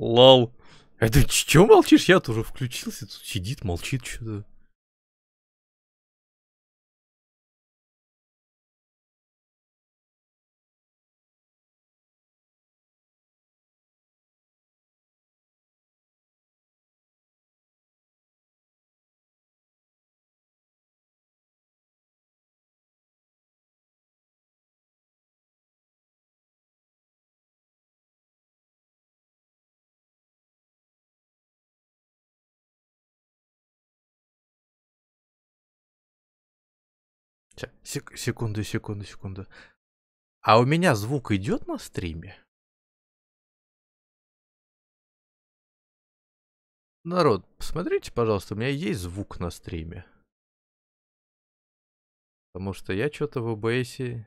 Лол. Это а чё молчишь? Я тоже включился, тут сидит, молчит что-то. Сек секунду, секунду, секунду. А у меня звук идет на стриме? Народ, посмотрите, пожалуйста, у меня есть звук на стриме. Потому что я что-то в OBS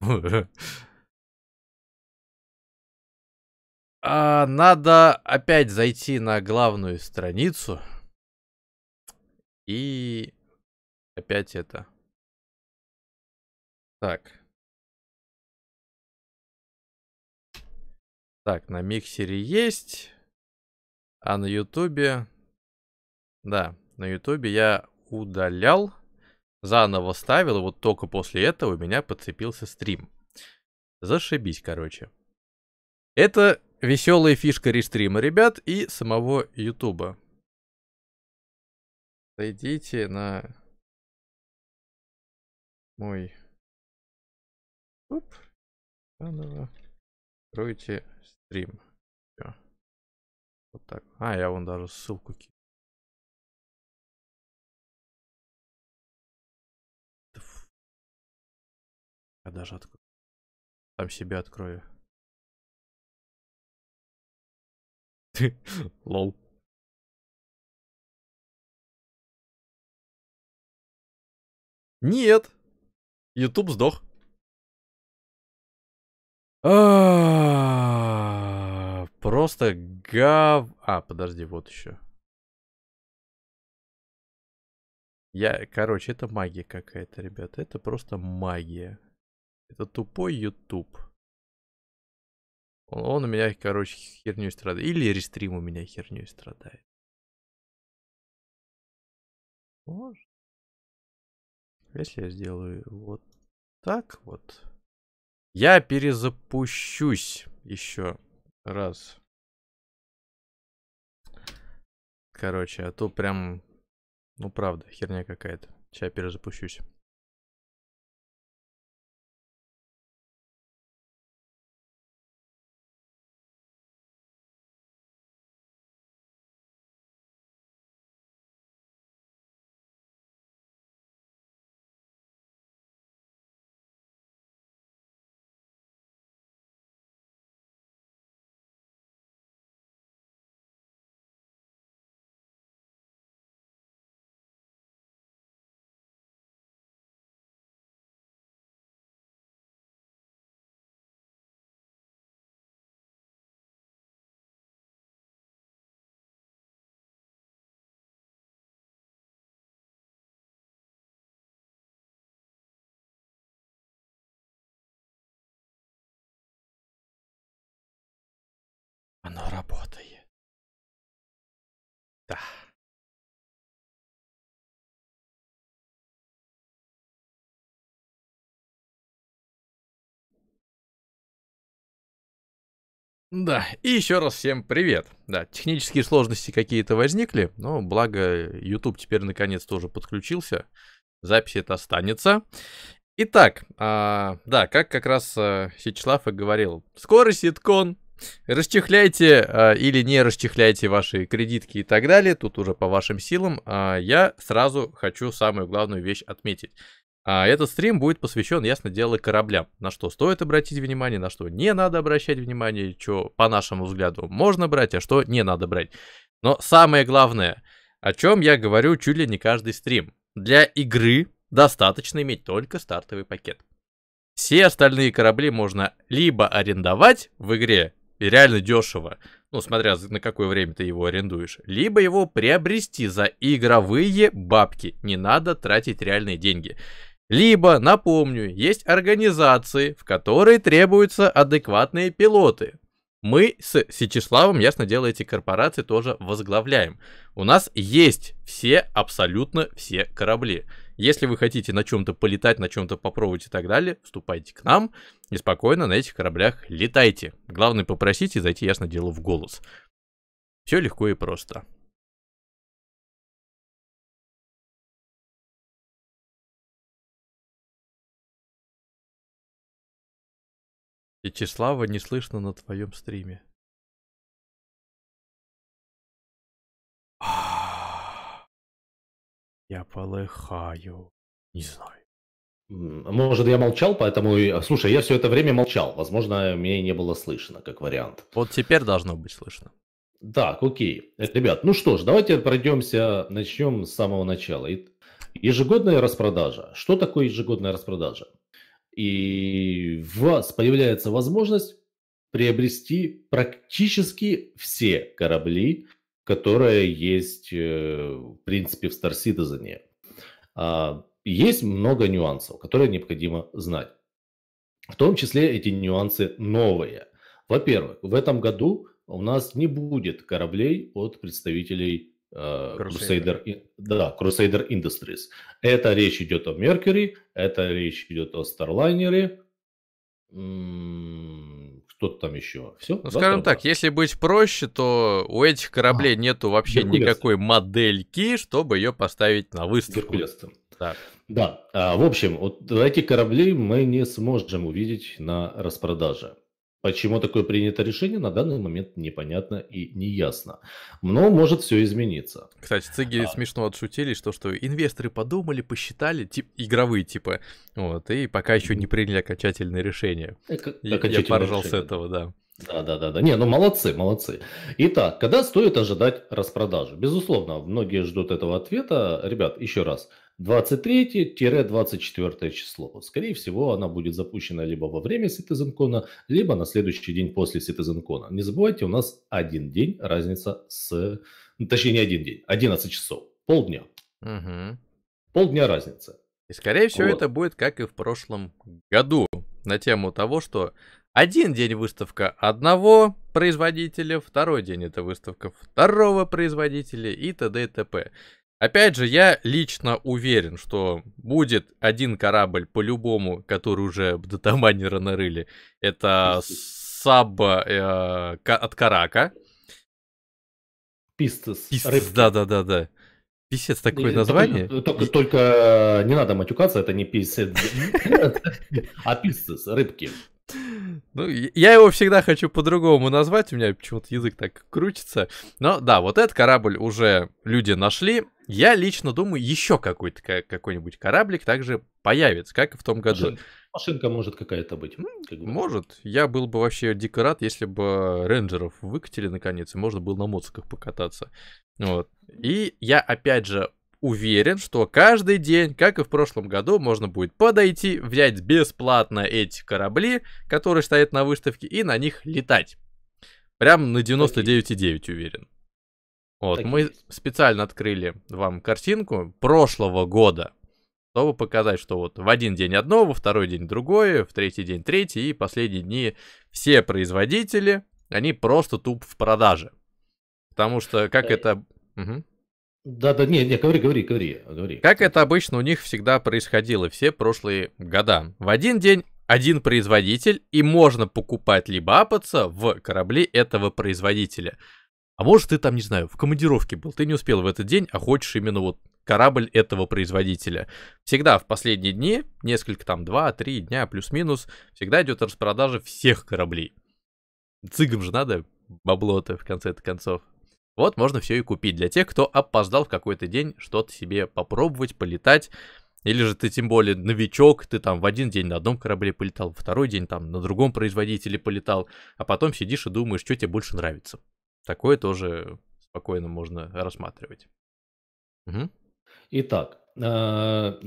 А, надо опять зайти на главную страницу. И опять это. Так. Так, на миксере есть. А на ютубе... Да, на ютубе я удалял. Заново ставил. И вот только после этого у меня подцепился стрим. Зашибись, короче. Это Веселая фишка рестрима, ребят, и самого Ютуба. Зайдите на мой Оп. Заново. Откройте стрим. Все. Вот так. А, я вон даже ссылку кину. Я даже открою. Там себя открою. Лол. Нет. Ютуб сдох. А, просто гав... А, подожди, вот еще. Я, короче, это магия какая-то, ребята. Это просто магия. Это тупой YouTube. Он, он у меня, короче, херню страдает. Или рестрим у меня херню страдает. Может. Если я сделаю вот так вот. Я перезапущусь еще раз. Короче, а то прям, ну правда, херня какая-то. Сейчас я перезапущусь. Оно работает. Да. Да, и еще раз всем привет. Да, технические сложности какие-то возникли, но благо YouTube теперь наконец тоже подключился. Запись это останется. Итак, э, да, как как раз э, Сечслав и говорил, скоро ситкон, Расчехляйте э, или не расчехляйте ваши кредитки и так далее, тут уже по вашим силам. Э, я сразу хочу самую главную вещь отметить. А этот стрим будет посвящен, ясно дело, кораблям. На что стоит обратить внимание, на что не надо обращать внимание, что, по нашему взгляду, можно брать, а что не надо брать. Но самое главное, о чем я говорю чуть ли не каждый стрим. Для игры достаточно иметь только стартовый пакет. Все остальные корабли можно либо арендовать в игре, и реально дешево, ну, смотря на какое время ты его арендуешь, либо его приобрести за игровые бабки, не надо тратить реальные деньги. Либо, напомню, есть организации, в которые требуются адекватные пилоты. Мы с Сечеславом, ясно дело, эти корпорации тоже возглавляем. У нас есть все, абсолютно все корабли. Если вы хотите на чем-то полетать, на чем-то попробовать и так далее, вступайте к нам и спокойно на этих кораблях летайте. Главное попросите зайти, ясно дело, в голос. Все легко и просто. Вячеслава не слышно на твоем стриме. Я полыхаю. Не знаю. Может, я молчал, поэтому... А, слушай, я все это время молчал. Возможно, мне не было слышно, как вариант. Вот теперь должно быть слышно. Так, окей. Э, ребят, ну что ж, давайте пройдемся, начнем с самого начала. Ежегодная распродажа. Что такое ежегодная распродажа? И у вас появляется возможность приобрести практически все корабли которая есть, э, в принципе, в Star Citizen. А, есть много нюансов, которые необходимо знать. В том числе эти нюансы новые. Во-первых, в этом году у нас не будет кораблей от представителей Uh, Crusader. Crusader, да, Crusader Industries. Это речь идет о Mercury, это речь идет о Starliner. mm что-то там еще. Все? Ну, скажем так, если быть проще, то у этих кораблей а, нету вообще Геркулес. никакой модельки, чтобы ее поставить на выставку. Да. Да, а, в общем, вот эти корабли мы не сможем увидеть на распродаже. Почему такое принято решение, на данный момент непонятно и неясно. Но может все измениться. Кстати, циги а... смешно отшутились, что, что инвесторы подумали, посчитали, тип, игровые типа, вот, и пока еще не приняли окончательное решение. К- я, поражался решение. этого, да. Да, да, да, да. Не, ну молодцы, молодцы. Итак, когда стоит ожидать распродажи? Безусловно, многие ждут этого ответа. Ребят, еще раз, 23-24 число. Скорее всего, она будет запущена либо во время CitizenCon, либо на следующий день после CitizenCon. Не забывайте, у нас один день разница с... Ну, точнее, не один день, 11 часов, полдня. Угу. Полдня разница. И, скорее всего, вот. это будет как и в прошлом году на тему того, что один день выставка одного производителя, второй день это выставка второго производителя и т.д. и т.п. Опять же, я лично уверен, что будет один корабль по-любому, который уже до Таманера нарыли. Это Саба э, от Карака. Пистес. Пистес, да-да-да-да. Писец такое название? Только, только, только не надо матюкаться, это не писец, а писец, рыбки. Ну, я его всегда хочу по-другому назвать, у меня почему-то язык так крутится. Но да, вот этот корабль уже люди нашли. Я лично думаю, еще какой-то какой-нибудь кораблик также появится, как и в том году. Машинка, машинка может какая-то быть. Как бы. Может. Я был бы вообще дико рад, если бы рейнджеров выкатили наконец, и можно было на моциках покататься. Вот. И я опять же Уверен, что каждый день, как и в прошлом году, можно будет подойти, взять бесплатно эти корабли, которые стоят на выставке, и на них летать. Прям на 99,9 уверен. Вот, так мы есть. специально открыли вам картинку прошлого года, чтобы показать, что вот в один день одно, во второй день другое, в третий день третий, и последние дни все производители, они просто туп в продаже. Потому что как да. Э, это... Угу. Да, да, не, не, говори, говори, говори, говори. Как это обычно у них всегда происходило все прошлые года. В один день один производитель, и можно покупать либо апаться в корабле этого производителя. А может ты там, не знаю, в командировке был, ты не успел в этот день, а хочешь именно вот корабль этого производителя. Всегда в последние дни, несколько там, 2-3 дня плюс-минус, всегда идет распродажа всех кораблей. Цигам же надо бабло-то в конце-то концов. Вот можно все и купить для тех, кто опоздал в какой-то день что-то себе попробовать, полетать. Или же ты тем более новичок, ты там в один день на одном корабле полетал, второй день там на другом производителе полетал, а потом сидишь и думаешь, что тебе больше нравится. Такое тоже спокойно можно рассматривать. Угу. Итак, э, э,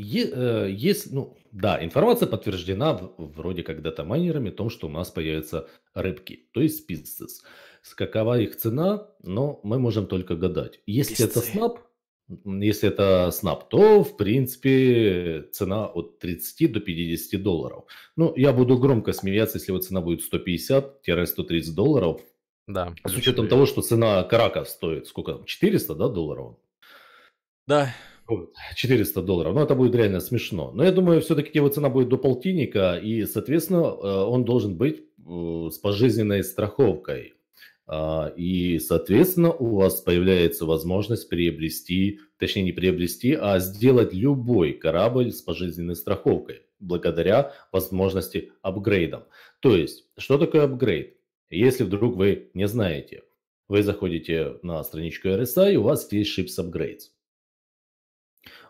есть, ну, да, информация подтверждена вроде как дата-майнерами о том, что у нас появятся рыбки, то есть спицес какова их цена, но мы можем только гадать. Если Песцы. это снап, если это снап, то, в принципе, цена от 30 до 50 долларов. Ну, я буду громко смеяться, если его цена будет 150-130 долларов. Да. А с учетом того, что цена Карака стоит сколько там, 400 да, долларов? Да. 400 долларов. Ну, это будет реально смешно. Но я думаю, все-таки его цена будет до полтинника, и, соответственно, э, он должен быть э, с пожизненной страховкой. А, и, соответственно, у вас появляется возможность приобрести, точнее не приобрести, а сделать любой корабль с пожизненной страховкой благодаря возможности апгрейдам. То есть, что такое апгрейд? Если вдруг вы не знаете, вы заходите на страничку RSI, и у вас есть Ships Upgrades.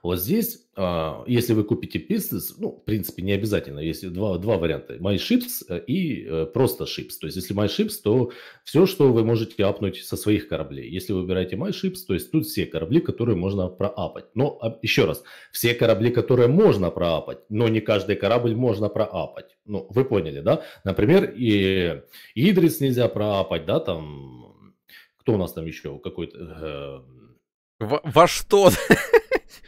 Вот здесь, а, если вы купите Pistols, ну, в принципе, не обязательно, Есть два, два варианта, MyShips э, и э, просто Ships. То есть, если MyShips, то все, что вы можете апнуть со своих кораблей. Если вы выбираете MyShips, то есть тут все корабли, которые можно проапать. Но, а, еще раз, все корабли, которые можно проапать, но не каждый корабль можно проапать. Ну, вы поняли, да? Например, и Идрис нельзя проапать, да, там... Кто у нас там еще какой-то... Э, во, во что?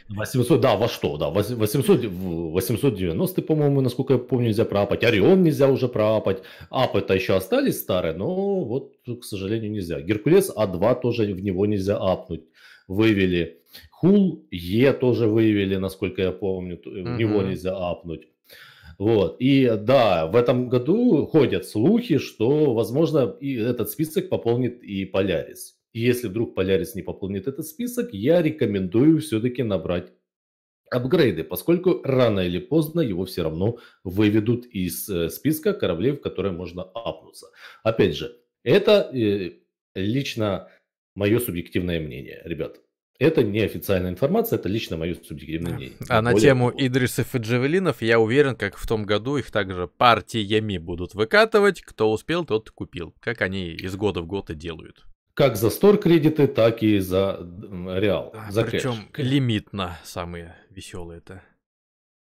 800, да, во что, да, 800, 890, по-моему, насколько я помню, нельзя проапать, Орион нельзя уже проапать, апы-то еще остались старые, но вот, к сожалению, нельзя. Геркулес А2 тоже в него нельзя апнуть, вывели. Хул Е тоже вывели, насколько я помню, в mm-hmm. него нельзя апнуть. Вот. И да, в этом году ходят слухи, что, возможно, и этот список пополнит и Полярис. И если вдруг Полярис не пополнит этот список, я рекомендую все-таки набрать апгрейды, поскольку рано или поздно его все равно выведут из э, списка кораблей, в которые можно апнуться. Опять же, это э, лично мое субъективное мнение, ребят. Это не официальная информация, это лично мое субъективное мнение. А на тему того. Идрисов и Джавелинов, я уверен, как в том году их также партиями будут выкатывать. Кто успел, тот купил. Как они из года в год и делают как за стор кредиты, так и за реал. Да, за причем кэш. лимитно самые веселые это.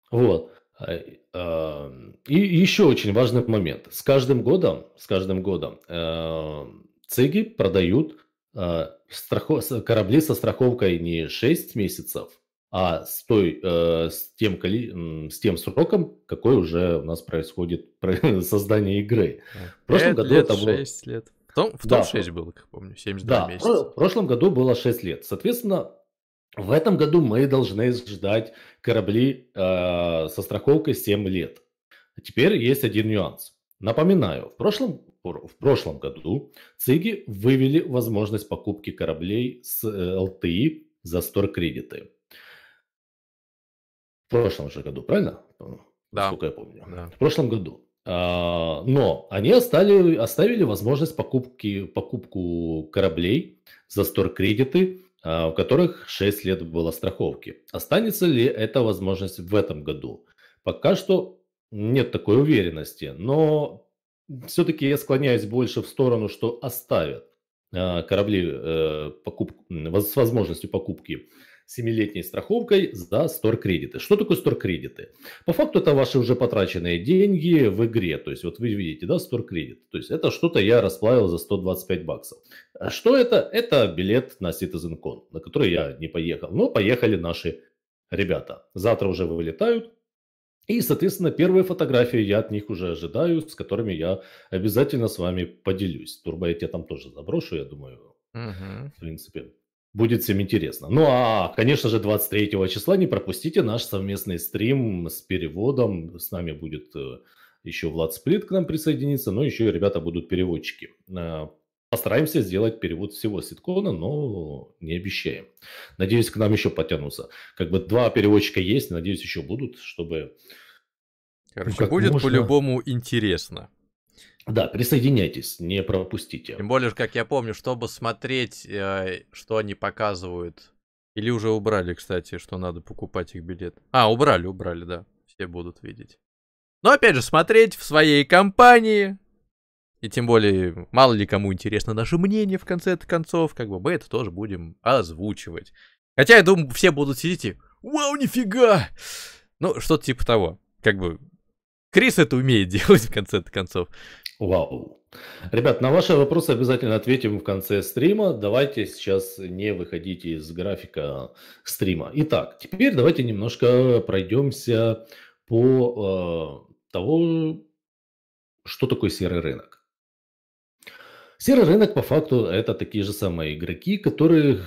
Вот. А, и а, еще очень важный момент. С каждым годом, с каждым годом э, ЦИГИ продают э, корабли со страховкой не 6 месяцев, а с, той, э, с, тем, с тем сроком, какой уже у нас происходит создание игры. В прошлом году лет, это было... лет том, в том да, 6 было, как помню, 72 да, месяца. В прошлом году было 6 лет. Соответственно, в этом году мы должны ждать корабли э, со страховкой 7 лет. Теперь есть один нюанс. Напоминаю, в прошлом, в прошлом году ЦИГИ вывели возможность покупки кораблей с э, ЛТИ за стор-кредиты. В прошлом же году, правильно? Да. Сколько я помню. Да. В прошлом году. А, но они оставили, оставили возможность покупки, покупку кораблей за стор-кредиты, а, у которых 6 лет было страховки. Останется ли эта возможность в этом году? Пока что нет такой уверенности, но все-таки я склоняюсь больше в сторону, что оставят а, корабли э, покуп... с возможностью покупки семилетней страховкой за стор-кредиты. Что такое стор-кредиты? По факту это ваши уже потраченные деньги в игре. То есть вот вы видите, да, стор-кредит. То есть это что-то я расплавил за 125 баксов. А что это? Это билет на CitizenCon, на который я не поехал. Но поехали наши ребята. Завтра уже вылетают. И, соответственно, первые фотографии я от них уже ожидаю, с которыми я обязательно с вами поделюсь. Турбо я тебя там тоже заброшу, я думаю, угу. в принципе. Будет всем интересно. Ну а, конечно же, 23 числа не пропустите наш совместный стрим с переводом. С нами будет э, еще Влад Сплит к нам присоединиться, но еще и ребята будут переводчики. Э, постараемся сделать перевод всего ситкона, но не обещаем. Надеюсь, к нам еще потянутся. Как бы два переводчика есть, надеюсь, еще будут, чтобы... Короче, ну, будет можно... по-любому интересно. Да, присоединяйтесь, не пропустите. Тем более, как я помню, чтобы смотреть, э, что они показывают. Или уже убрали, кстати, что надо покупать их билет. А, убрали, убрали, да. Все будут видеть. Но опять же, смотреть в своей компании. И тем более, мало ли кому интересно наше мнение в конце концов, как бы мы это тоже будем озвучивать. Хотя, я думаю, все будут сидеть и «Вау, нифига!» Ну, что-то типа того. Как бы Крис это умеет делать в конце концов. Вау. Ребят, на ваши вопросы обязательно ответим в конце стрима. Давайте сейчас не выходите из графика стрима. Итак, теперь давайте немножко пройдемся по э, того, что такое серый рынок. Серый рынок, по факту, это такие же самые игроки, которые,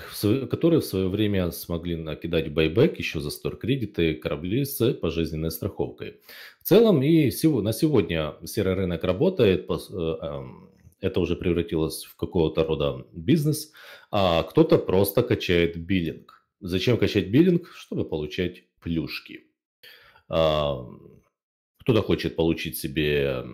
которые в свое время смогли накидать байбек еще за стор кредиты корабли с пожизненной страховкой. В целом и на сегодня серый рынок работает, э, эм, это уже превратилось в какого-то рода бизнес, а кто-то просто качает биллинг. Зачем качать биллинг? Чтобы получать плюшки. Кто-то хочет получить себе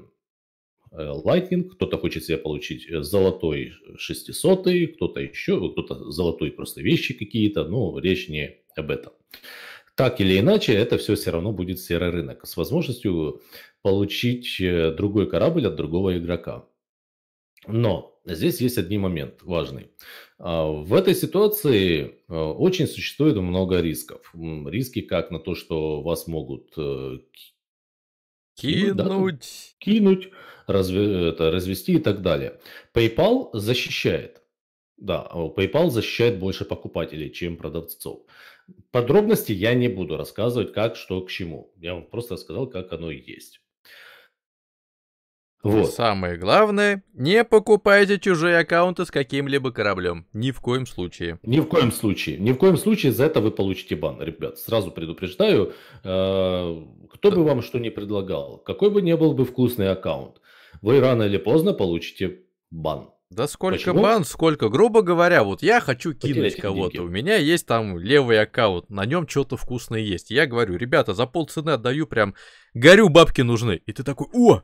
Lightning, э, кто-то хочет себе получить э, золотой 600, кто-то еще, кто-то золотой просто вещи какие-то, но ну, речь не об этом. Так или иначе, это все все равно будет серый рынок с возможностью получить э, другой корабль от другого игрока. Но здесь есть один момент важный. А, в этой ситуации очень существует много рисков. Риски как на то, что вас могут кинуть, ну да, кинуть разве, это, развести и так далее. PayPal защищает. Да, а PayPal защищает больше покупателей, чем продавцов. Подробности я не буду рассказывать, как, что, к чему. Я вам просто рассказал, как оно и есть. Вот. Самое главное, не покупайте чужие аккаунты с каким-либо кораблем. Ни в коем случае. Ни в коем случае. Ни в коем случае за это вы получите бан, ребят. Сразу предупреждаю, э, кто бы вам что ни предлагал, какой бы ни был бы вкусный аккаунт, вы рано или поздно получите бан. Да сколько Почему? бан, сколько. Грубо говоря, вот я хочу кинуть кого-то. У меня есть там левый аккаунт, на нем что-то вкусное есть. Я говорю, ребята, за полцены отдаю прям, горю, бабки нужны. И ты такой, о,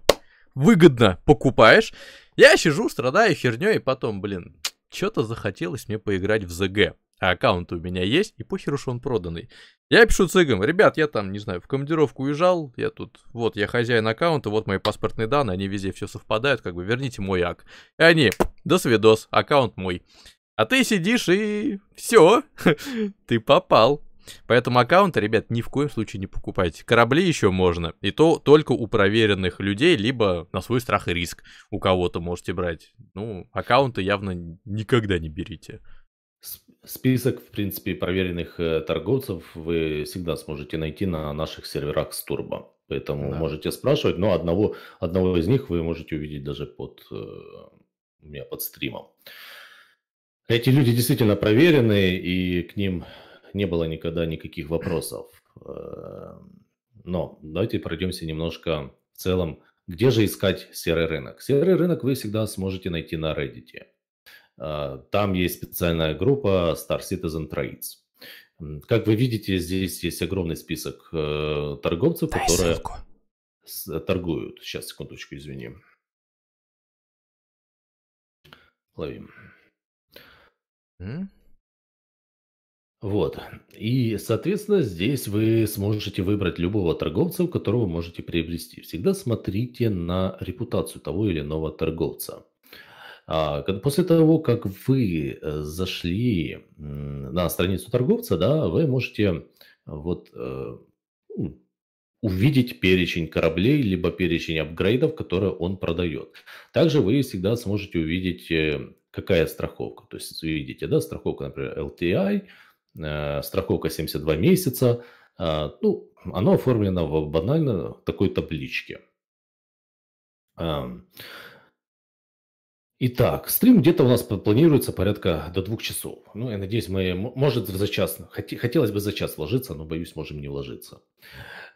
выгодно, покупаешь. Я сижу, страдаю херней, и потом, блин, что-то захотелось мне поиграть в ЗГ а аккаунт у меня есть, и похер, уж он проданный. Я пишу цыгам, ребят, я там, не знаю, в командировку уезжал, я тут, вот, я хозяин аккаунта, вот мои паспортные данные, они везде все совпадают, как бы, верните мой ак. И они, до свидос, аккаунт мой. А ты сидишь и все, ты попал. Поэтому аккаунты, ребят, ни в коем случае не покупайте. Корабли еще можно, и то только у проверенных людей, либо на свой страх и риск у кого-то можете брать. Ну, аккаунты явно никогда не берите. Список, в принципе, проверенных э, торговцев вы всегда сможете найти на наших серверах с Turbo. Поэтому да. можете спрашивать, но одного, одного из них вы можете увидеть даже под, э, у меня под стримом. Эти люди действительно проверены, и к ним не было никогда никаких вопросов. Э, но давайте пройдемся немножко в целом, где же искать серый рынок. Серый рынок вы всегда сможете найти на Reddit. А, там есть специальная группа Star Citizen Trades. Как вы видите, здесь есть огромный список э, торговцев, Дай которые ссылку. Э, торгуют. Сейчас, секундочку, извини. Ловим. Вот. И, соответственно, здесь вы сможете выбрать любого торговца, у которого можете приобрести. Всегда смотрите на репутацию того или иного торговца. А, после того, как вы э, зашли на страницу торговца, да, вы можете вот э, ну, увидеть перечень кораблей, либо перечень апгрейдов, которые он продает. Также вы всегда сможете увидеть, э, какая страховка. То есть вы видите, да, страховка, например, LTI, страховка 72 месяца. А, ну, оно оформлено в банально такой табличке. Итак, стрим где-то у нас планируется порядка до двух часов. Ну, я надеюсь, мы, может, за час, хотелось бы за час вложиться, но, боюсь, можем не вложиться.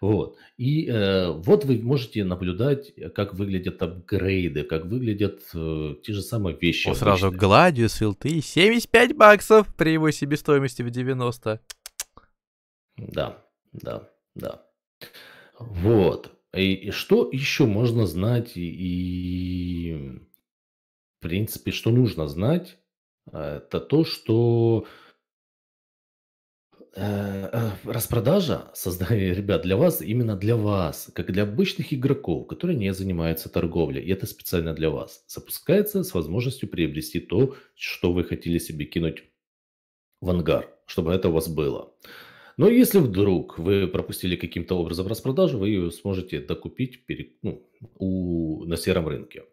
Вот. И э, вот вы можете наблюдать, как выглядят апгрейды, как выглядят э, те же самые вещи. О, сразу Гладиус, ЛТ, 75 баксов при его себестоимости в 90. Да, да, да. Вот. И, и что еще можно знать и в принципе, что нужно знать, а, это то, что э, э, распродажа, создание, ребят, для вас, именно для вас, как для обычных игроков, которые не занимаются торговлей, и это специально для вас, запускается с возможностью приобрести то, что вы хотели себе кинуть в ангар, чтобы это у вас было. Но если вдруг вы пропустили каким-то образом распродажу, вы ее сможете докупить пере, ну, у, на сером рынке.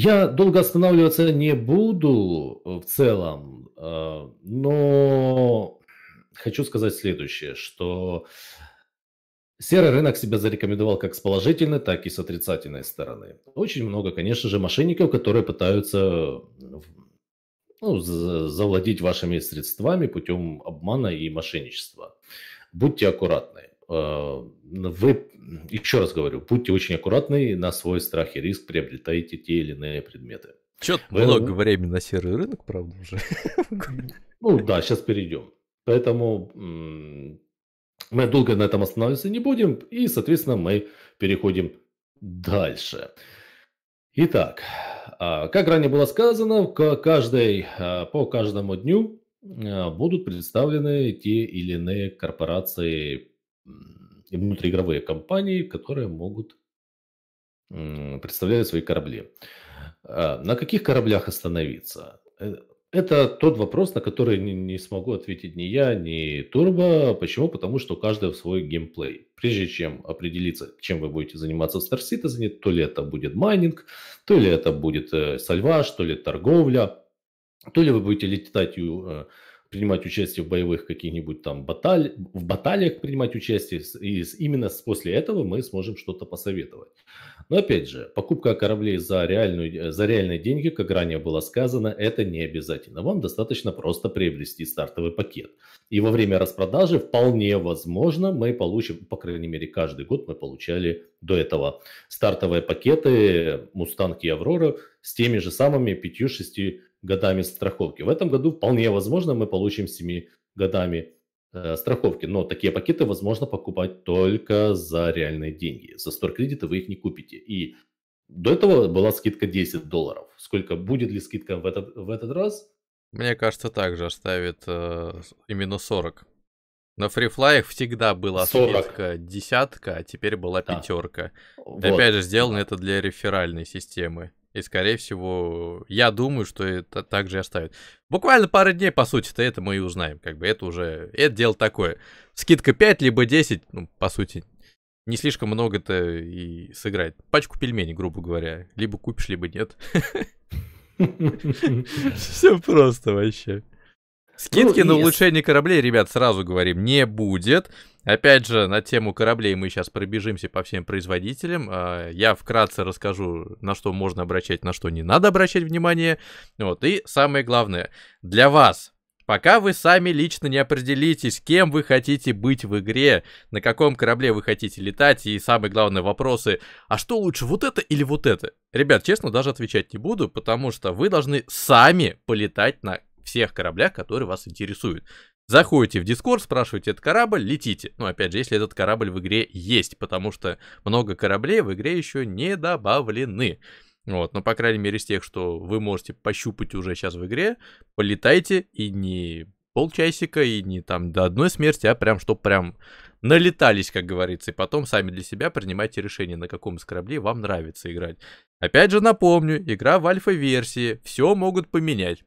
Я долго останавливаться не буду э, в целом, э, но хочу сказать следующее, что серый рынок себя зарекомендовал как с положительной, так и с отрицательной стороны. Очень много, конечно же, мошенников, которые пытаются э, ну, завладеть вашими средствами путем обмана и мошенничества. Будьте аккуратны. Э, ну, вы, еще раз говорю, будьте очень аккуратны на свой страх и риск приобретаете те или иные предметы. Что-то вы... много времени на серый рынок, правда, уже. Ну да, сейчас перейдем. Поэтому мы долго на этом останавливаться не будем, и, соответственно, мы переходим дальше. Итак, а, как ранее было сказано, к каждой, а, по каждому дню а, будут представлены те или иные корпорации и внутриигровые компании, которые могут представлять свои корабли. А на каких кораблях остановиться? Э, это тот вопрос, на который не, не смогу ответить ни я, ни Турбо. Почему? Потому что каждый в свой геймплей. Прежде чем определиться, чем вы будете заниматься в Star Citizen, то ли это будет майнинг, то ли это будет э, сальваж, то ли торговля, то ли вы будете летать э, принимать участие в боевых каких-нибудь там баталь... в баталиях принимать участие, и именно после этого мы сможем что-то посоветовать. Но опять же, покупка кораблей за, реальную, э, за реальные деньги, как ранее было сказано, это не обязательно. Вам достаточно просто приобрести стартовый пакет. И во время распродажи вполне возможно мы получим, по крайней мере каждый год мы получали до этого стартовые пакеты Мустанг и Аврора с теми же самыми 5-6 годами страховки. В этом году вполне возможно мы получим 7 годами э, страховки, но такие пакеты возможно покупать только за реальные деньги. За стор кредиты вы их не купите. И до этого была скидка 10 долларов. Сколько будет ли скидка в этот, в этот раз? Мне кажется, также оставит э, именно 40. На фрифлаях всегда была 40. скидка десятка, а теперь была да. пятерка. Вот. Опять же, сделано это для реферальной системы. И, скорее всего, я думаю, что это также оставят. Буквально пару дней, по сути-то, это мы и узнаем. Как бы это уже, это дело такое. Скидка 5, либо 10, ну, по сути, не слишком много-то и сыграет. Пачку пельменей, грубо говоря. Либо купишь, либо нет. Все просто вообще. Скидки ну, на улучшение кораблей, ребят, сразу говорим, не будет. Опять же, на тему кораблей мы сейчас пробежимся по всем производителям. А, я вкратце расскажу, на что можно обращать, на что не надо обращать внимание. Вот. И самое главное, для вас, Пока вы сами лично не определитесь, кем вы хотите быть в игре, на каком корабле вы хотите летать, и самые главные вопросы, а что лучше, вот это или вот это? Ребят, честно, даже отвечать не буду, потому что вы должны сами полетать на всех кораблях, которые вас интересуют. Заходите в Discord, спрашиваете этот корабль, летите. Ну, опять же, если этот корабль в игре есть, потому что много кораблей в игре еще не добавлены. Вот, но, по крайней мере, из тех, что вы можете пощупать уже сейчас в игре, полетайте и не полчасика, и не там до одной смерти, а прям, чтоб прям налетались, как говорится, и потом сами для себя принимайте решение, на каком из кораблей вам нравится играть. Опять же напомню, игра в альфа-версии, все могут поменять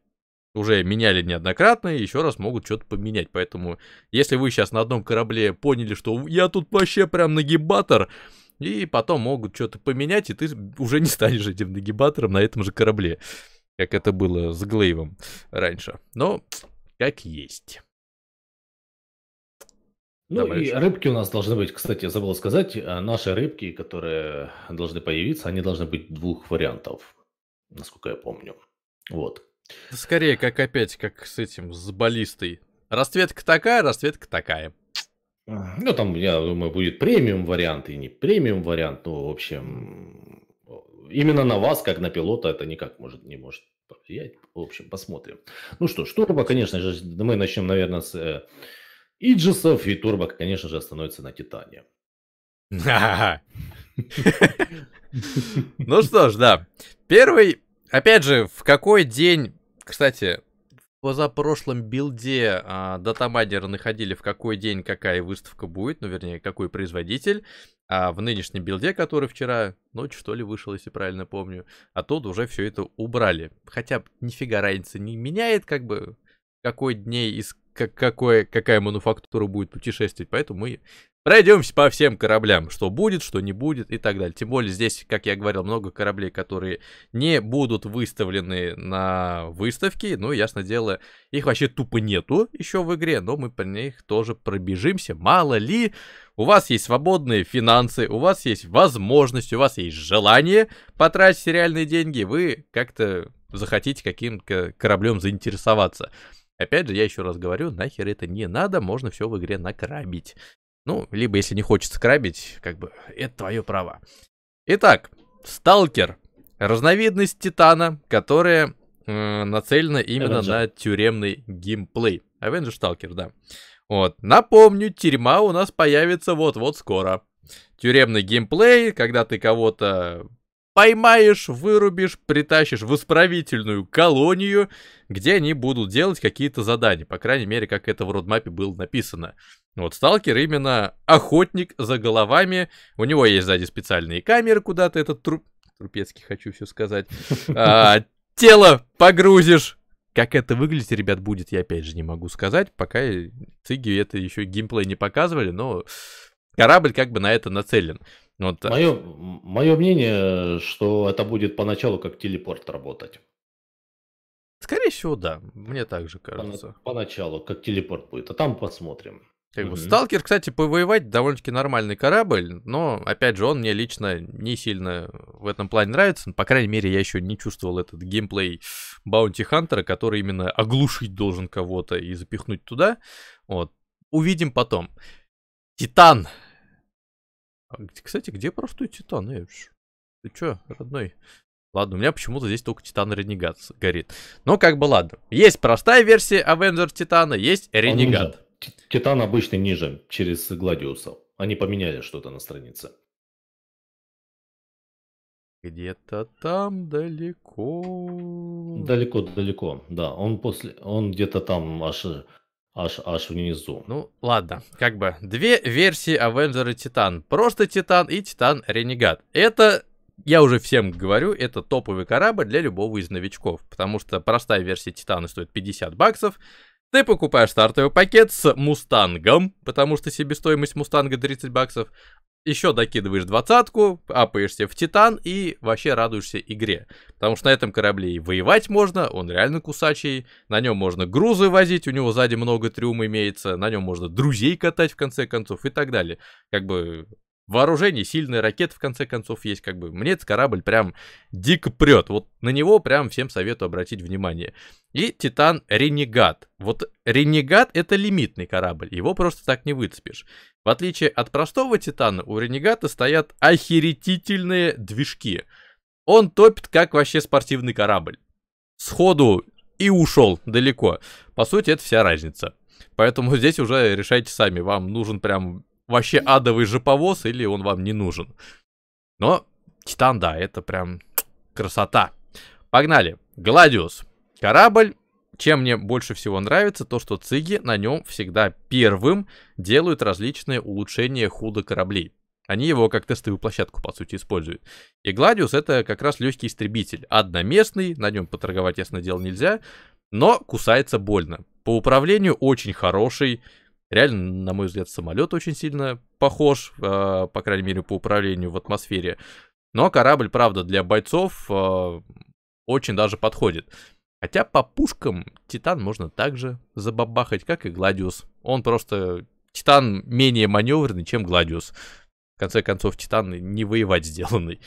уже меняли неоднократно и еще раз могут что-то поменять. Поэтому, если вы сейчас на одном корабле поняли, что я тут вообще прям нагибатор, и потом могут что-то поменять, и ты уже не станешь этим нагибатором на этом же корабле, как это было с Глейвом раньше. Но как есть. Ну Давай и еще. рыбки у нас должны быть, кстати, я забыл сказать, а наши рыбки, которые должны появиться, они должны быть двух вариантов, насколько я помню. Вот. Скорее, как опять, как с этим, с баллистой. Расцветка такая, расцветка такая. Ну, там, я думаю, будет премиум вариант и не премиум вариант. Ну, в общем, именно на вас, как на пилота, это никак может, не может повлиять. В общем, посмотрим. Ну что ж, конечно же, мы начнем, наверное, с э, Иджисов. И турбо, конечно же, остановится на Титане. Ну что ж, да. Первый, опять же, в какой день кстати, в позапрошлом билде а, датамайнеры находили, в какой день какая выставка будет, ну, вернее, какой производитель. А в нынешнем билде, который вчера ночью, что ли, вышел, если правильно помню, а тут уже все это убрали. Хотя нифига разницы не меняет, как бы, какой дней из как, какое, какая мануфактура будет путешествовать, поэтому мы пройдемся по всем кораблям, что будет, что не будет и так далее. Тем более здесь, как я говорил, много кораблей, которые не будут выставлены на выставке, ну, ясно дело, их вообще тупо нету еще в игре, но мы по них тоже пробежимся, мало ли, у вас есть свободные финансы, у вас есть возможность, у вас есть желание потратить реальные деньги, вы как-то захотите каким-то кораблем заинтересоваться. Опять же, я еще раз говорю, нахер это не надо, можно все в игре накрабить. Ну, либо если не хочется крабить, как бы, это твое право. Итак, сталкер. Разновидность Титана, которая э, нацелена именно Avenger. на тюремный геймплей. Avenger Stalker, да. Вот. Напомню, тюрьма у нас появится вот-вот скоро. Тюремный геймплей, когда ты кого-то поймаешь, вырубишь, притащишь в исправительную колонию, где они будут делать какие-то задания. По крайней мере, как это в родмапе было написано. Вот сталкер именно охотник за головами. У него есть сзади специальные камеры, куда то этот труп... Трупецкий, хочу все сказать. А, тело погрузишь. Как это выглядит, ребят, будет, я опять же не могу сказать, пока циги это еще геймплей не показывали, но корабль как бы на это нацелен. Ну вот Мое, мое мнение, что это будет поначалу как телепорт работать. Скорее всего, да. Мне так же кажется. Поначалу, как телепорт будет, а там посмотрим. Сталкер, кстати, повоевать довольно-таки нормальный корабль, но, опять же, он мне лично не сильно в этом плане нравится. По крайней мере, я еще не чувствовал этот геймплей Баунти Хантера, который именно оглушить должен кого-то и запихнуть туда. Вот. Увидим потом. Титан а, кстати, где простой титан, Эвш? Ты чё, родной? Ладно, у меня почему-то здесь только Титан Ренегат горит. Но ну, как бы ладно. Есть простая версия Авенджер Титана, есть Ренегат. Титан обычный ниже, через Гладиуса. Они поменяли что-то на странице. Где-то там далеко. Далеко-далеко, да. Он после, он где-то там аж аж, аж внизу. Ну, ладно, как бы две версии Авенджера Титан. Просто Титан и Титан Ренегат. Это, я уже всем говорю, это топовый корабль для любого из новичков, потому что простая версия Титана стоит 50 баксов, ты покупаешь стартовый пакет с Мустангом, потому что себестоимость Мустанга 30 баксов, еще докидываешь двадцатку, апаешься в Титан и вообще радуешься игре. Потому что на этом корабле и воевать можно, он реально кусачий, на нем можно грузы возить, у него сзади много трюм имеется, на нем можно друзей катать в конце концов и так далее. Как бы вооружение сильные, ракет в конце концов есть, как бы. Мне этот корабль прям дико прет. Вот на него прям всем советую обратить внимание. И Титан Ренегат. Вот Ренегат это лимитный корабль, его просто так не выцепишь. В отличие от простого Титана, у Ренегата стоят охеретительные движки. Он топит как вообще спортивный корабль. Сходу и ушел далеко. По сути, это вся разница. Поэтому здесь уже решайте сами, вам нужен прям вообще адовый же повоз, или он вам не нужен. Но Титан, да, это прям красота. Погнали. Гладиус. Корабль. Чем мне больше всего нравится, то что циги на нем всегда первым делают различные улучшения худо кораблей. Они его как тестовую площадку, по сути, используют. И Гладиус это как раз легкий истребитель. Одноместный, на нем поторговать, ясно дело, нельзя, но кусается больно. По управлению очень хороший, Реально, на мой взгляд, самолет очень сильно похож, э, по крайней мере, по управлению в атмосфере. Но корабль, правда, для бойцов э, очень даже подходит. Хотя по пушкам Титан можно также забабахать, как и Гладиус. Он просто... Титан менее маневренный, чем Гладиус. В конце концов, Титан не воевать сделанный.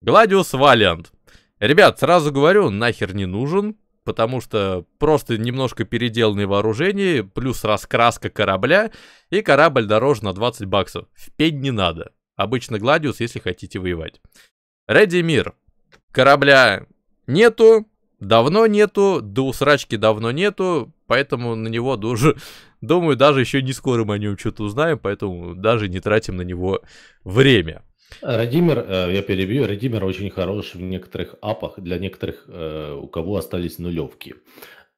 Гладиус Валиант. Ребят, сразу говорю, нахер не нужен потому что просто немножко переделанные вооружения, плюс раскраска корабля, и корабль дороже на 20 баксов. В пень не надо. Обычно Гладиус, если хотите воевать. Реди мир. Корабля нету, давно нету, до усрачки давно нету, поэтому на него даже, думаю, даже еще не скоро мы о нем что-то узнаем, поэтому даже не тратим на него время. Радимир, э, я перебью, Радимир очень хорош в некоторых апах, для некоторых, э, у кого остались нулевки.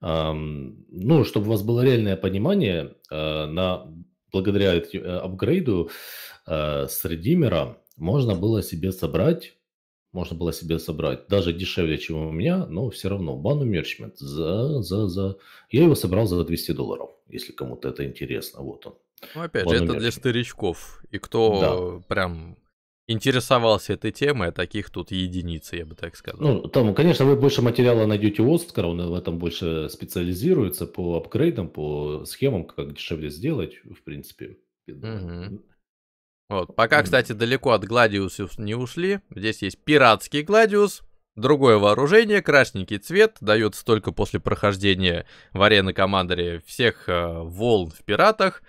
Ну, чтобы у вас было реальное понимание, э, на, благодаря апгрейду с Радимира можно было себе собрать можно было себе собрать даже дешевле, чем у меня, но все равно бану мерчмент за, за, за... Я его собрал за 200 долларов, если кому-то это интересно, вот он. Ну, опять же, это мерчмент. для старичков, и кто да. прям интересовался этой темой, а таких тут единицы, я бы так сказал. Ну, там, конечно, вы больше материала найдете у Оскара, он в этом больше специализируется по апгрейдам, по схемам, как дешевле сделать, в принципе. Угу. Вот, пока, кстати, далеко от Гладиуса не ушли, здесь есть пиратский Гладиус, Другое вооружение, красненький цвет, дает столько после прохождения в арены командере всех э, волн в пиратах.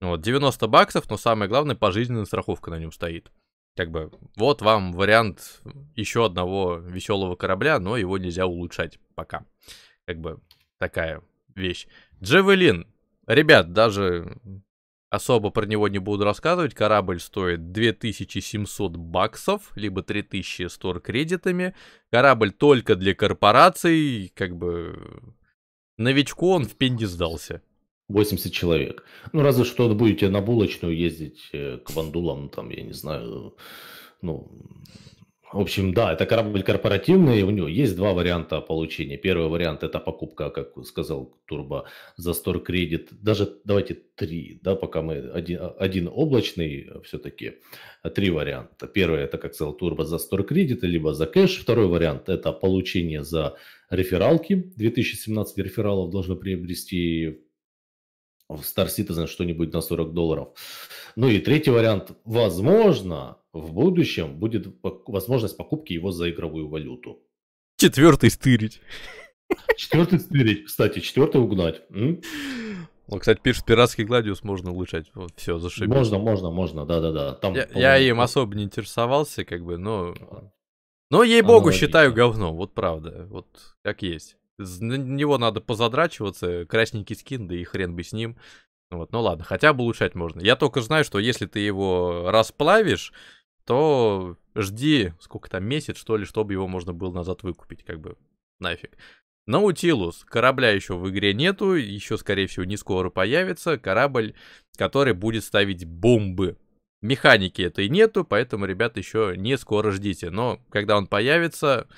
Вот, 90 баксов, но самое главное, пожизненная страховка на нем стоит как бы вот вам вариант еще одного веселого корабля, но его нельзя улучшать пока. Как бы такая вещь. Джевелин. Ребят, даже особо про него не буду рассказывать. Корабль стоит 2700 баксов, либо 3000 стор кредитами. Корабль только для корпораций, как бы... Новичку он в пенде сдался. 80 человек. Ну, разве что будете на булочную ездить э, к вандулам, там, я не знаю, ну, в общем, да, это корабль корпоративный, у него есть два варианта получения. Первый вариант – это покупка, как сказал Турбо, за Store кредит. Даже давайте три, да, пока мы один, один облачный все-таки, три варианта. Первый – это, как сказал Турбо, за Store кредит, либо за кэш. Второй вариант – это получение за рефералки. 2017 рефералов должно приобрести в Star Citizen что-нибудь на 40 долларов. Ну и третий вариант. Возможно, в будущем будет возможность покупки его за игровую валюту. Четвертый стырить. Четвертый стырить, кстати, четвертый угнать. М? Ну, кстати, пишет, пиратский гладиус можно улучшать. Вот, все, зашибись. Можно, можно, можно, да-да-да. Там, я, я им особо не интересовался, как бы, но... А. Но, ей-богу, считаю говно. вот правда, вот как есть. На него надо позадрачиваться, красненький скин, да и хрен бы с ним. Вот, ну ладно, хотя бы улучшать можно. Я только знаю, что если ты его расплавишь, то жди, сколько там, месяц, что ли, чтобы его можно было назад выкупить, как бы, нафиг. Наутилус. Корабля еще в игре нету, еще, скорее всего, не скоро появится. Корабль, который будет ставить бомбы. Механики этой нету, поэтому, ребят еще не скоро ждите. Но когда он появится,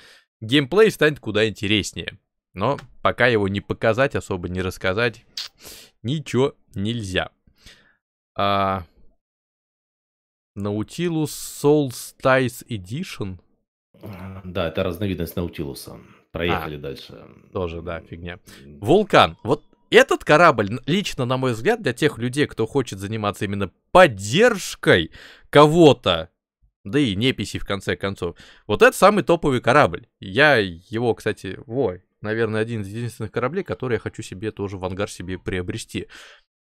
геймплей станет куда интереснее. Но пока его не показать, особо не рассказать, ничего нельзя. А... Nautilus Solstice Edition? Да, это разновидность Наутилуса. Проехали а, дальше. Тоже, да, фигня. Вулкан. Вот этот корабль, лично, на мой взгляд, для тех людей, кто хочет заниматься именно поддержкой кого-то, да и неписи в конце концов, вот это самый топовый корабль. Я его, кстати, во, наверное, один из единственных кораблей, который я хочу себе тоже в ангар себе приобрести.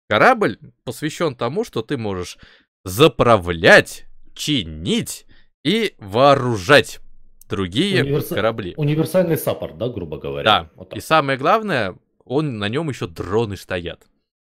Корабль посвящен тому, что ты можешь заправлять, чинить и вооружать другие Универс... корабли. Универсальный саппорт, да, грубо говоря. Да. Вот и самое главное, он на нем еще дроны стоят.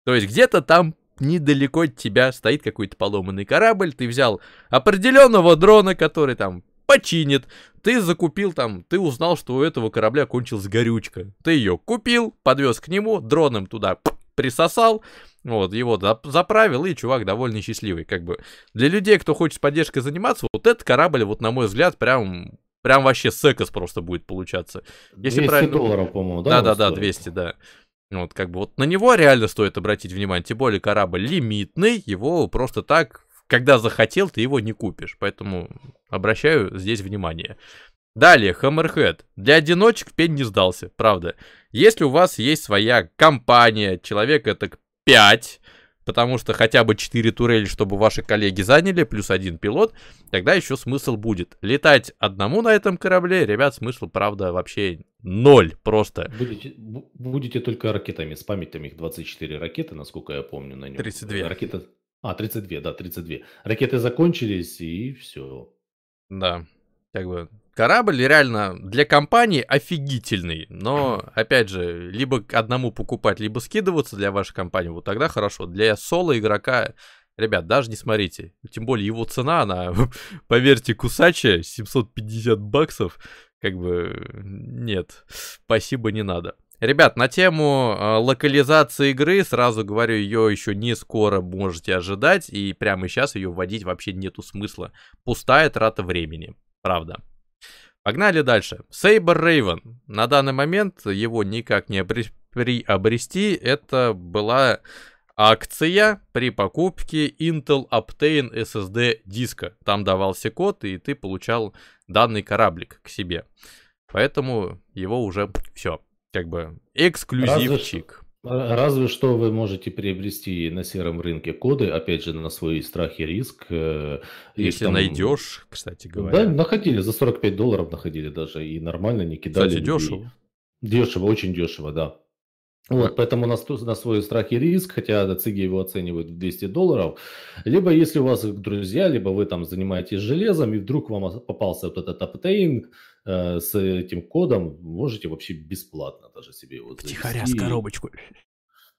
То есть где-то там недалеко от тебя стоит какой-то поломанный корабль, ты взял определенного дрона, который там починит. Ты закупил там, ты узнал, что у этого корабля кончилась горючка. Ты ее купил, подвез к нему, дроном туда присосал, вот, его заправил, и чувак довольно счастливый, как бы. Для людей, кто хочет с поддержкой заниматься, вот этот корабль, вот на мой взгляд, прям прям вообще секос просто будет получаться. Если 200 правильно... долларов, по-моему, да? Да-да-да, 200, да. Вот, как бы, вот на него реально стоит обратить внимание, тем более корабль лимитный, его просто так, когда захотел, ты его не купишь, поэтому Обращаю здесь внимание. Далее, Hammerhead. Для одиночек пень не сдался, правда. Если у вас есть своя компания, человек это 5, потому что хотя бы 4 турели, чтобы ваши коллеги заняли, плюс один пилот, тогда еще смысл будет. Летать одному на этом корабле, ребят, смысл, правда, вообще ноль просто. Будете, будете только ракетами с там их 24 ракеты, насколько я помню, на нем. 32. Ракета... А, 32, да, 32. Ракеты закончились, и все. Да, как бы корабль реально для компании офигительный, но, опять же, либо одному покупать, либо скидываться для вашей компании, вот тогда хорошо. Для соло игрока, ребят, даже не смотрите. Тем более его цена, она, поверьте, кусачая, 750 баксов, как бы, нет, спасибо, не надо. Ребят, на тему э, локализации игры, сразу говорю, ее еще не скоро можете ожидать, и прямо сейчас ее вводить вообще нету смысла. Пустая трата времени, правда. Погнали дальше. Сейбер Рейвен. На данный момент его никак не обре- приобрести. Это была акция при покупке Intel Optane SSD диска. Там давался код, и ты получал данный кораблик к себе. Поэтому его уже все, как бы эксклюзивчик. Разве, что вы можете приобрести на сером рынке коды, опять же, на свой страх и риск. Э, если там... найдешь, кстати говоря. Да, находили, за 45 долларов находили даже, и нормально не кидали. Кстати, дешево. Дешево, очень дешево, да. Вот, поэтому на, на свой страх и риск, хотя циги его оценивают в 200 долларов. Либо если у вас друзья, либо вы там занимаетесь железом, и вдруг вам попался вот этот аптейн, Э, с этим кодом можете вообще бесплатно даже себе его вот Тихоря с коробочку.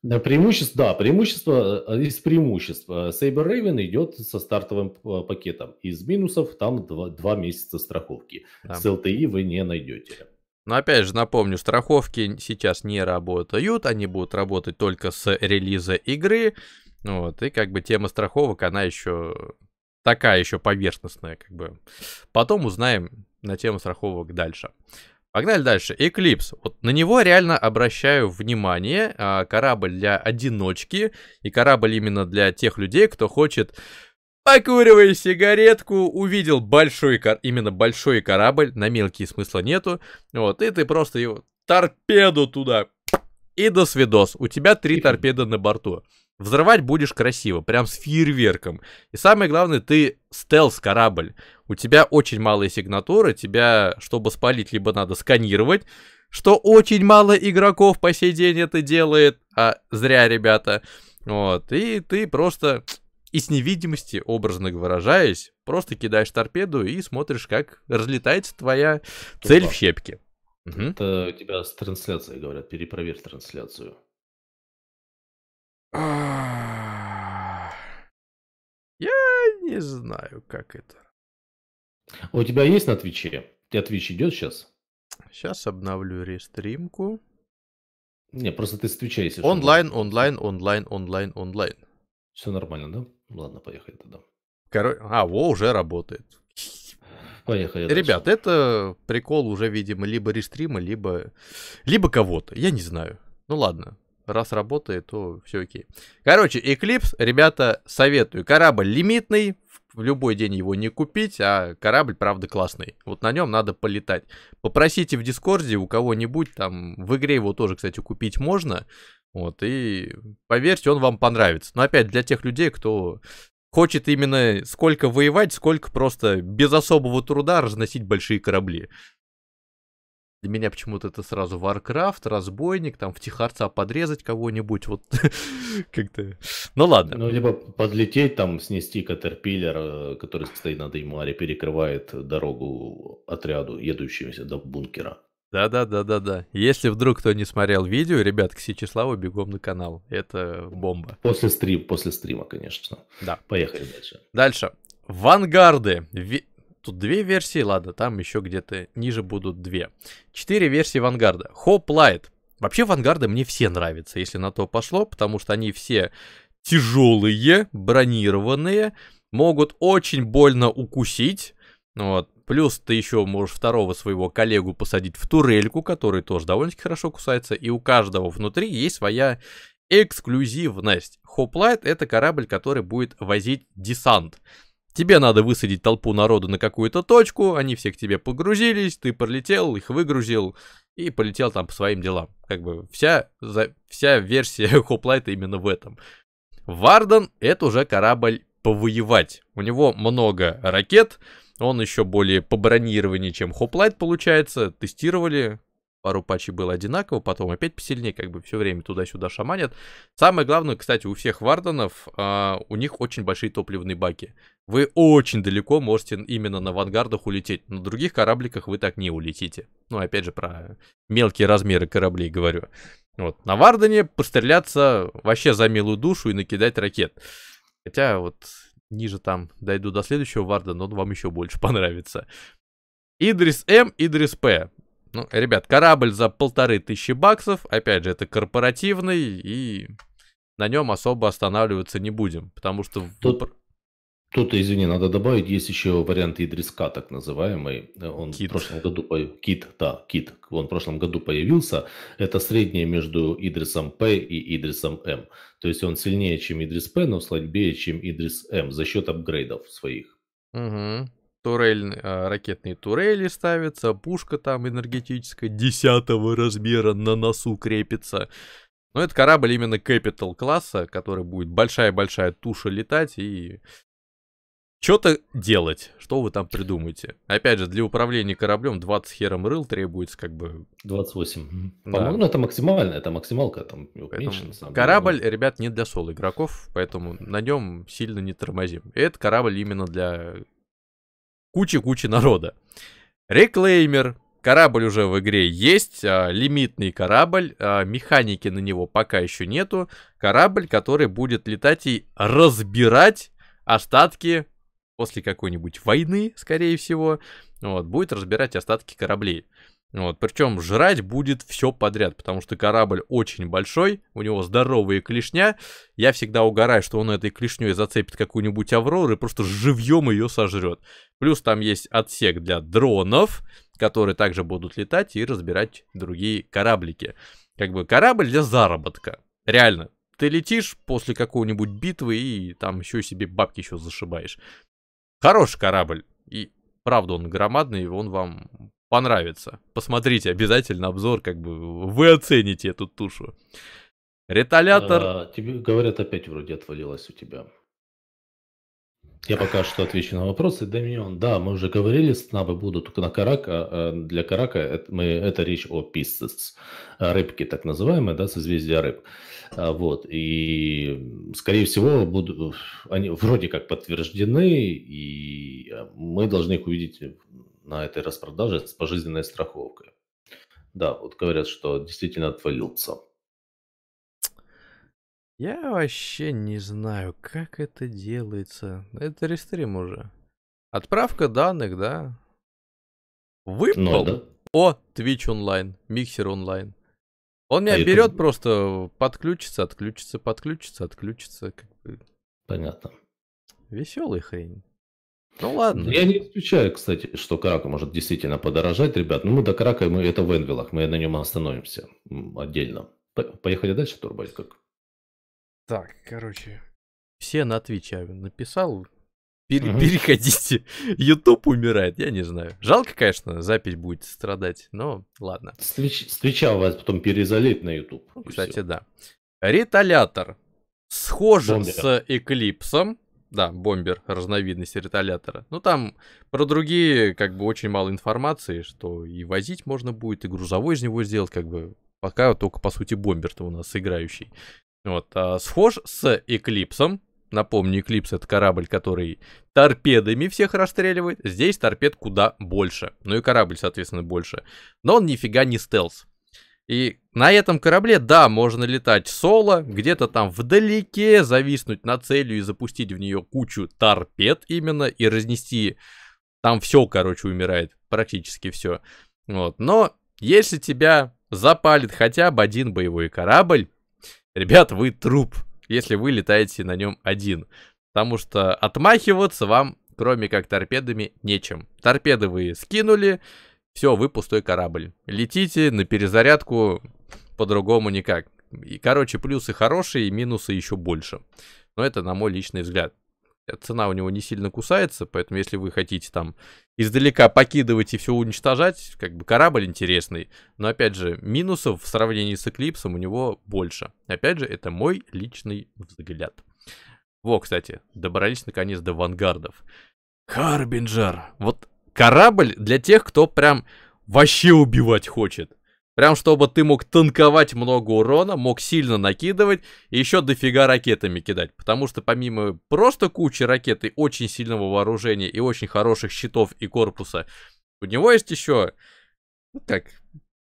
Преимущество, да, преимущество э, из преимущества. Saber Raven идет со стартовым э, пакетом. Из минусов там два 2 месяца страховки. Да. С LTI вы не найдете. Но опять же напомню, страховки сейчас не работают, они будут работать только с релиза игры. Вот, и как бы тема страховок, она еще такая еще поверхностная, как бы. Потом узнаем, на тему страховок дальше. Погнали дальше. Эклипс. Вот на него реально обращаю внимание. А, корабль для одиночки и корабль именно для тех людей, кто хочет покуривая сигаретку, увидел большой, именно большой корабль, на мелкие смысла нету, вот, и ты просто его торпеду туда, и до свидос, у тебя три торпеды на борту. Взрывать будешь красиво, прям с фейерверком. И самое главное, ты стелс-корабль. У тебя очень малые сигнатуры, тебя, чтобы спалить, либо надо сканировать, что очень мало игроков по сей день это делает, а зря, ребята. Вот, и ты просто из невидимости, образно выражаясь, просто кидаешь торпеду и смотришь, как разлетается твоя Тупа. цель в щепки. Это у тебя с трансляцией говорят, перепроверь трансляцию. Я не знаю, как это. А у тебя есть на Твиче? У тебя Твич идет сейчас? Сейчас обновлю рестримку. Не, просто ты с Твича, если Онлайн, что онлайн, онлайн, онлайн, онлайн. Все нормально, да? Ладно, поехали тогда. Король... А, во, уже работает. Поехали. Ребят, дальше. это прикол уже, видимо, либо рестрима, либо... Либо кого-то, я не знаю. Ну ладно, Раз работает, то все окей. Короче, Eclipse, ребята, советую. Корабль лимитный, в любой день его не купить, а корабль, правда, классный. Вот на нем надо полетать. Попросите в Дискорде у кого-нибудь, там, в игре его тоже, кстати, купить можно. Вот, и поверьте, он вам понравится. Но опять, для тех людей, кто хочет именно сколько воевать, сколько просто без особого труда разносить большие корабли. Для меня почему-то это сразу Warcraft, разбойник, там втихарца подрезать кого-нибудь, вот как-то. Ну ладно. Ну, либо подлететь, там снести катерпиллер, э, который стоит на Деймаре, перекрывает дорогу отряду, едущимся до бункера. Да-да-да-да-да. Если вдруг кто не смотрел видео, ребят, к Сечеславу бегом на канал. Это бомба. После стрима, после стрима, конечно. Да. Поехали дальше. Дальше. Вангарды тут две версии, ладно, там еще где-то ниже будут две. Четыре версии Вангарда. Хоп Лайт. Вообще Вангарды мне все нравятся, если на то пошло, потому что они все тяжелые, бронированные, могут очень больно укусить. Вот. Плюс ты еще можешь второго своего коллегу посадить в турельку, который тоже довольно-таки хорошо кусается, и у каждого внутри есть своя эксклюзивность. Хоплайт — это корабль, который будет возить десант. Тебе надо высадить толпу народу на какую-то точку, они все к тебе погрузились, ты пролетел, их выгрузил и полетел там по своим делам. Как бы вся, за, вся версия Хоплайта именно в этом. Варден — это уже корабль повоевать. У него много ракет, он еще более по бронированию, чем Хоплайт получается. Тестировали, пару патчей было одинаково, потом опять посильнее, как бы все время туда-сюда шаманят. Самое главное, кстати, у всех варданов, э, а, у них очень большие топливные баки. Вы очень далеко можете именно на вангардах улететь, на других корабликах вы так не улетите. Ну, опять же, про мелкие размеры кораблей говорю. Вот. На Вардане постреляться вообще за милую душу и накидать ракет. Хотя вот ниже там дойду до следующего Вардана, он вам еще больше понравится. Идрис М, Идрис П. Ну, ребят, корабль за полторы тысячи баксов, опять же, это корпоративный, и на нем особо останавливаться не будем, потому что... Тут, Тут, извини, надо добавить, есть еще вариант Идриска, так называемый. Он кит. в прошлом году появ... кит, да, кит. Он в прошлом году появился. Это среднее между Идрисом П и Идрисом М. То есть он сильнее, чем Идрис П, но слабее, чем Идрис М за счет апгрейдов своих. Угу турель, а, ракетные турели ставятся, пушка там энергетическая десятого размера на носу крепится. Но это корабль именно Capital класса, который будет большая-большая туша летать и что-то делать, что вы там придумаете. Опять же, для управления кораблем 20 хером рыл требуется как бы... 28. Да. По-моему, ну, это максимально, это максималка, там меньше на самом Корабль, деле. ребят, не для сол игроков, поэтому на нем сильно не тормозим. И это корабль именно для Куча куча народа. Реклеймер, корабль уже в игре есть, а, лимитный корабль, а, механики на него пока еще нету. Корабль, который будет летать и разбирать остатки после какой-нибудь войны, скорее всего. Вот, будет разбирать остатки кораблей. Вот, причем жрать будет все подряд, потому что корабль очень большой, у него здоровые клешня. Я всегда угораю, что он этой клешней зацепит какую-нибудь Аврору и просто живьем ее сожрет. Плюс там есть отсек для дронов, которые также будут летать и разбирать другие кораблики. Как бы корабль для заработка. Реально, ты летишь после какой-нибудь битвы и там еще себе бабки еще зашибаешь. Хороший корабль. И правда он громадный, он вам понравится. Посмотрите обязательно обзор, как бы вы оцените эту тушу. Реталятор... А, тебе говорят, опять вроде отвалилось у тебя. Я пока что отвечу на вопросы. Доминион, да, мы уже говорили, снабы будут только на карака. А, для карака это, мы, это речь о писцес, рыбке, так называемой, да, созвездия рыб. А, вот, и, скорее всего, будут, они вроде как подтверждены, и а, мы должны их увидеть на этой распродаже с пожизненной страховкой. Да, вот говорят, что действительно отвалился. Я вообще не знаю, как это делается. Это рестрим уже. Отправка данных, да? Ну Выпал ну, да. о Twitch онлайн, миксер онлайн. Он меня а берет YouTube... просто, подключится, отключится, подключится, отключится. Как бы. Понятно. Веселый хрень. Ну ладно. Я не исключаю, кстати, что Карака может действительно подорожать, ребят. Ну мы до Карака, мы это в Энвилах, мы на нем остановимся отдельно. Поехали дальше, Турбай, как? Так, короче. Все на Твиче а, написал. Пер- угу. Переходите. Ютуб умирает, я не знаю. Жалко, конечно, запись будет страдать, но ладно. С, Твича вас потом перезалить на Ютуб. кстати, все. да. Реталятор. Схожен Бомбер. с Эклипсом. Да, бомбер, разновидность ретолятора. Ну там про другие как бы очень мало информации, что и возить можно будет, и грузовой из него сделать, как бы пока только по сути бомбер-то у нас играющий. Вот, а, схож с Эклипсом. Напомню, Эклипс это корабль, который торпедами всех расстреливает. Здесь торпед куда больше. Ну и корабль, соответственно, больше. Но он нифига не стелс. И на этом корабле, да, можно летать соло, где-то там вдалеке зависнуть на целью и запустить в нее кучу торпед именно и разнести. Там все, короче, умирает, практически все. Вот. Но если тебя запалит хотя бы один боевой корабль, ребят, вы труп, если вы летаете на нем один. Потому что отмахиваться вам, кроме как торпедами, нечем. Торпеды вы скинули, все, вы пустой корабль. Летите на перезарядку по-другому никак. И, короче, плюсы хорошие, и минусы еще больше. Но это на мой личный взгляд. Э, цена у него не сильно кусается, поэтому если вы хотите там издалека покидывать и все уничтожать, как бы корабль интересный. Но опять же, минусов в сравнении с Эклипсом у него больше. Опять же, это мой личный взгляд. Во, кстати, добрались наконец до вангардов. Харбинджер! Вот Корабль для тех, кто прям вообще убивать хочет. Прям чтобы ты мог танковать много урона, мог сильно накидывать и еще дофига ракетами кидать. Потому что помимо просто кучи ракет и очень сильного вооружения и очень хороших щитов и корпуса, у него есть еще, ну как,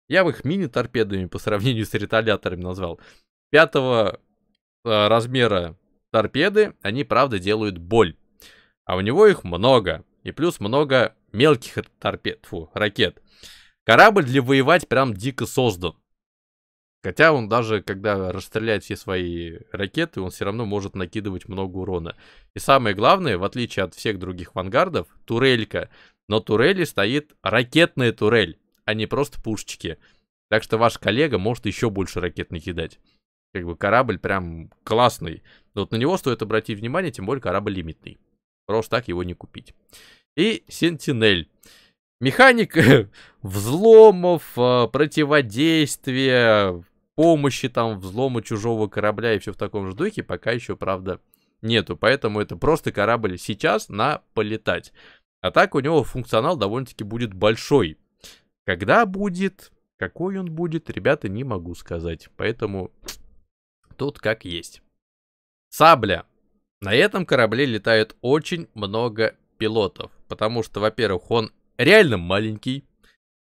я бы их мини-торпедами по сравнению с реталиаторами назвал. Пятого э, размера торпеды, они правда делают боль. А у него их много. И плюс много мелких торпед, фу, ракет. Корабль для воевать прям дико создан. Хотя он даже, когда расстреляет все свои ракеты, он все равно может накидывать много урона. И самое главное, в отличие от всех других вангардов, турелька. Но турели стоит ракетная турель, а не просто пушечки. Так что ваш коллега может еще больше ракет накидать. Как бы корабль прям классный. Но вот на него стоит обратить внимание, тем более корабль лимитный. Просто так его не купить и Сентинель. Механик взломов, э, противодействия, помощи там взлому чужого корабля и все в таком же духе пока еще, правда, нету. Поэтому это просто корабль сейчас на полетать. А так у него функционал довольно-таки будет большой. Когда будет, какой он будет, ребята, не могу сказать. Поэтому тут как есть. Сабля. На этом корабле летает очень много пилотов потому что, во-первых, он реально маленький.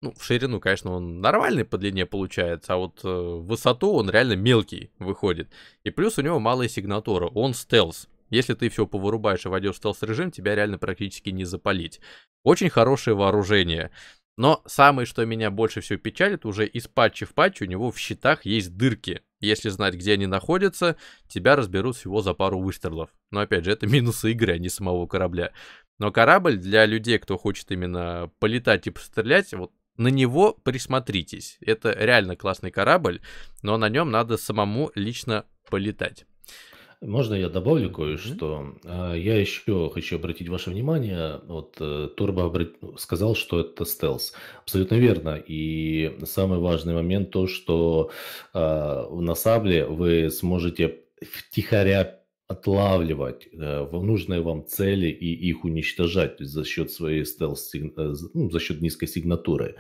Ну, в ширину, конечно, он нормальный по длине получается, а вот э, в высоту он реально мелкий выходит. И плюс у него малая сигнатура, он стелс. Если ты все повырубаешь и войдешь в стелс-режим, тебя реально практически не запалить. Очень хорошее вооружение. Но самое, что меня больше всего печалит, уже из патча в патч у него в щитах есть дырки. Если знать, где они находятся, тебя разберут всего за пару выстрелов. Но опять же, это минусы игры, а не самого корабля. Но корабль для людей, кто хочет именно полетать и пострелять, вот на него присмотритесь. Это реально классный корабль, но на нем надо самому лично полетать. Можно я добавлю кое-что? А, Я еще хочу обратить ваше внимание, вот э, Турбо сказал, что это стелс. Абсолютно верно. И самый важный момент то, что э, на сабле вы сможете втихаря отлавливать э, в нужные вам цели и их уничтожать за счет своей стелс, э, ну, за счет низкой сигнатуры.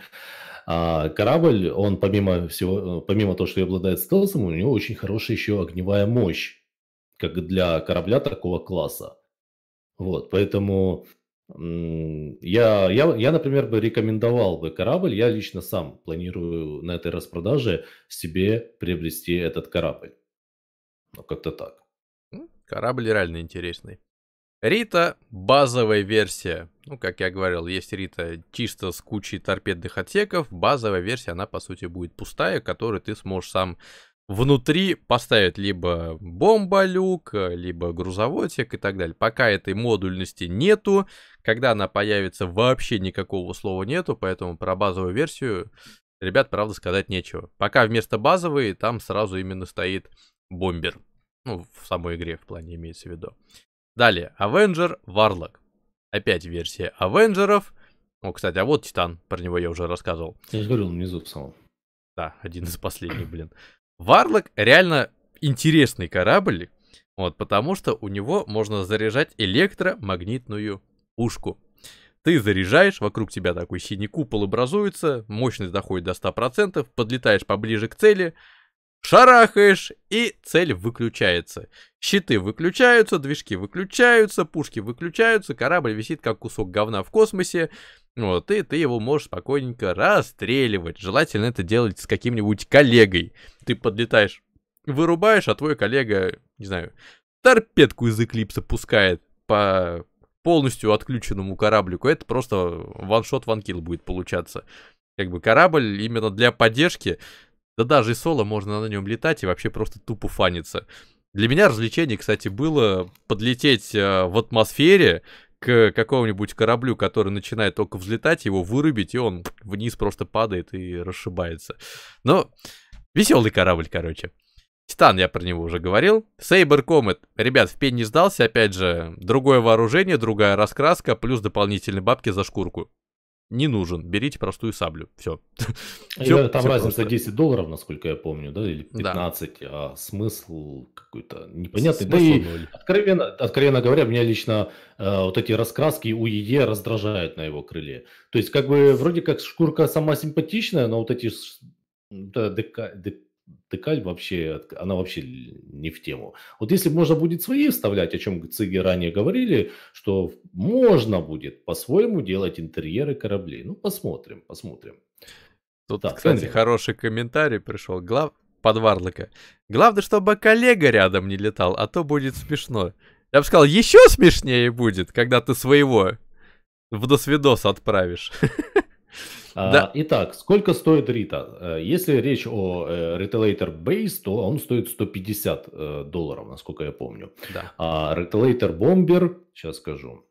А корабль, он помимо всего, помимо того, что обладает стелсом, у него очень хорошая еще огневая мощь как для корабля такого класса. Вот, поэтому я, я, я, например, бы рекомендовал бы корабль, я лично сам планирую на этой распродаже себе приобрести этот корабль. Ну, как-то так. Корабль реально интересный. Рита – базовая версия. Ну, как я говорил, есть Рита чисто с кучей торпедных отсеков. Базовая версия, она, по сути, будет пустая, которую ты сможешь сам внутри поставят либо бомболюк, э, либо грузовотик и так далее. Пока этой модульности нету, когда она появится, вообще никакого слова нету, поэтому про базовую версию, ребят, правда, сказать нечего. Пока вместо базовой там сразу именно стоит бомбер. Ну, в самой игре в плане имеется в виду. Далее, Avenger Warlock. Опять версия Авенджеров. О, кстати, а вот Титан, про него я уже рассказывал. Я же говорил, внизу самом. Да, один из последних, блин. Варлок реально интересный корабль, вот, потому что у него можно заряжать электромагнитную пушку. Ты заряжаешь, вокруг тебя такой синий купол образуется, мощность доходит до 100%, подлетаешь поближе к цели, шарахаешь, и цель выключается. Щиты выключаются, движки выключаются, пушки выключаются, корабль висит как кусок говна в космосе, вот, и ты его можешь спокойненько расстреливать. Желательно это делать с каким-нибудь коллегой. Ты подлетаешь, вырубаешь, а твой коллега, не знаю, торпедку из Эклипса пускает по полностью отключенному кораблику. Это просто ваншот ванкил будет получаться. Как бы корабль именно для поддержки. Да даже и соло можно на нем летать и вообще просто тупо фаниться. Для меня развлечение, кстати, было подлететь э, в атмосфере, к какому-нибудь кораблю, который начинает только взлетать, его вырубить, и он вниз просто падает и расшибается. Но веселый корабль, короче. Титан, я про него уже говорил. Сейбер Комет. Ребят, в пень не сдался. Опять же, другое вооружение, другая раскраска, плюс дополнительные бабки за шкурку не нужен, берите простую саблю, все. А все там все разница просто. 10 долларов, насколько я помню, да, или 15, да. а смысл какой-то непонятный. Смысл да и ноль. откровенно, откровенно говоря, меня лично э, вот эти раскраски у ЕЕ раздражают на его крыле. То есть как бы вроде как шкурка сама симпатичная, но вот эти да, ДК, ДК, втыкать вообще, она вообще не в тему. Вот если можно будет свои вставлять, о чем цыги ранее говорили, что можно будет по-своему делать интерьеры кораблей. Ну, посмотрим, посмотрим. Тут, так. кстати, Фенрих. хороший комментарий пришел. Глав... Подварлока. Главное, чтобы коллега рядом не летал, а то будет смешно. Я бы сказал, еще смешнее будет, когда ты своего в досвидос отправишь. А, да. Итак, сколько стоит Рита? Э, если речь о э, Retailator Base, то он стоит 150 э, долларов, насколько я помню. Да. А Retailator Bomber, сейчас скажу.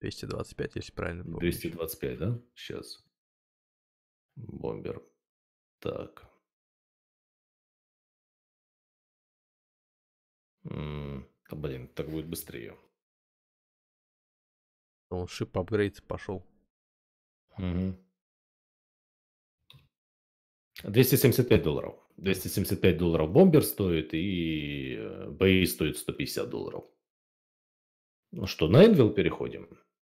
225, если правильно помню. 225, да? Сейчас. Бомбер. Так. М блин, так будет быстрее. Он шип апгрейд пошел. Угу. 275 долларов. 275 долларов бомбер стоит, и э, бои стоит 150 долларов. Ну что, на Энвил переходим?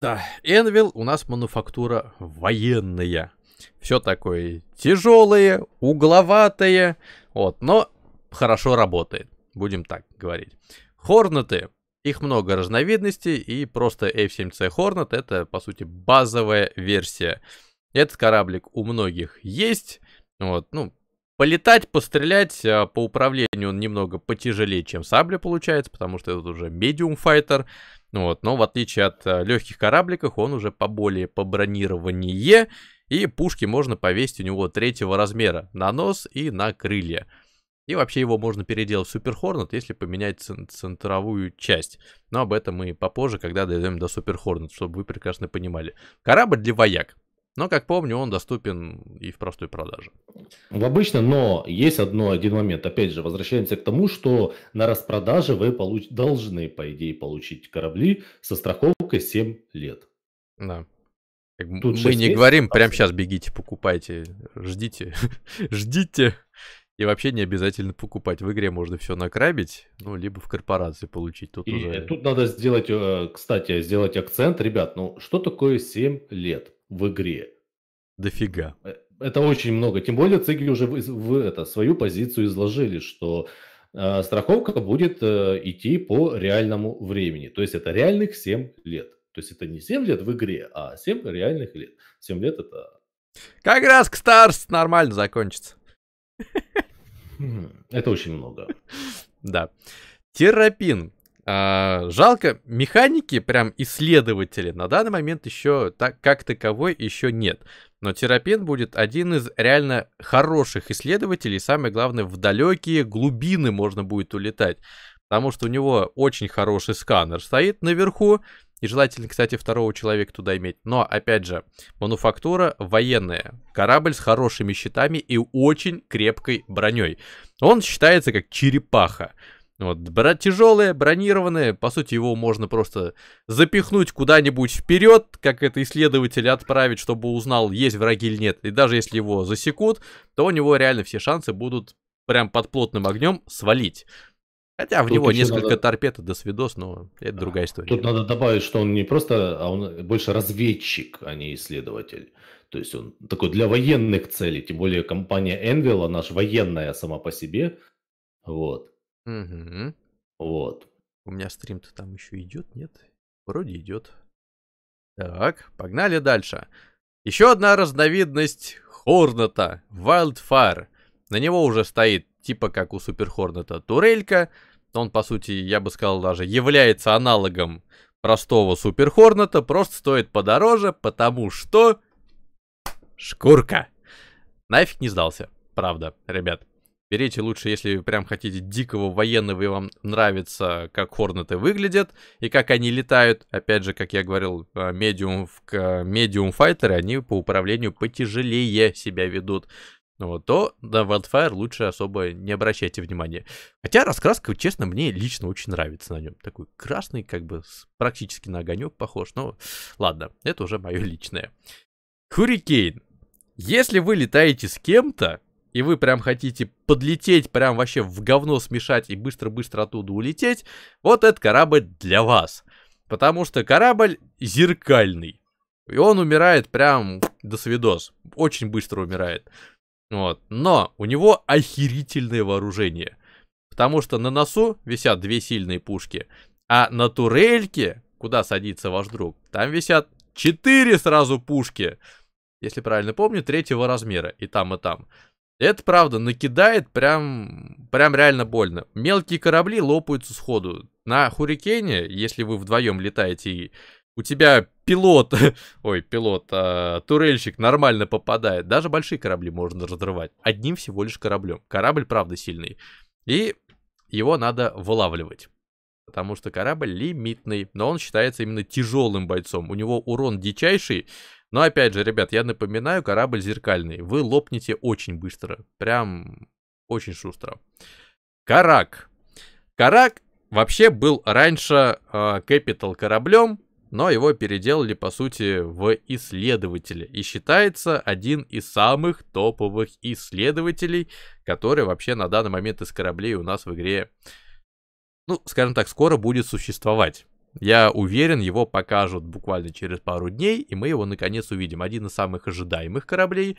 Да, Энвил у нас мануфактура военная. Все такое тяжелое, угловатое, вот, но хорошо работает, будем так говорить. Хорнеты, их много разновидностей, и просто F7C Hornet это, по сути, базовая версия. Этот кораблик у многих есть, вот, ну, полетать, пострелять, а, по управлению он немного потяжелее, чем сабля получается, потому что это уже медиум ну файтер. Вот, но в отличие от а, легких корабликов, он уже поболее по бронированию, и пушки можно повесить у него третьего размера на нос и на крылья. И вообще его можно переделать в Суперхорнет, если поменять центровую часть. Но об этом мы попозже, когда дойдем до Суперхорнет, чтобы вы прекрасно понимали. Корабль для вояк. Но, как помню, он доступен и в простой продаже. В обычном, но есть одно, один момент. Опять же, возвращаемся к тому, что на распродаже вы получ... должны, по идее, получить корабли со страховкой 7 лет. Да. Э, тут мы не лет, говорим, а прямо сейчас бегите, покупайте, ждите, ждите. И вообще не обязательно покупать. В игре можно все накрабить, ну, либо в корпорации получить. Тут, и уже... тут надо сделать, э, кстати, сделать акцент. Ребят, ну, что такое 7 лет? в игре. Дофига. Э, это очень много. Тем более циги уже в, в это, свою позицию изложили, что э, страховка будет э, идти по реальному времени. То есть это реальных 7 лет. То есть это не 7 лет в игре, а 7 реальных лет. 7 лет это... Как раз к Старс нормально закончится. Хм, это очень много. Да. Терапин. А, жалко, механики, прям исследователи, на данный момент еще так, как таковой еще нет. Но Терапен будет один из реально хороших исследователей, самое главное, в далекие глубины можно будет улетать. Потому что у него очень хороший сканер стоит наверху, и желательно, кстати, второго человека туда иметь. Но, опять же, мануфактура военная. Корабль с хорошими щитами и очень крепкой броней. Он считается как черепаха. Вот, брать тяжелые, бронированные, по сути, его можно просто запихнуть куда-нибудь вперед, как это исследователь отправить, чтобы узнал, есть враги или нет. И даже если его засекут, то у него реально все шансы будут прям под плотным огнем свалить. Хотя Тут в него несколько надо... торпед и до свидос, но это другая история. Тут надо добавить, что он не просто, а он больше разведчик, а не исследователь. То есть он такой для военных целей, тем более компания Envil, она же военная сама по себе. Вот. Угу. Вот. У меня стрим-то там еще идет, нет? Вроде идет. Так, погнали дальше. Еще одна разновидность Хорната, Wildfire. На него уже стоит, типа как у Супер Хорната, турелька. Он, по сути, я бы сказал даже, является аналогом простого Супер Хорната, просто стоит подороже, потому что... Шкурка. Нафиг не сдался, правда, ребят. Берите лучше, если вы прям хотите дикого военного и вам нравится, как хорнеты выглядят и как они летают. Опять же, как я говорил, э, медиум, медиум файтеры, они по управлению потяжелее себя ведут. Ну вот, то на Wildfire лучше особо не обращайте внимания. Хотя раскраска, честно, мне лично очень нравится на нем. Такой красный, как бы практически на огонек похож. Но ладно, это уже мое личное. Хурикейн. Если вы летаете с кем-то, и вы прям хотите подлететь, прям вообще в говно смешать и быстро-быстро оттуда улететь, вот этот корабль для вас. Потому что корабль зеркальный. И он умирает прям до свидос. Очень быстро умирает. Вот. Но у него охерительное вооружение. Потому что на носу висят две сильные пушки. А на турельке, куда садится ваш друг, там висят четыре сразу пушки. Если правильно помню, третьего размера. И там, и там. Это правда, накидает прям, прям реально больно. Мелкие корабли лопаются сходу. На Хурикене, если вы вдвоем летаете и у тебя пилот, ой, пилот, а, турельщик нормально попадает, даже большие корабли можно разрывать. Одним всего лишь кораблем. Корабль, правда, сильный. И его надо вылавливать. Потому что корабль лимитный, но он считается именно тяжелым бойцом. У него урон дичайший, но опять же, ребят, я напоминаю, корабль зеркальный. Вы лопнете очень быстро. Прям очень шустро. Карак. Карак вообще был раньше э, кораблем, но его переделали, по сути, в исследователя. И считается один из самых топовых исследователей, который вообще на данный момент из кораблей у нас в игре, ну, скажем так, скоро будет существовать. Я уверен, его покажут буквально через пару дней, и мы его наконец увидим. Один из самых ожидаемых кораблей.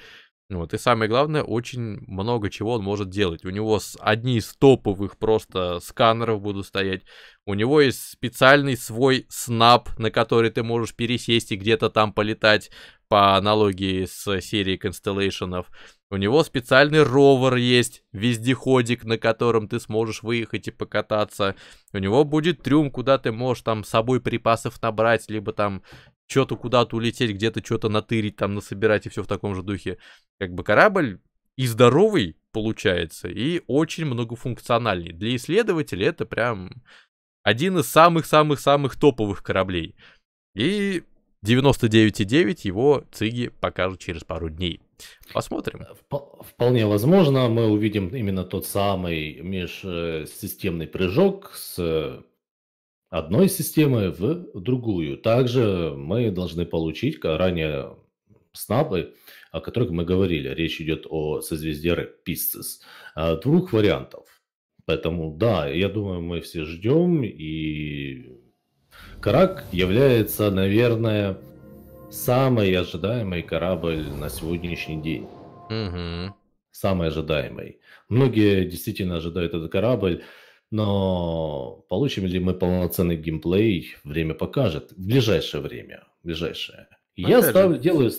Вот, и самое главное, очень много чего он может делать. У него одни из топовых просто сканеров будут стоять. У него есть специальный свой снап, на который ты можешь пересесть и где-то там полетать по аналогии с э, серией констеллейшенов. У него специальный ровер есть, вездеходик, на котором ты сможешь выехать и покататься. У него будет трюм, куда ты можешь там с собой припасов набрать, либо там что-то куда-то улететь, где-то что-то натырить, там насобирать и все в таком же духе. Как бы корабль и здоровый получается, и очень многофункциональный. Для исследователя это прям один из самых-самых-самых топовых кораблей. И 99,9 его Циги покажут через пару дней. Посмотрим. Э, вполне возможно, мы увидим именно тот самый межсистемный прыжок с одной системы в другую. Также мы должны получить ранее снапы, о которых мы говорили. Речь идет о созвездии Рэп, Писцис. Э, двух вариантов. Поэтому да, я думаю, мы все ждем. И Карак является, наверное, Самый ожидаемый корабль на сегодняшний день. Угу. Самый ожидаемый. Многие действительно ожидают этот корабль, но получим ли мы полноценный геймплей, время покажет. В ближайшее время. В ближайшее. Я, ставлю, делаю,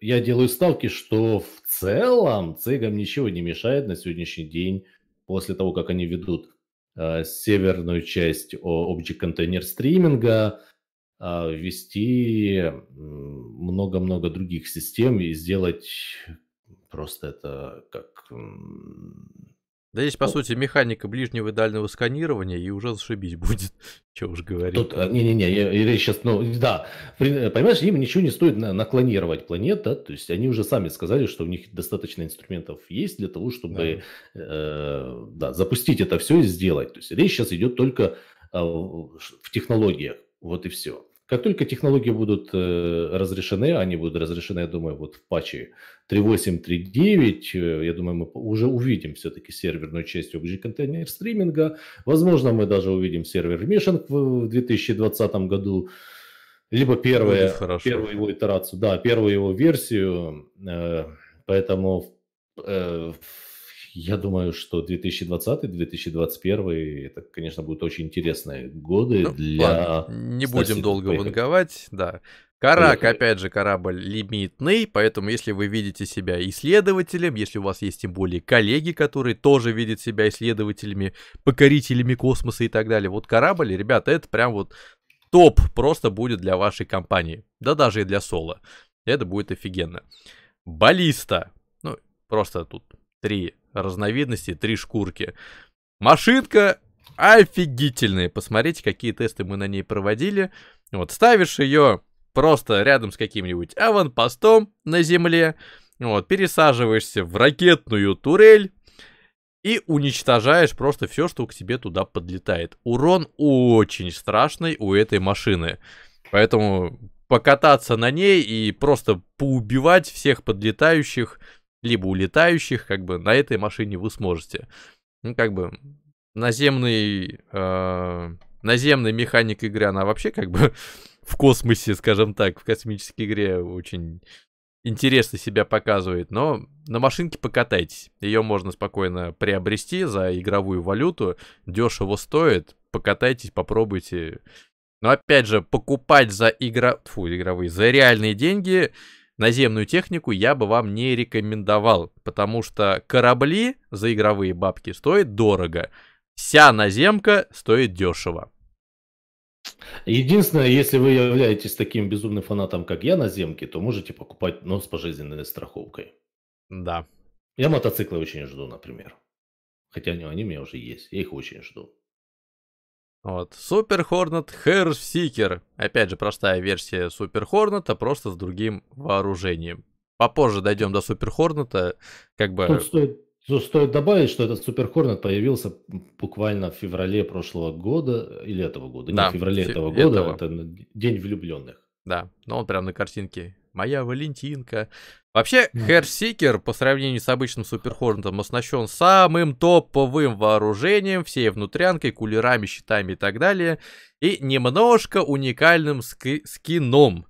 я делаю ставки, что в целом цигам ничего не мешает на сегодняшний день, после того, как они ведут э, северную часть Object Container стриминга, а, ввести много-много других систем и сделать просто это как... Да здесь, по ну, сути, механика ближнего и дальнего сканирования, и уже зашибись будет, что уж говорить. Тут, а, не-не-не, я, я сейчас, ну, да, понимаешь, им ничего не стоит наклонировать планет, да, то есть они уже сами сказали, что у них достаточно инструментов есть для того, чтобы, да, э, да запустить это все и сделать. То есть речь сейчас идет только а, в технологиях, вот и все. Как только технологии будут э, разрешены, они будут разрешены, я думаю, вот в патче 3.8.3.9, э, я думаю, мы уже увидим все-таки серверную часть OG контейнер стриминга. Возможно, мы даже увидим сервер мишинг в, в 2020 году. Либо первое, первую его итерацию, да, первую его версию. Э, поэтому э, я думаю, что 2020-2021 это, конечно, будут очень интересные годы ну, для... Ладно, не будем долго поехали. ванговать, да. Карак, поехали. опять же, корабль лимитный, поэтому если вы видите себя исследователем, если у вас есть тем более коллеги, которые тоже видят себя исследователями, покорителями космоса и так далее, вот корабль, ребята, это прям вот топ просто будет для вашей компании, да даже и для соло. Это будет офигенно. Баллиста, ну, просто тут три разновидностей, три шкурки. Машинка офигительная. Посмотрите, какие тесты мы на ней проводили. Вот ставишь ее просто рядом с каким-нибудь аванпостом на земле. Вот, пересаживаешься в ракетную турель и уничтожаешь просто все, что к тебе туда подлетает. Урон очень страшный у этой машины. Поэтому покататься на ней и просто поубивать всех подлетающих либо улетающих, как бы на этой машине вы сможете. Ну, как бы наземный, э, наземный механик игры, она вообще как бы в космосе, скажем так, в космической игре очень интересно себя показывает, но на машинке покатайтесь. Ее можно спокойно приобрести за игровую валюту, дешево стоит, покатайтесь, попробуйте. Но опять же, покупать за игра... Фу, игровые, за реальные деньги наземную технику я бы вам не рекомендовал, потому что корабли за игровые бабки стоят дорого. Вся наземка стоит дешево. Единственное, если вы являетесь таким безумным фанатом, как я, наземки, то можете покупать нос с пожизненной страховкой. Да. Я мотоциклы очень жду, например. Хотя они у меня уже есть, я их очень жду. Вот. Супер Хорнет Хэр Сикер. Опять же, простая версия Супер Хорнета, просто с другим вооружением. Попозже дойдем до Супер Хорнета. Как бы... Тут стоит, тут стоит добавить, что этот Супер Хорнет появился буквально в феврале прошлого года или этого года. Да, Не в феврале этого, этого года, это День влюбленных. Да, но он прям на картинке моя Валентинка. Вообще, Херсикер по сравнению с обычным суперхорнтом оснащен самым топовым вооружением, всей внутрянкой, кулерами, щитами и так далее, и немножко уникальным ски скином.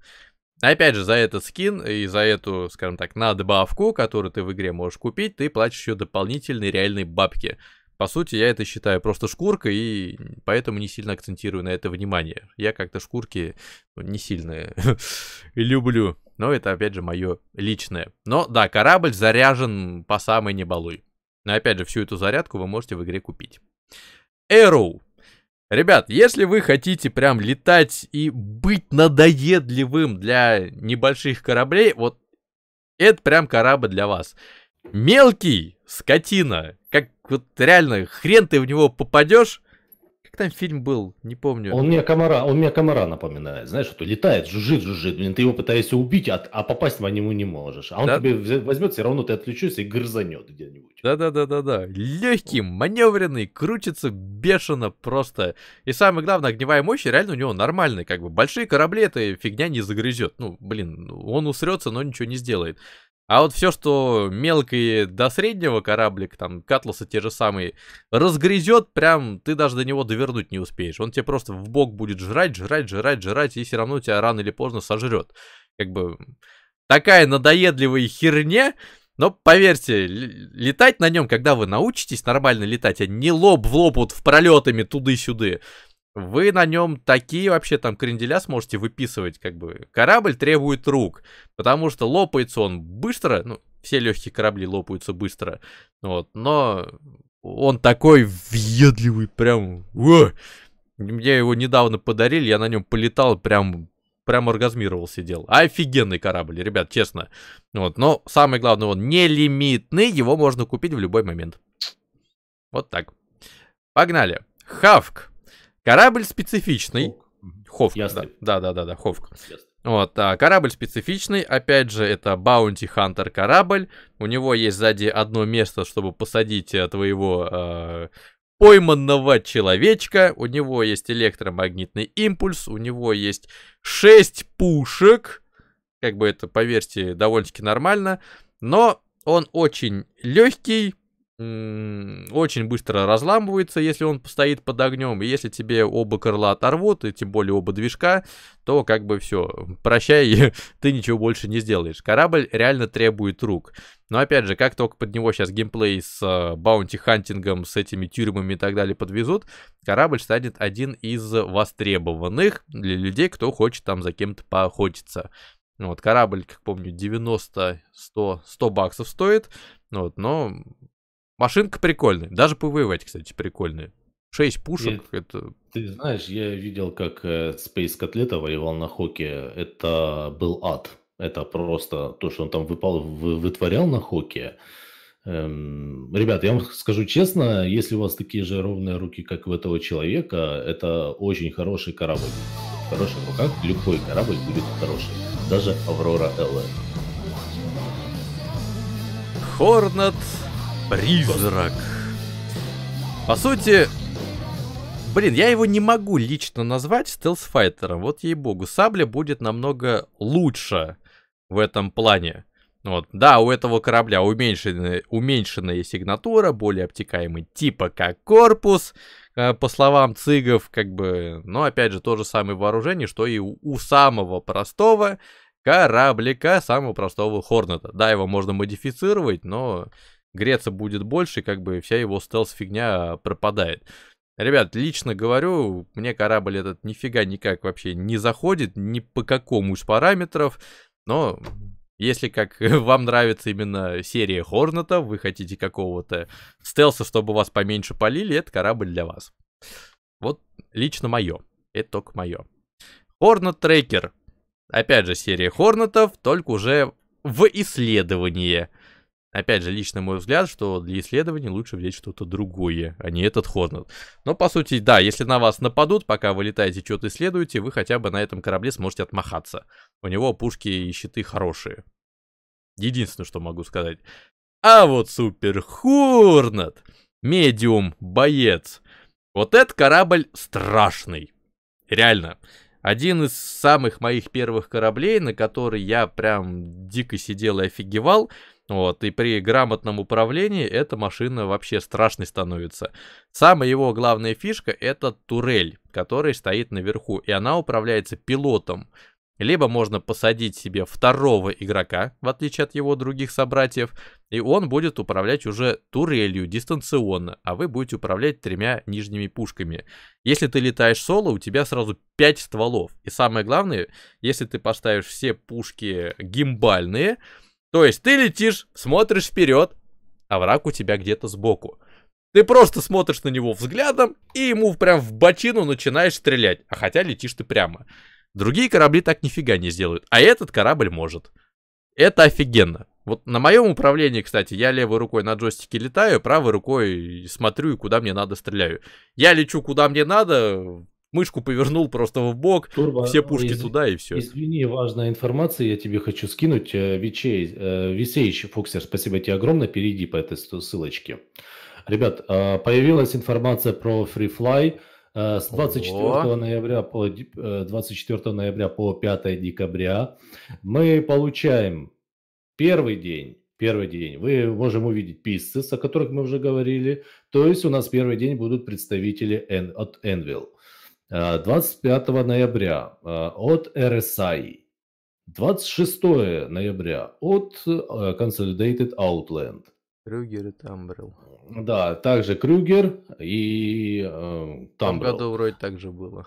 Опять же, за этот скин и за эту, скажем так, надбавку, которую ты в игре можешь купить, ты платишь еще дополнительные реальные бабки. По сути, я это считаю просто шкуркой, и поэтому не сильно акцентирую на это внимание. Я как-то шкурки ну, не сильно люблю. Но это, опять же, мое личное. Но да, корабль заряжен по самой небалуй. Но опять же, всю эту зарядку вы можете в игре купить. Arrow. Ребят, если вы хотите прям летать и быть надоедливым для небольших кораблей, вот это прям корабль для вас. Мелкий, скотина, как вот реально хрен ты в него попадешь, там фильм был? Не помню. Он мне комара, он мне комара напоминает. Знаешь, что летает, жужжит, жужжит. Блин, Ты его пытаешься убить, а, а попасть по нему не можешь. А он да? тебе возьмет, все равно ты отключишься и грызанет где-нибудь. Да-да-да-да-да. Легкий, маневренный, крутится бешено просто. И самое главное, огневая мощь реально у него нормальная. Как бы большие корабли эта фигня не загрызет. Ну, блин, он усрется, но ничего не сделает. А вот все, что мелкое до среднего кораблик, там, Катласа те же самые, разгрызет, прям ты даже до него довернуть не успеешь. Он тебе просто в бок будет жрать, жрать, жрать, жрать, и все равно тебя рано или поздно сожрет. Как бы такая надоедливая херня, но поверьте, летать на нем, когда вы научитесь нормально летать, а не лоб в лоб вот в пролетами туды сюда вы на нем такие вообще там кренделя сможете выписывать, как бы. Корабль требует рук, потому что лопается он быстро, ну, все легкие корабли лопаются быстро, вот, но он такой въедливый, прям, о! мне его недавно подарили, я на нем полетал, прям прям оргазмировал сидел. Офигенный корабль, ребят, честно. Вот, но самое главное, он не лимитный, его можно купить в любой момент. Вот так. Погнали. Хавк. Корабль специфичный. Ховк. Да, да, да, да, Ховк. Вот, а корабль специфичный, опять же, это Bounty Hunter корабль. У него есть сзади одно место, чтобы посадить э, твоего э, пойманного человечка. У него есть электромагнитный импульс, у него есть 6 пушек. Как бы это, поверьте, довольно-таки нормально. Но он очень легкий, очень быстро разламывается, если он стоит под огнем. И если тебе оба крыла оторвут, и тем более оба движка, то как бы все, прощай, ты ничего больше не сделаешь. Корабль реально требует рук. Но опять же, как только под него сейчас геймплей с э, баунти-хантингом, с этими тюрьмами и так далее подвезут, корабль станет один из востребованных для людей, кто хочет там за кем-то поохотиться. Вот, корабль, как помню, 90, 100, 100 баксов стоит, вот, но Машинка прикольная. Даже ПВВ, кстати, прикольные. Шесть пушек, я, это... Ты знаешь, я видел, как Спейс э, Котлета воевал на Хоке. Это был ад. Это просто то, что он там выпал, вытворял на Хоке. Эм, ребят, я вам скажу честно, если у вас такие же ровные руки, как у этого человека, это очень хороший корабль. В хороших руках любой корабль будет хороший. Даже Аврора Эллен. Хорнет Призрак. По сути, блин, я его не могу лично назвать стелс-файтером. Вот ей-богу, сабля будет намного лучше в этом плане. Вот. Да, у этого корабля уменьшенная, уменьшенная сигнатура, более обтекаемый типа как корпус, э, по словам цигов, как бы, но опять же то же самое вооружение, что и у, у самого простого кораблика, самого простого Хорнета. Да, его можно модифицировать, но греться будет больше, как бы вся его стелс-фигня а, пропадает. Ребят, лично говорю, мне корабль этот нифига никак вообще не заходит, ни по какому из параметров, но если как вам нравится именно серия Хорната, вы хотите какого-то стелса, чтобы вас поменьше полили, это корабль для вас. Вот лично мое. Это только мое. Хорнет Трекер. Опять же серия Хорнетов, только уже в исследовании. Опять же, лично мой взгляд, что для исследований лучше взять что-то другое, а не этот Хорнет. Но, по сути, да, если на вас нападут, пока вы летаете, что-то исследуете, вы хотя бы на этом корабле сможете отмахаться. У него пушки и щиты хорошие. Единственное, что могу сказать. А вот Супер Хорнет, медиум, боец. Вот этот корабль страшный. Реально. Один из самых моих первых кораблей, на который я прям дико сидел и офигевал — вот, и при грамотном управлении эта машина вообще страшной становится. Самая его главная фишка это турель, которая стоит наверху, и она управляется пилотом. Либо можно посадить себе второго игрока, в отличие от его других собратьев, и он будет управлять уже турелью дистанционно, а вы будете управлять тремя нижними пушками. Если ты летаешь соло, у тебя сразу 5 стволов. И самое главное, если ты поставишь все пушки гимбальные, то есть ты летишь, смотришь вперед, а враг у тебя где-то сбоку. Ты просто смотришь на него взглядом и ему прям в бочину начинаешь стрелять, а хотя летишь ты прямо. Другие корабли так нифига не сделают, а этот корабль может. Это офигенно. Вот на моем управлении, кстати, я левой рукой на джойстике летаю, правой рукой смотрю, и куда мне надо стреляю. Я лечу, куда мне надо, мышку повернул просто в бок, Турбо, все пушки из, туда и все. Извини, важная информация, я тебе хочу скинуть. Э, Вичей, э, Висеич, Фоксер, спасибо тебе огромное, перейди по этой ссылочке. Ребят, э, появилась информация про FreeFly. С 24 Ого. ноября по 24 ноября по 5 декабря мы получаем первый день первый день. Вы можем увидеть писцы, о которых мы уже говорили. То есть у нас первый день будут представители от Envil. 25 э, э, ноября от RSI, 26 ноября от Consolidated Outland. Крюгер и Тамбрел. Да, также Крюгер и э, Тамбрел. В году вроде так же было.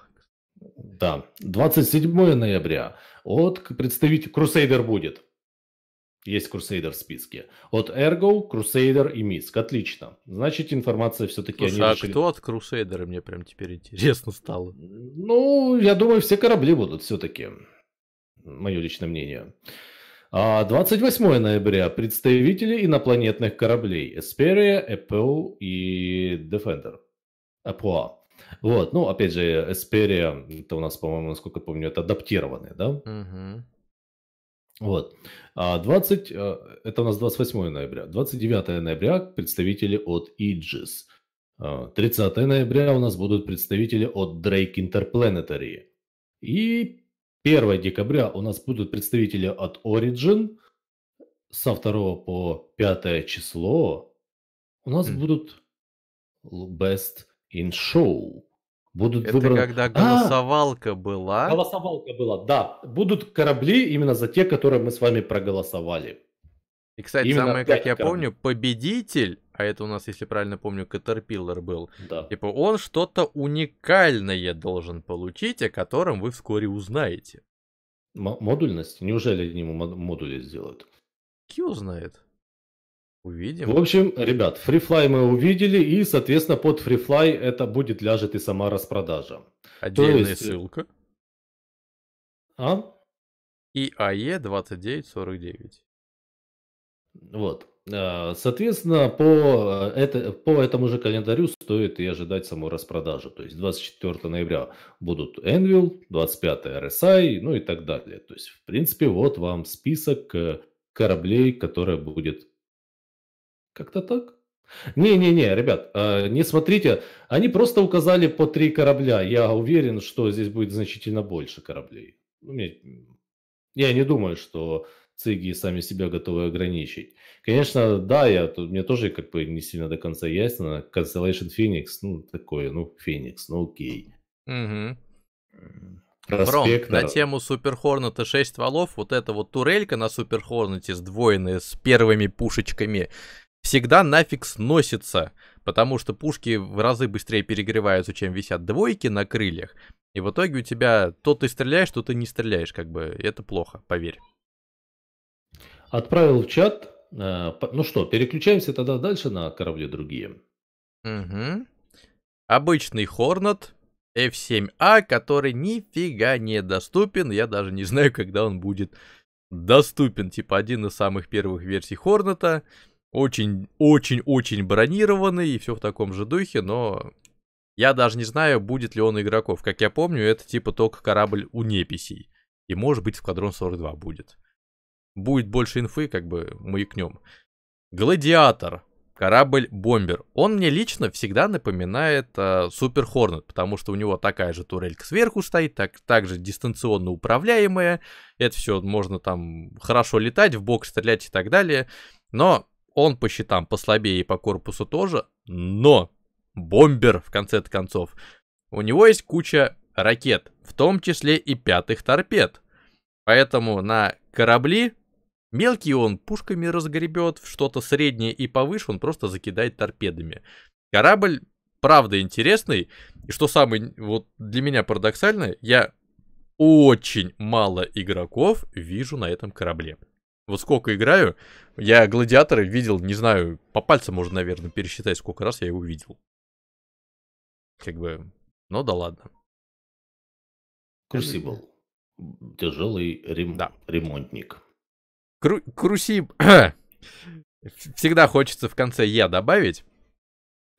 Да, 27 ноября от представитель Crusader будет. Есть Crusader в списке. От Ergo, Crusader и Миск. Отлично. Значит, информация все-таки... они. а решили... кто от Crusader? Мне прям теперь интересно стало. Ну, я думаю, все корабли будут все-таки. Мое личное мнение. 28 а, ноября. Представители инопланетных кораблей. Esperia, Apple и Defender. Apple. Вот, ну, опять же, Esperia, это у нас, по-моему, насколько я помню, это адаптированные, да? Угу. Вот. 20, а, а, это у нас 28 ноября. 29 ноября представители от Aegis. 30 а, ноября у нас будут представители от Drake Interplanetary. И 1 декабря у нас будут представители от Origin. Со 2 по 5 число у нас mm. будут Best in Show. Будут Это выбраны... когда а! голосовалка а, была. Голосовалка была, да. Будут корабли именно за те, которые мы с вами проголосовали. И, кстати, Именно самое, как я кораблей. помню, победитель, а это у нас, если правильно помню, Катерпиллер был, да. типа он что-то уникальное должен получить, о котором вы вскоре узнаете. М- модульность? Неужели они ему модули сделают? Кью знает. Увидим. В общем, ребят, фрифлай мы увидели, и, соответственно, под фрифлай это будет ляжет и сама распродажа. Отдельная есть... ссылка. А? И АЕ 2949. Вот. Э, соответственно, по, э, это, по этому же календарю стоит и ожидать саму распродажу. То есть 24 ноября будут Envil, 25 RSI, ну и так далее. То есть, в принципе, вот вам список э, кораблей, которые будет как-то так. Не-не-не, ребят, а, не смотрите. Они просто указали по три корабля. Я уверен, что здесь будет значительно больше кораблей. Ну, я не думаю, что циги сами себя готовы ограничить. Конечно, да, я, тут, мне тоже как бы не сильно до конца ясно. Cancellation Phoenix, ну, такое, ну, Phoenix, ну, окей. Угу. Проспектор. на тему Супер Хорнета 6 валов, вот эта вот турелька на Супер Хорнете сдвоенная с первыми пушечками, всегда нафиг сносится, потому что пушки в разы быстрее перегреваются, чем висят двойки на крыльях. И в итоге у тебя то ты стреляешь, то ты не стреляешь, как бы это плохо, поверь. Отправил в чат. Э, ну что, переключаемся тогда дальше на корабли другие. Угу. Обычный Хорнет F7A, который нифига не доступен. Я даже не знаю, когда он будет доступен. Типа один из самых первых версий Хорнета. Hornet очень-очень-очень бронированный и все в таком же духе, но я даже не знаю, будет ли он игроков. Как я помню, это типа только корабль у неписей. И может быть в Сквадрон 42 будет. Будет больше инфы, как бы мы маякнем. Гладиатор. Корабль-бомбер. Он мне лично всегда напоминает э, Хорнет, потому что у него такая же турелька сверху стоит, так, также дистанционно управляемая. Это все можно там хорошо летать, в бок стрелять и так далее. Но он по счетам послабее и по корпусу тоже, но бомбер, в конце концов. У него есть куча ракет, в том числе и пятых торпед. Поэтому на корабли мелкие он пушками разгребет, что-то среднее и повыше он просто закидает торпедами. Корабль, правда, интересный. И что самое вот для меня парадоксальное, я очень мало игроков вижу на этом корабле. Вот сколько играю, я гладиаторы видел, не знаю, по пальцам можно, наверное, пересчитать, сколько раз я его видел. Как бы, ну да ладно. Крусибл. Тяжелый рем... да. ремонтник. Кру... Крусиб... Всегда хочется в конце «я» добавить.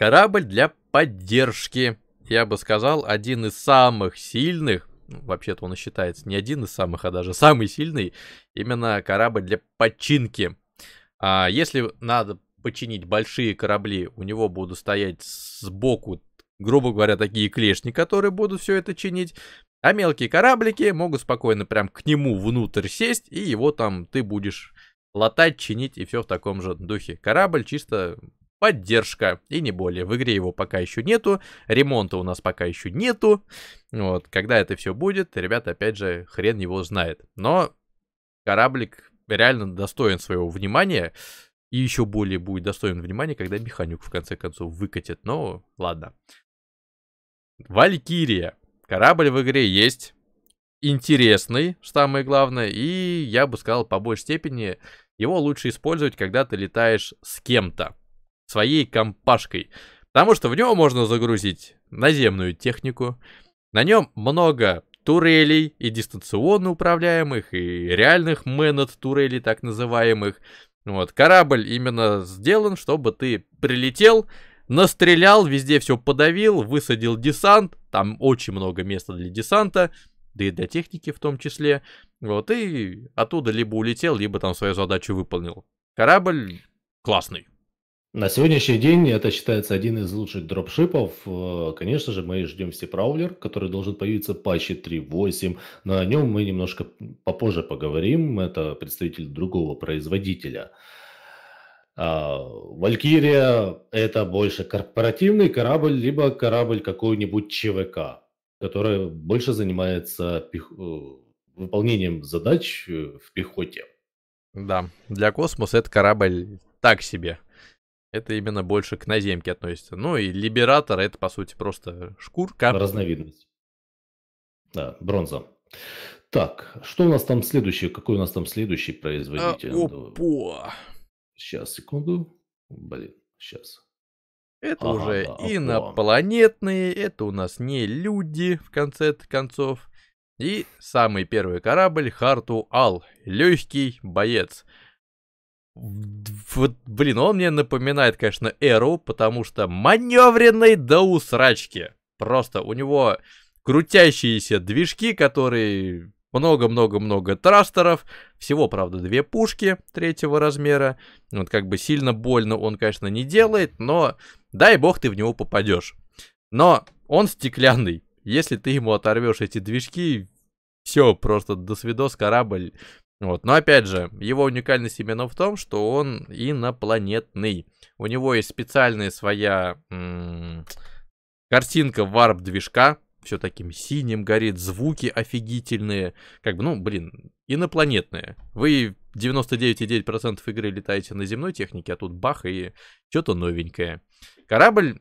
Корабль для поддержки. Я бы сказал, один из самых сильных вообще-то он считается не один из самых, а даже самый сильный, именно корабль для починки. А если надо починить большие корабли, у него будут стоять сбоку, грубо говоря, такие клешни, которые будут все это чинить. А мелкие кораблики могут спокойно прям к нему внутрь сесть, и его там ты будешь латать, чинить и все в таком же духе. Корабль чисто поддержка и не более. В игре его пока еще нету, ремонта у нас пока еще нету. Вот, когда это все будет, ребята, опять же, хрен его знает. Но кораблик реально достоин своего внимания. И еще более будет достоин внимания, когда механик в конце концов выкатит. Но ладно. Валькирия. Корабль в игре есть. Интересный, самое главное. И я бы сказал, по большей степени его лучше использовать, когда ты летаешь с кем-то своей компашкой. Потому что в него можно загрузить наземную технику. На нем много турелей и дистанционно управляемых, и реальных менот турелей так называемых. Вот, корабль именно сделан, чтобы ты прилетел, настрелял, везде все подавил, высадил десант, там очень много места для десанта, да и для техники в том числе. Вот, и оттуда либо улетел, либо там свою задачу выполнил. Корабль классный. На сегодняшний день это считается один из лучших дропшипов. Э, конечно же, мы ждем Сеправлер, который должен появиться в патче 3.8. Но о нем мы немножко попозже поговорим. Это представитель другого производителя. А, Валькирия – это больше корпоративный корабль, либо корабль какой-нибудь ЧВК, который больше занимается пех... Э, выполнением задач э, в пехоте. Да, для космоса это корабль так себе – это именно больше к наземке относится. Ну и Либератор это, по сути, просто шкурка. Разновидность. Да, бронза. Так, что у нас там следующее? Какой у нас там следующий производитель? А, ну, опа! Сейчас, секунду. Блин, сейчас. Это ага, уже да, инопланетные, это у нас не люди, в конце концов. И самый первый корабль Харту Ал, легкий боец – вот, блин, он мне напоминает, конечно, Эру, потому что маневренный до усрачки. Просто у него крутящиеся движки, которые много-много-много трастеров. Всего, правда, две пушки третьего размера. Вот как бы сильно больно он, конечно, не делает, но дай бог ты в него попадешь. Но он стеклянный. Если ты ему оторвешь эти движки, все, просто до свидос, корабль вот. Но опять же, его уникальность именно в том, что он инопланетный. У него есть специальная своя картинка варп-движка. Все таким синим горит, звуки офигительные. Как бы, ну, блин, инопланетные. Вы 99,9% игры летаете на земной технике, а тут бах и что-то новенькое. Корабль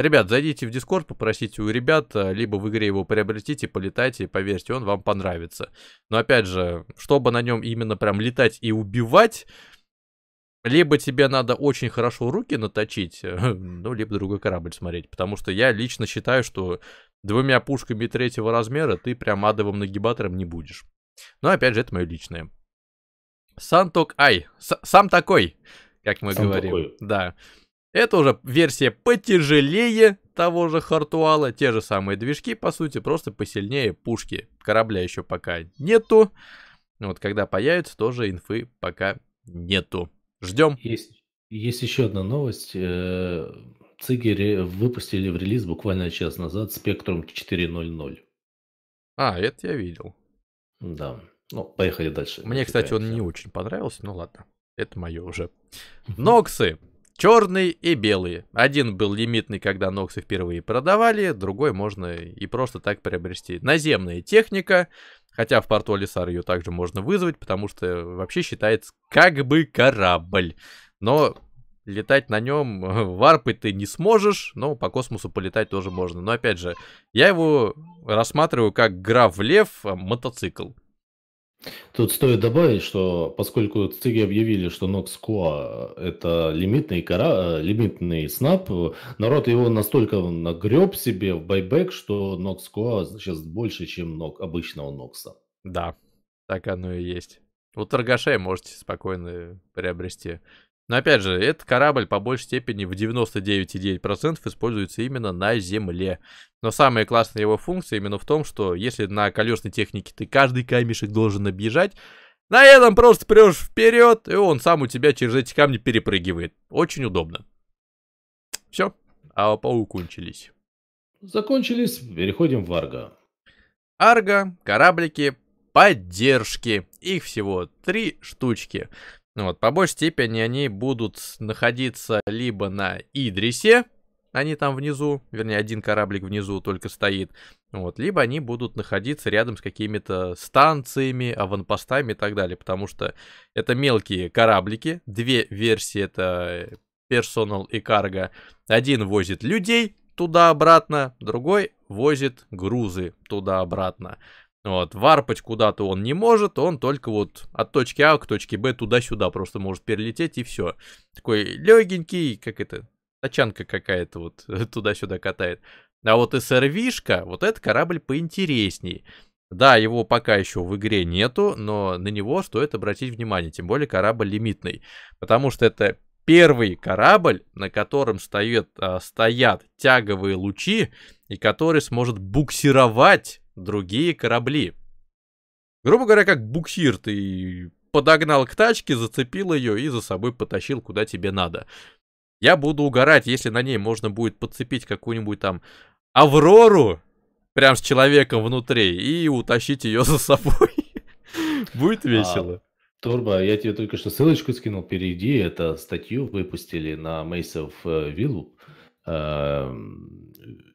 Ребят, зайдите в Дискорд, попросите у ребят, а, либо в игре его приобретите, полетайте, и поверьте, он вам понравится. Но опять же, чтобы на нем именно прям летать и убивать, либо тебе надо очень хорошо руки наточить, ну, либо другой корабль смотреть. Потому что я лично считаю, что двумя пушками третьего размера ты прям адовым нагибатором не будешь. Но опять же, это мое личное. Санток Ай. С сам такой, как мы сам говорим. Такой. Да. Это уже версия потяжелее того же Хартуала, те же самые движки, по сути, просто посильнее пушки. Корабля еще пока нету. Вот когда появится, тоже инфы пока нету. Ждем. Есть, есть еще одна новость. Э, Цигери выпустили в релиз буквально час назад Spectrum 4.0.0. А, это я видел. Да. Ну, поехали дальше. Мне, кстати, он не очень понравился, ну ладно. Это мое уже. Ноксы. Черный и белый. Один был лимитный, когда Ноксы впервые продавали, другой можно и просто так приобрести. Наземная техника, хотя в порту Алисар ее также можно вызвать, потому что вообще считается как бы корабль. Но летать на нем варпы ты не сможешь, но по космосу полетать тоже можно. Но опять же, я его рассматриваю как граф лев мотоцикл. Тут стоит добавить, что поскольку ЦИГИ объявили, что NoxCoa это лимитный, кара, э, лимитный снап, народ его настолько нагреб себе в байбек, что NoxCoa сейчас больше, чем ног, обычного Нокса. Да, так оно и есть. У торгашей можете спокойно приобрести но опять же, этот корабль по большей степени в 99,9% используется именно на Земле. Но самая классная его функция именно в том, что если на колесной технике ты каждый камешек должен объезжать, на этом просто прешь вперед, и он сам у тебя через эти камни перепрыгивает. Очень удобно. Все, а паук кончились. Закончились, переходим в Арго. Арго, кораблики, поддержки. Их всего три штучки. Ну вот, по большей степени они будут находиться либо на Идрисе, они там внизу, вернее, один кораблик внизу только стоит, вот, либо они будут находиться рядом с какими-то станциями, аванпостами и так далее, потому что это мелкие кораблики, две версии это персонал и карго, один возит людей туда-обратно, другой возит грузы туда-обратно. Вот, варпать куда-то он не может, он только вот от точки А к точке Б туда-сюда просто может перелететь и все. Такой легенький, как это, тачанка какая-то вот туда-сюда катает. А вот СРВишка, вот этот корабль поинтересней. Да, его пока еще в игре нету, но на него стоит обратить внимание, тем более корабль лимитный. Потому что это первый корабль, на котором стоят, а, стоят тяговые лучи, и который сможет буксировать другие корабли. Грубо говоря, как буксир ты подогнал к тачке, зацепил ее и за собой потащил куда тебе надо. Я буду угорать, если на ней можно будет подцепить какую-нибудь там Аврору, прям с человеком внутри, и утащить ее за собой. Будет а, весело. Турбо, я тебе только что ссылочку скинул, перейди, это статью выпустили на э, Мейсов эм, Виллу.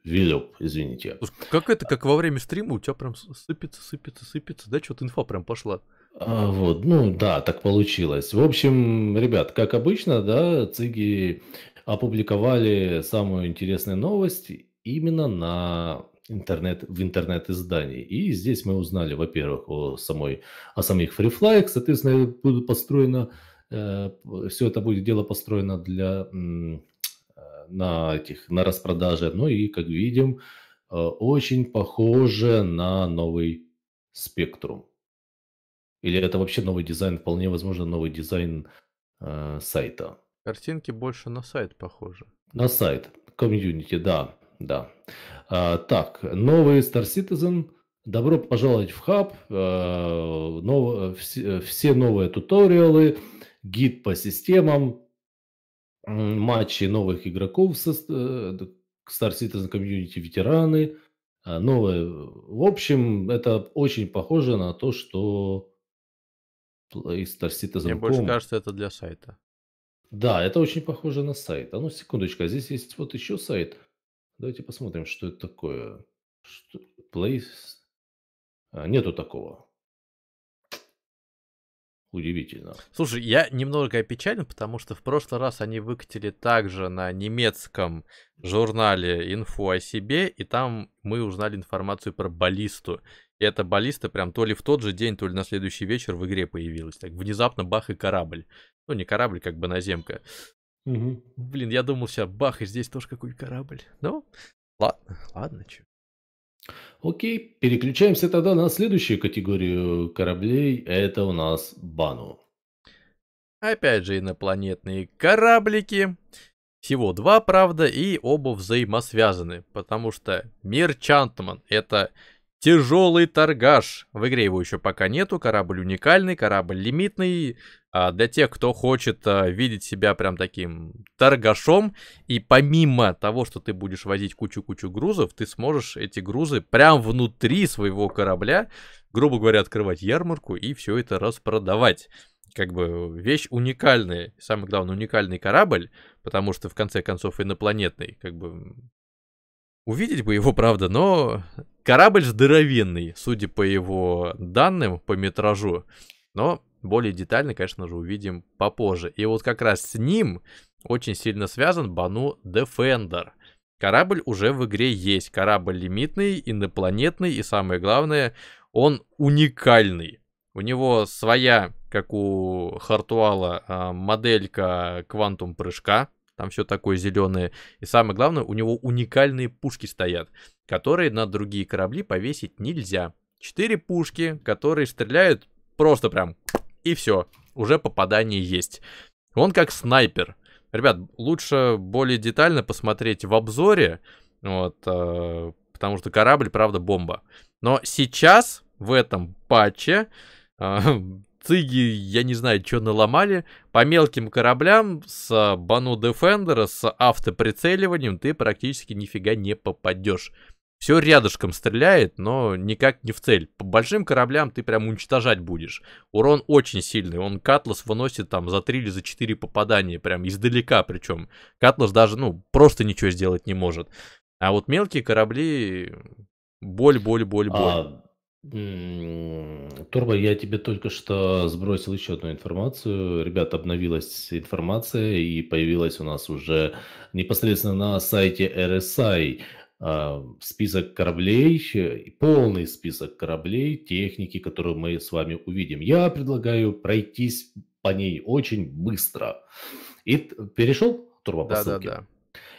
Вилеп, извините. Ну, как это, как во время стрима у тебя прям сыпется, сыпется, сыпется, да, что-то инфа прям пошла. А, вот, ну да, так получилось. В общем, ребят, как обычно, да, Циги опубликовали самую интересную новость именно на интернет, в интернет-издании. И здесь мы узнали, во-первых, о, самой, о самих Free соответственно, будет построено, э, все это будет дело построено для м, на, этих, на распродаже. Ну и, как видим, э, очень похоже на новый спектрум. Или это вообще новый дизайн, вполне возможно, новый дизайн э, сайта. Картинки больше на сайт похожи. На сайт, комьюнити, да, да. А, так, новый Star Citizen. Добро пожаловать в хаб. А, нов, э, все, все новые туториалы, гид по системам, матчи новых игроков со, к э, Star Citizen Community ветераны, а, новые. В общем, это очень похоже на то, что из Star Citizen. Мне больше кажется, это для сайта. Да, это очень похоже на сайт. А ну, секундочку, а здесь есть вот еще сайт. Давайте посмотрим, что это такое. Что... Play... А, нету такого удивительно. Слушай, я немного опечален, потому что в прошлый раз они выкатили также на немецком журнале инфу о себе, и там мы узнали информацию про баллисту. И эта баллиста прям то ли в тот же день, то ли на следующий вечер в игре появилась. Так внезапно бах и корабль. Ну, не корабль, как бы наземка. Угу. Блин, я думал, сейчас бах, и здесь тоже какой-нибудь корабль. Ну, ладно, ладно, чё. Окей, переключаемся тогда на следующую категорию кораблей. Это у нас Бану. Опять же инопланетные кораблики. Всего два, правда, и оба взаимосвязаны, потому что мир Чантман — это Тяжелый торгаш. В игре его еще пока нету. Корабль уникальный, корабль лимитный. А для тех, кто хочет а, видеть себя прям таким торгашом. И помимо того, что ты будешь возить кучу-кучу грузов, ты сможешь эти грузы прям внутри своего корабля, грубо говоря, открывать ярмарку и все это распродавать как бы вещь уникальная, самое главное, уникальный корабль, потому что в конце концов инопланетный, как бы Увидеть бы его, правда, но корабль здоровенный, судя по его данным, по метражу. Но более детально, конечно же, увидим попозже. И вот как раз с ним очень сильно связан Бану Дефендер. Корабль уже в игре есть. Корабль лимитный, инопланетный и самое главное, он уникальный. У него своя, как у Хартуала, а, моделька квантум прыжка там все такое зеленое. И самое главное, у него уникальные пушки стоят, которые на другие корабли повесить нельзя. Четыре пушки, которые стреляют просто прям и все, уже попадание есть. Он как снайпер. Ребят, лучше более детально посмотреть в обзоре, вот, э, потому что корабль, правда, бомба. Но сейчас в этом патче э, цыги, я не знаю, что наломали. По мелким кораблям с а, бану Дефендера, с автоприцеливанием ты практически нифига не попадешь. Все рядышком стреляет, но никак не в цель. По большим кораблям ты прям уничтожать будешь. Урон очень сильный. Он Катлас выносит там за 3 или за 4 попадания, прям издалека причем. Катлас даже, ну, просто ничего сделать не может. А вот мелкие корабли... Боль, боль, боль, боль. А, Турбо, я тебе только что сбросил еще одну информацию. Ребят, обновилась информация и появилась у нас уже непосредственно на сайте RSI а, список кораблей, э, полный список кораблей, техники, которую мы с вами увидим. Я предлагаю пройтись по ней очень быстро. И перешел Турбо по Да, да, да.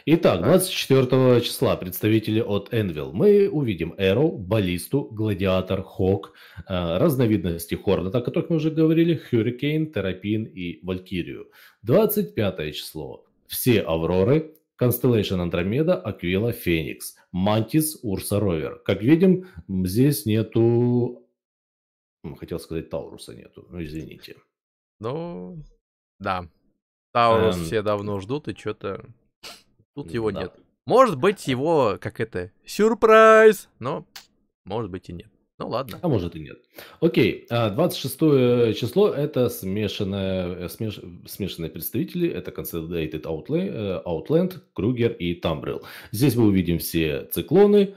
Итак, 24 числа представители от Envil. Мы увидим Эру, Баллисту, Гладиатор, Хок, э, разновидности Хордата, о которых мы уже говорили, Хюрикейн, Терапин и Валькирию. 25 число. Все Авроры, Constellation Андромеда, Аквила, Феникс, Мантис, Урса, Ровер. Как видим, здесь нету... Хотел сказать, Тауруса нету. Ну, извините. Ну, да. Таурус эм... все давно ждут, и что-то Тут его да. нет. Может быть, его, как это, сюрприз, но может быть и нет. Ну ладно. А может и нет. Окей, 26 а, число это смешанное, э, смеш, смешанные представители. Это Consolidated Outlay, э, Outland, Кругер и Тамбрил. Здесь мы увидим все циклоны,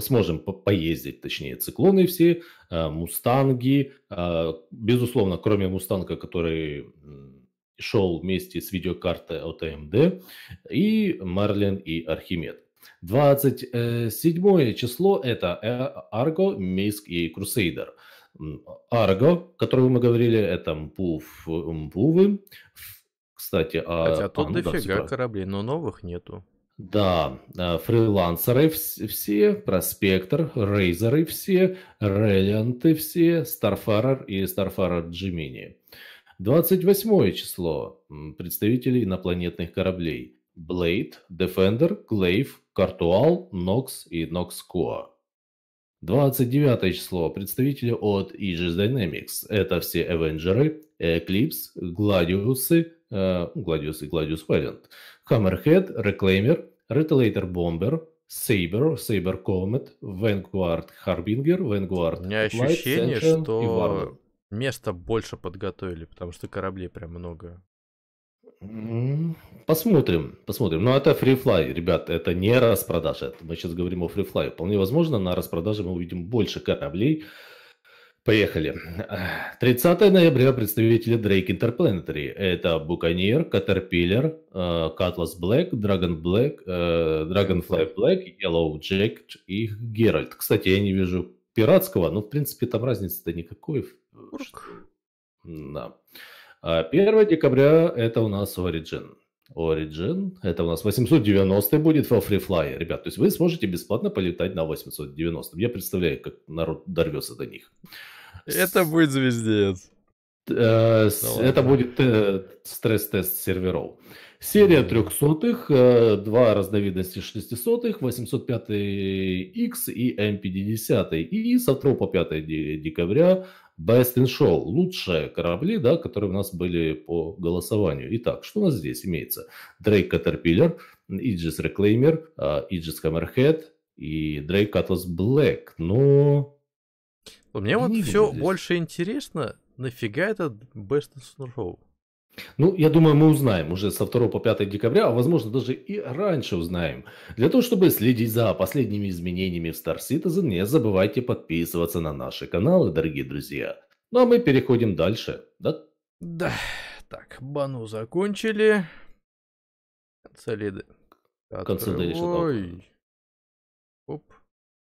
сможем поездить, точнее, циклоны все, э, мустанги. Безусловно, кроме мустанга, который шел вместе с видеокартой от AMD а и Марлин и Архимед. 27 число – это Argo, э, Миск и Crusader. Argo, о котором мы говорили, это Мпув, Мпувы. Кстати, а... тут а, ну, дофига да, кораблей, но новых нету. Да, э, фрилансеры все, проспектор, рейзеры все, релианты все, Starfarer и Starfarer Gemini. 28 число представители инопланетных кораблей. Блейд, Defender, Клейв, Картуал, Нокс и Нокс Коа. 29 число представители от Aegis Dynamics. Это все Авенджеры, Эклипс, Гладиусы, э, Гладиус и Гладиус Вайлент, Hammerhead, Reclaimer, Retolator Bomber, Сейбер, Сейбер Комет, Венгуард Харбингер, Венгуард У меня Light, ощущение, Сеншен что места больше подготовили, потому что кораблей прям много. Посмотрим, посмотрим. Но это фрифлай, ребят, это не распродажа. мы сейчас говорим о фрифлай. Вполне возможно, на распродаже мы увидим больше кораблей. Поехали. 30 ноября представители Drake Interplanetary. Это Buccaneer, Caterpillar, э, Cutlass Black, Dragon Black, э, Dragonfly э. Black, Yellow Jack и Геральт. Кстати, я не вижу пиратского, но в принципе там разницы-то никакой. Э, Урк. Да. 1 а декабря это у нас Origin. Origin. Это у нас 890 будет во FreeFly, ребят. То есть вы сможете бесплатно полетать на 890. Я представляю, как народ дорвется до них. Это будет звездец. Э, это будет э, стресс-тест серверов. Серия трехсотых, два разновидности шестисотых, 805X и M50. Эм и с 2 по 5 декабря Best in Show – лучшие корабли, да, которые у нас были по голосованию. Итак, что у нас здесь имеется? Drake Caterpillar, Aegis Reclaimer, а, Aegis Hammerhead и Drake Atlas Black, но... Мне вот все здесь. больше интересно, нафига этот Best in Show? Ну, я думаю, мы узнаем уже со 2 по 5 декабря, а возможно даже и раньше узнаем. Для того, чтобы следить за последними изменениями в Star Citizen, не забывайте подписываться на наши каналы, дорогие друзья. Ну а мы переходим дальше, да? Да, так, бану закончили. Консолиды. Консолидation. Ой. Оп,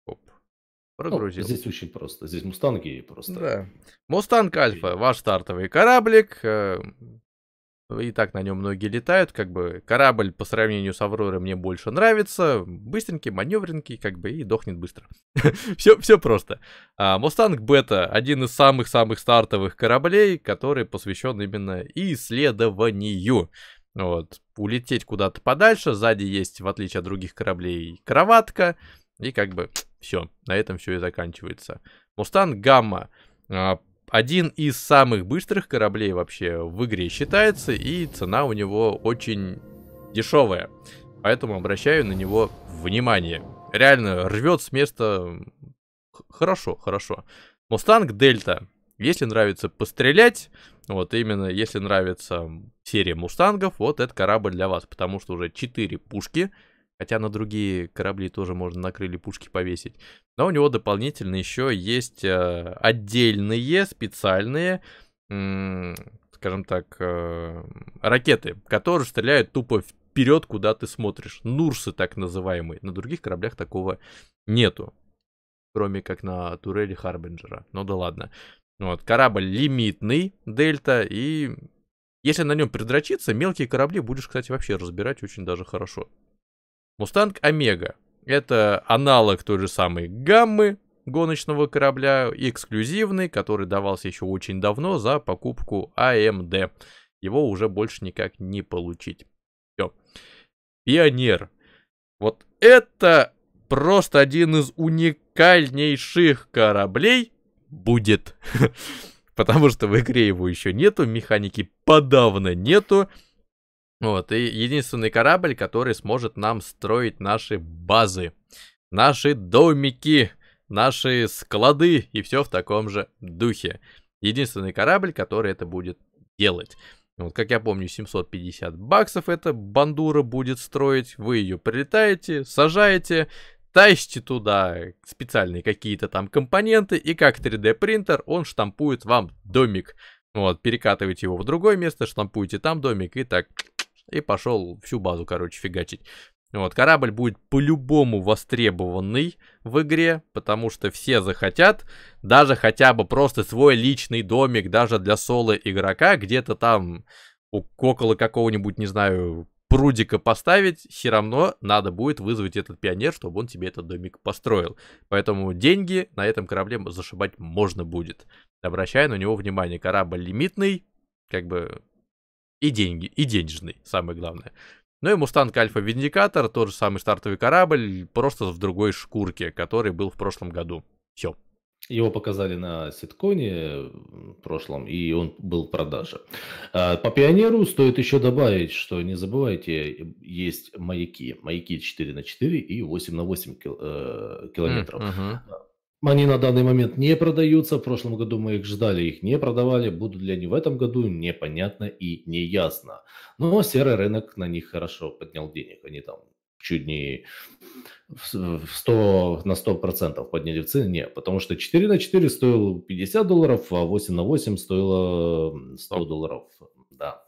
оп. Ну, Прогрузил. Ну, здесь очень просто. Здесь мустанги просто. Да. Мустанг Альфа, ваш стартовый кораблик. Э, и так на нем многие летают, как бы корабль по сравнению с Авророй мне больше нравится, быстренький, маневренький, как бы и дохнет быстро. все, все просто. А, Мустанг Бета один из самых-самых стартовых кораблей, который посвящен именно исследованию. Вот, улететь куда-то подальше, сзади есть, в отличие от других кораблей, кроватка, и как бы все, на этом все и заканчивается. Мустанг Гамма а, один из самых быстрых кораблей вообще в игре считается, и цена у него очень дешевая. Поэтому обращаю на него внимание. Реально рвет с места хорошо, хорошо. Мустанг Дельта. Если нравится пострелять, вот именно если нравится серия мустангов, вот этот корабль для вас, потому что уже 4 пушки, хотя на другие корабли тоже можно накрыли пушки повесить. Но у него дополнительно еще есть э, отдельные специальные скажем так, э, ракеты, которые стреляют тупо вперед, куда ты смотришь. Нурсы так называемые. На других кораблях такого нету. Кроме как на турели Харбинджера. Ну да ладно. Вот, корабль лимитный, Дельта, и если на нем предрочиться, мелкие корабли будешь, кстати, вообще разбирать очень даже хорошо. Мустанг Омега. Это аналог той же самой гаммы гоночного корабля, эксклюзивный, который давался еще очень давно за покупку AMD. А его уже больше никак не получить. Все. Пионер. Вот это просто один из уникальнейших кораблей будет. Потому что в игре его еще нету, механики подавно нету. Вот, и единственный корабль, который сможет нам строить наши базы, наши домики, наши склады и все в таком же духе. Единственный корабль, который это будет делать. Вот, как я помню, 750 баксов эта бандура будет строить. Вы ее прилетаете, сажаете, тащите туда специальные какие-то там компоненты, и как 3D принтер он штампует вам домик. Вот, перекатываете его в другое место, штампуете там домик и так и пошел всю базу, короче, фигачить. Вот, корабль будет по-любому востребованный в игре, потому что все захотят, даже хотя бы просто свой личный домик, даже для соло игрока, где-то там у около какого-нибудь, не знаю, прудика поставить, все равно надо будет вызвать этот пионер, чтобы он тебе этот домик построил. Поэтому деньги на этом корабле зашибать можно будет. Обращаю на него внимание, корабль лимитный, как бы и деньги, и денежный, самое главное. Ну и Мустанг Альфа Виндикатор, тот же самый стартовый корабль, просто в другой шкурке, который был в прошлом году. Все. Его показали на ситконе в прошлом, и он был в продаже. А, по пионеру стоит еще добавить, что не забывайте, есть маяки. Маяки 4 на 4 и 8 на 8 э, километров. Mm-hmm. Они на данный момент не продаются. В прошлом году мы их ждали, их не продавали. Будут ли они в этом году, непонятно и неясно. Но серый рынок на них хорошо поднял денег. Они там чуть не в 100, на 100% подняли в нет, потому что 4 на 4 стоил 50 долларов, а 8 на 8 стоило 100 долларов. Да.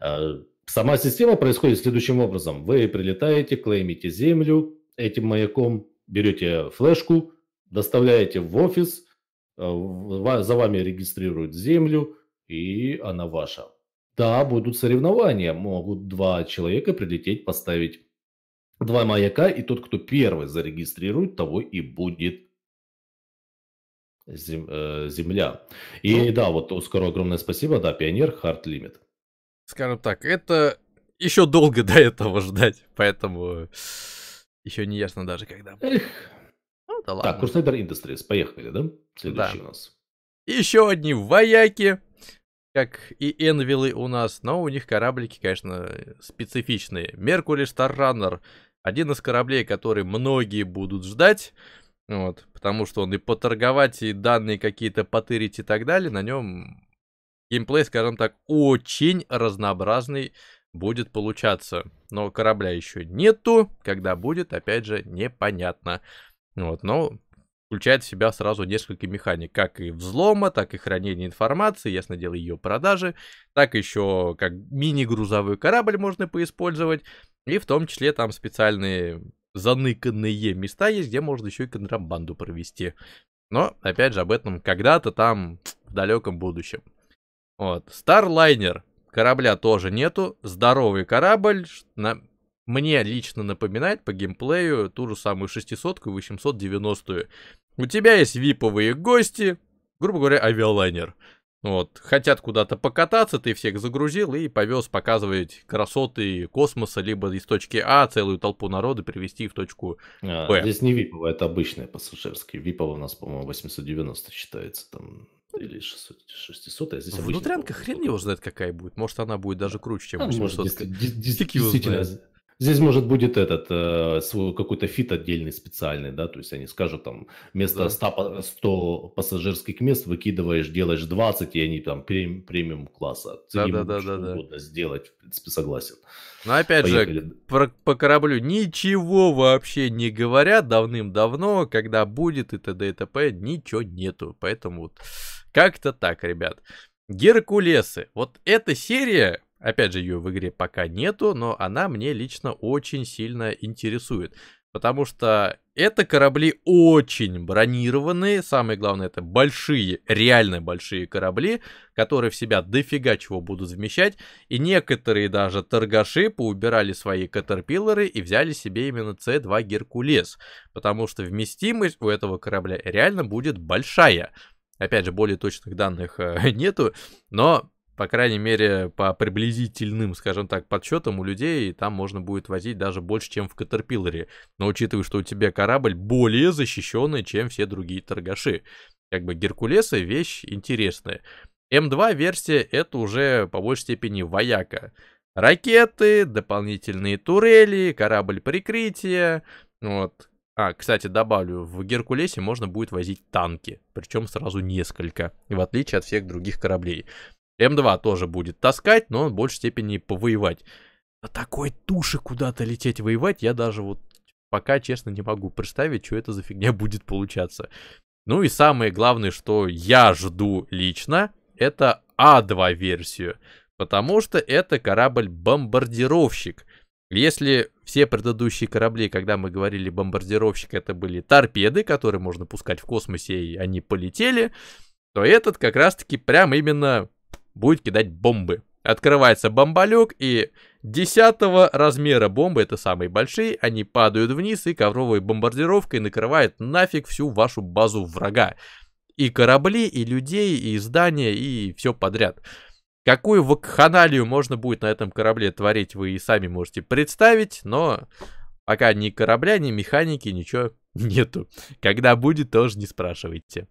А, сама система происходит следующим образом. Вы прилетаете, клеймите землю этим маяком, берете флешку, доставляете в офис, э, за вами регистрируют землю, и она ваша. Да, будут соревнования, могут два человека прилететь, поставить два маяка, и тот, кто первый зарегистрирует, того и будет зем, э, земля. И ну, да, вот скоро огромное спасибо, да, Пионер, Hard Limit. Скажем так, это еще долго до этого ждать, поэтому еще не ясно даже когда. Эх. Да ладно. Так, Crusader Industries, поехали, да? Следующий да. у нас. Еще одни вояки, как и Энвилы у нас, но у них кораблики, конечно, специфичные. Меркури Старраннер, один из кораблей, который многие будут ждать, вот, потому что он и поторговать, и данные какие-то потырить и так далее, на нем геймплей, скажем так, очень разнообразный будет получаться. Но корабля еще нету, когда будет, опять же, непонятно. Вот, но включает в себя сразу несколько механик, как и взлома, так и хранения информации, ясно дело ее продажи, так еще как мини-грузовой корабль можно поиспользовать, и в том числе там специальные заныканные места есть, где можно еще и контрабанду провести. Но, опять же, об этом когда-то там в далеком будущем. Вот. Starliner Корабля тоже нету. Здоровый корабль. На мне лично напоминает по геймплею ту же самую 600 и 890. У тебя есть виповые гости, грубо говоря, авиалайнер. Вот, хотят куда-то покататься, ты всех загрузил и повез показывать красоты космоса, либо из точки А целую толпу народа привести в точку а, Здесь не випово, это обычные пассажирские. Випово у нас, по-моему, 890 считается там или 600, 600 а здесь Внутрянка хрен его знает, какая будет. Может, она будет даже круче, чем а, 800. Может, действительно, Здесь, может, будет этот, э, свой какой-то фит отдельный, специальный, да, то есть они скажут там, вместо да. 100, 100 пассажирских мест выкидываешь, делаешь 20, и они там прем, премиум класса. Да, да, да, да, да. сделать, в принципе, согласен. Но опять Поехали. же, про, по кораблю ничего вообще не говорят давным-давно, когда будет и т.д. и т.п. ничего нету, поэтому вот как-то так, ребят. Геркулесы. Вот эта серия Опять же, ее в игре пока нету, но она мне лично очень сильно интересует. Потому что это корабли очень бронированные, самое главное, это большие, реально большие корабли, которые в себя дофига чего будут вмещать, и некоторые даже торгаши поубирали свои катерпиллеры и взяли себе именно С2 Геркулес, потому что вместимость у этого корабля реально будет большая. Опять же, более точных данных э, нету, но по крайней мере, по приблизительным, скажем так, подсчетам у людей там можно будет возить даже больше, чем в Катерпиллере. Но учитывая, что у тебя корабль более защищенный, чем все другие торгаши. Как бы Геркулеса вещь интересная. М2 версия это уже по большей степени вояка. Ракеты, дополнительные турели, корабль прикрытия. Вот. А, кстати, добавлю, в Геркулесе можно будет возить танки, причем сразу несколько, в отличие от всех других кораблей. М2 тоже будет таскать, но он в большей степени повоевать. А такой туши куда-то лететь воевать, я даже вот пока, честно, не могу представить, что это за фигня будет получаться. Ну и самое главное, что я жду лично, это А2 версию, потому что это корабль-бомбардировщик. Если все предыдущие корабли, когда мы говорили бомбардировщик, это были торпеды, которые можно пускать в космосе, и они полетели, то этот как раз-таки прям именно будет кидать бомбы. Открывается бомболек, и 10 размера бомбы, это самые большие, они падают вниз, и ковровой бомбардировкой накрывает нафиг всю вашу базу врага. И корабли, и людей, и здания, и все подряд. Какую вакханалию можно будет на этом корабле творить, вы и сами можете представить, но пока ни корабля, ни механики, ничего нету. Когда будет, тоже не спрашивайте.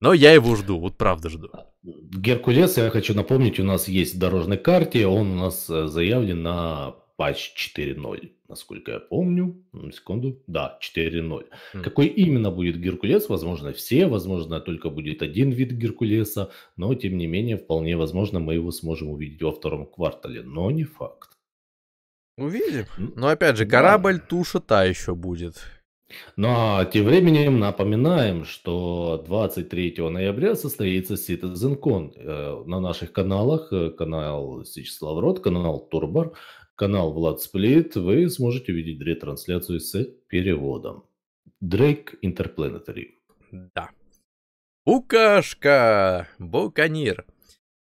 Но я его жду, вот правда жду. Геркулес, я хочу напомнить, у нас есть в дорожной карте, он у нас э, заявлен на патч 4.0, насколько я помню. Секунду. Да, 4.0. Mm. Хм. Какой именно будет Геркулес, возможно, все, возможно, только будет один вид Геркулеса, но, тем не менее, вполне возможно, мы его сможем увидеть во втором квартале, но не факт. Увидим. Но, опять же, корабль да. туша та еще будет. Но ну, а тем временем напоминаем, что 23 ноября состоится CitizenCon э, на наших каналах, э, канал Сечислав Рот, канал Турбар, канал Влад Сплит, вы сможете увидеть ретрансляцию с переводом. Дрейк Интерпланетари. Да. Букашка! Буканир.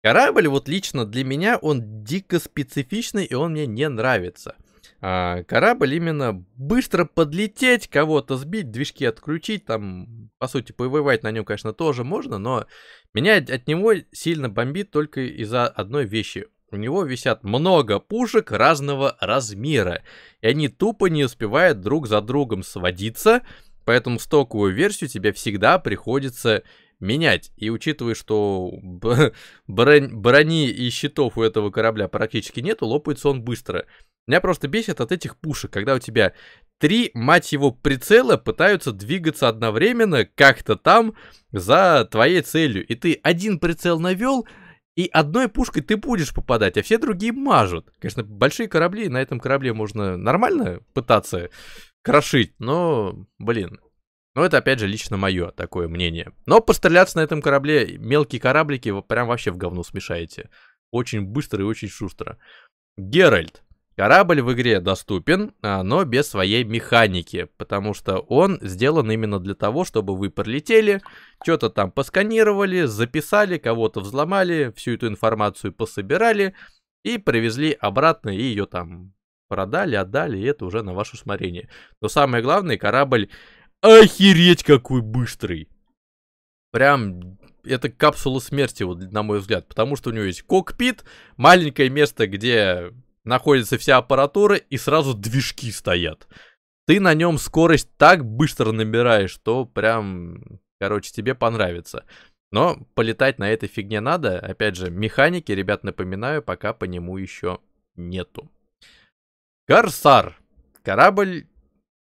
Корабль вот лично для меня, он дико специфичный и он мне не нравится – а корабль именно быстро подлететь, кого-то сбить, движки отключить, там, по сути, повоевать на нем, конечно, тоже можно, но меня от него сильно бомбит только из-за одной вещи. У него висят много пушек разного размера, и они тупо не успевают друг за другом сводиться, поэтому стоковую версию тебе всегда приходится менять. И учитывая, что брони и щитов у этого корабля практически нету, лопается он быстро. Меня просто бесит от этих пушек, когда у тебя три, мать его, прицела пытаются двигаться одновременно как-то там за твоей целью. И ты один прицел навел, и одной пушкой ты будешь попадать, а все другие мажут. Конечно, большие корабли, на этом корабле можно нормально пытаться крошить, но, блин, но это, опять же, лично мое такое мнение. Но постреляться на этом корабле, мелкие кораблики вы прям вообще в говно смешаете. Очень быстро и очень шустро. Геральт. Корабль в игре доступен, а, но без своей механики, потому что он сделан именно для того, чтобы вы прилетели, что-то там посканировали, записали, кого-то взломали, всю эту информацию пособирали и привезли обратно и ее там продали, отдали, и это уже на ваше усмотрение. Но самое главное, корабль Охереть, какой быстрый! Прям это капсула смерти, вот, на мой взгляд, потому что у него есть кокпит, маленькое место, где находится вся аппаратура, и сразу движки стоят. Ты на нем скорость так быстро набираешь, что прям, короче, тебе понравится. Но полетать на этой фигне надо. Опять же, механики, ребят, напоминаю, пока по нему еще нету. Корсар. Корабль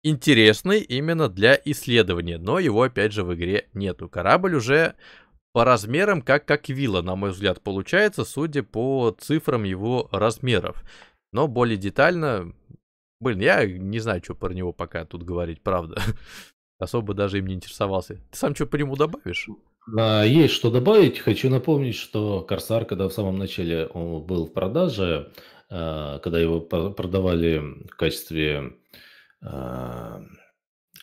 интересный именно для исследования, но его опять же в игре нету. Корабль уже по размерам как, как вилла, на мой взгляд, получается, судя по цифрам его размеров. Но более детально, блин, я не знаю, что про него пока тут говорить, правда. Особо даже им не интересовался. Ты сам что по нему добавишь? А, есть что добавить. Хочу напомнить, что Корсар, когда в самом начале он был в продаже, а, когда его продавали в качестве а,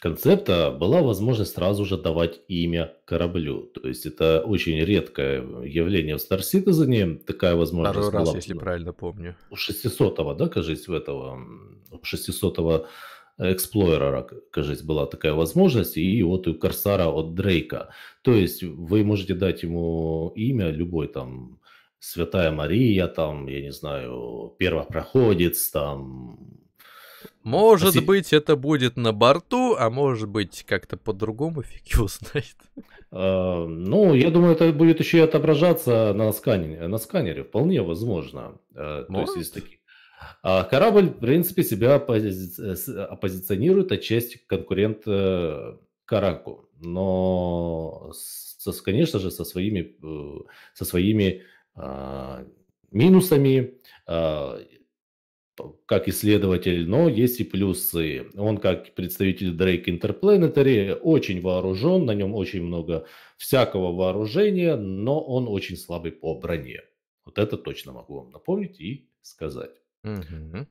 концепта была возможность сразу же давать имя кораблю. То есть это очень редкое явление в Star Citizen. Такая возможность Второй была. раз, если правильно помню. У 600-го, да, кажется, у этого, у 600-го Эксплойера, кажется, была такая возможность, и вот у Корсара от Дрейка. То есть вы можете дать ему имя, любой там Святая Мария, там, я не знаю, Первопроходец, там, может Си... быть, это будет на борту, а может быть, как-то по-другому, фиг его знает. Э, ну, я думаю, это будет еще и отображаться на сканере, на сканере вполне возможно. Э, то есть, есть такие. А корабль, в принципе, себя э, э, оппозиционирует отчасти конкурент э, Караку, но, со, конечно же, со своими, со своими а, минусами а, как исследователь, но есть и плюсы. Он как представитель Drake Interplanetary очень вооружен, на нем очень много всякого вооружения, но он очень слабый по броне. Вот это точно могу вам напомнить и сказать. Угу.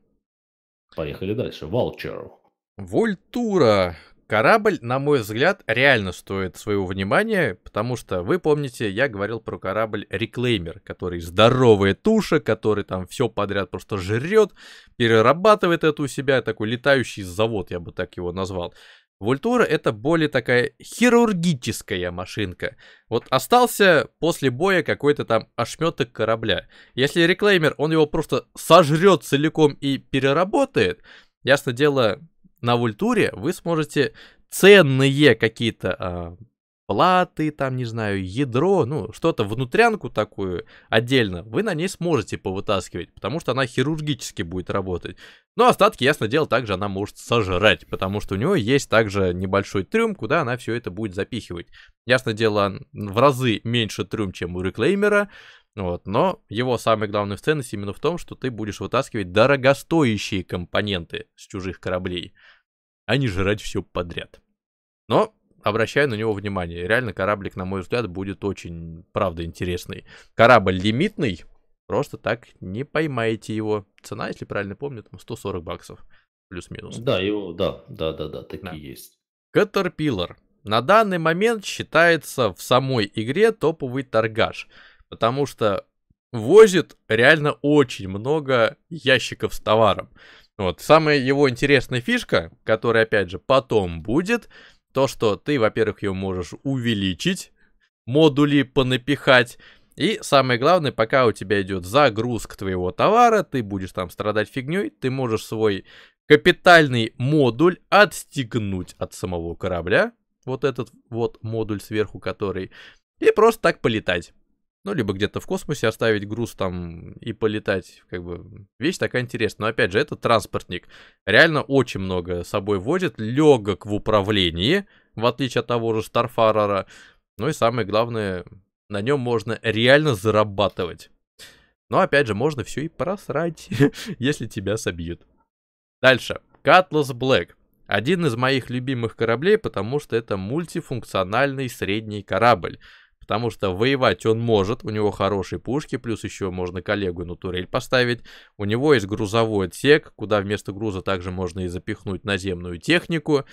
Поехали дальше. Валчер. Вольтура. Корабль, на мой взгляд, реально стоит своего внимания, потому что, вы помните, я говорил про корабль Реклеймер, который здоровая туша, который там все подряд просто жрет, перерабатывает это у себя, такой летающий завод, я бы так его назвал. Вольтура это более такая хирургическая машинка. Вот остался после боя какой-то там ошметок корабля. Если реклеймер, он его просто сожрет целиком и переработает, ясно дело, на Вультуре вы сможете ценные какие-то э, платы, там, не знаю, ядро, ну, что-то, внутрянку такую отдельно, вы на ней сможете повытаскивать, потому что она хирургически будет работать. Но остатки, ясно дело, также она может сожрать, потому что у нее есть также небольшой трюм, куда она все это будет запихивать. Ясно дело, в разы меньше трюм, чем у реклеймера, вот, но его самая главная ценность именно в том, что ты будешь вытаскивать дорогостоящие компоненты с чужих кораблей а не жрать все подряд. Но обращаю на него внимание. Реально кораблик, на мой взгляд, будет очень, правда, интересный. Корабль лимитный, просто так не поймаете его. Цена, если правильно помню, там 140 баксов, плюс-минус. Да, его, да, да, да, да, такие да. есть. Caterpillar. На данный момент считается в самой игре топовый торгаш, потому что возит реально очень много ящиков с товаром. Вот. Самая его интересная фишка, которая, опять же, потом будет, то, что ты, во-первых, ее можешь увеличить, модули понапихать, и самое главное, пока у тебя идет загрузка твоего товара, ты будешь там страдать фигней, ты можешь свой капитальный модуль отстегнуть от самого корабля, вот этот вот модуль сверху который, и просто так полетать ну, либо где-то в космосе оставить груз там и полетать, как бы, вещь такая интересная. Но, опять же, это транспортник. Реально очень много с собой возит, легок в управлении, в отличие от того же Старфарера. Ну и самое главное, на нем можно реально зарабатывать. Но, опять же, можно все и просрать, если тебя собьют. Дальше. Cutlass Black. Один из моих любимых кораблей, потому что это мультифункциональный средний корабль потому что воевать он может, у него хорошие пушки, плюс еще можно коллегу на турель поставить, у него есть грузовой отсек, куда вместо груза также можно и запихнуть наземную технику,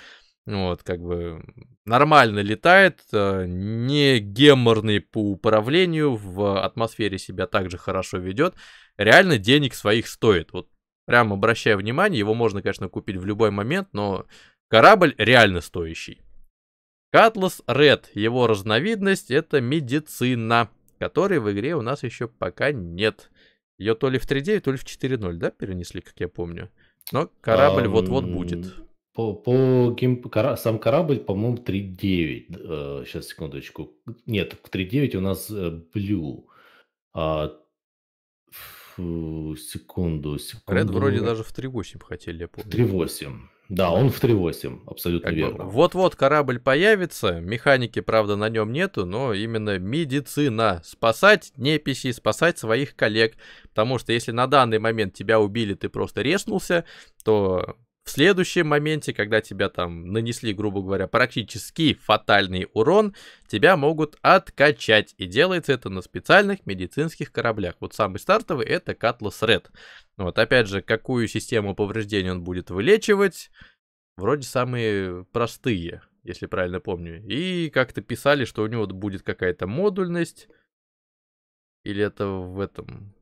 вот, как бы нормально летает, э, не геморный по управлению, в атмосфере себя также хорошо ведет. Реально денег своих стоит. Вот прям обращая внимание, его можно, конечно, купить в любой момент, но корабль реально стоящий. Атлас Ред, его разновидность, это медицина, которой в игре у нас еще пока нет. Ее то ли в 3.9, то ли в 4.0, да, перенесли, как я помню. Но корабль um, вот-вот будет. По, по гейм... Сам корабль, по-моему, 3.9. Uh, э, сейчас, секундочку. Нет, в 3.9 у нас Blue. Э, uh, а, секунду, секунду. Ред вроде даже в 3.8 хотели, я помню. 3.8. Да, он в 3.8, абсолютно как верно. Бы, вот-вот корабль появится, механики, правда, на нем нету, но именно медицина. Спасать неписи, спасать своих коллег. Потому что если на данный момент тебя убили, ты просто резнулся, то в следующем моменте, когда тебя там нанесли, грубо говоря, практически фатальный урон, тебя могут откачать. И делается это на специальных медицинских кораблях. Вот самый стартовый это Cutlass Red. Вот опять же, какую систему повреждений он будет вылечивать, вроде самые простые, если правильно помню. И как-то писали, что у него будет какая-то модульность. Или это в этом,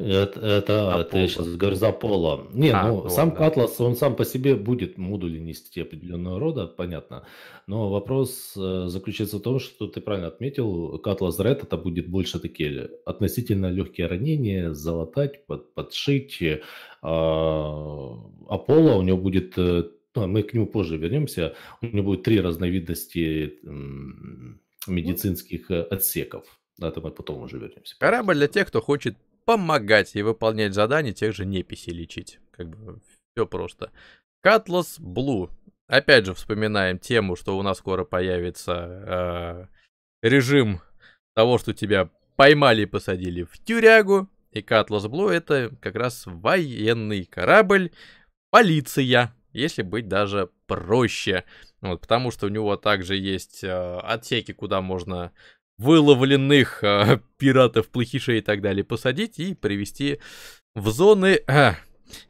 это, это, это сейчас говорю за пола. Не, а, ну, вот, сам да. Atlas, он сам по себе будет модули нести определенного рода, понятно. Но вопрос э, заключается в том, что ты правильно отметил, Atlas Red это будет больше такие относительно легкие ранения, залатать, под, подшить. Э, а пола у него будет, э, ну, мы к нему позже вернемся, у него будет три разновидности ну. э, медицинских отсеков. это мы потом уже вернемся. Корабль для тех, кто хочет помогать и выполнять задания, тех же неписей лечить. Как бы все просто. Cutlass Блу Опять же вспоминаем тему, что у нас скоро появится э, режим того, что тебя поймали и посадили в тюрягу. И Cutlass Блу это как раз военный корабль, полиция, если быть даже проще. Вот, потому что у него также есть э, отсеки, куда можно выловленных э, пиратов, плохишей и так далее посадить и привести в зоны, э,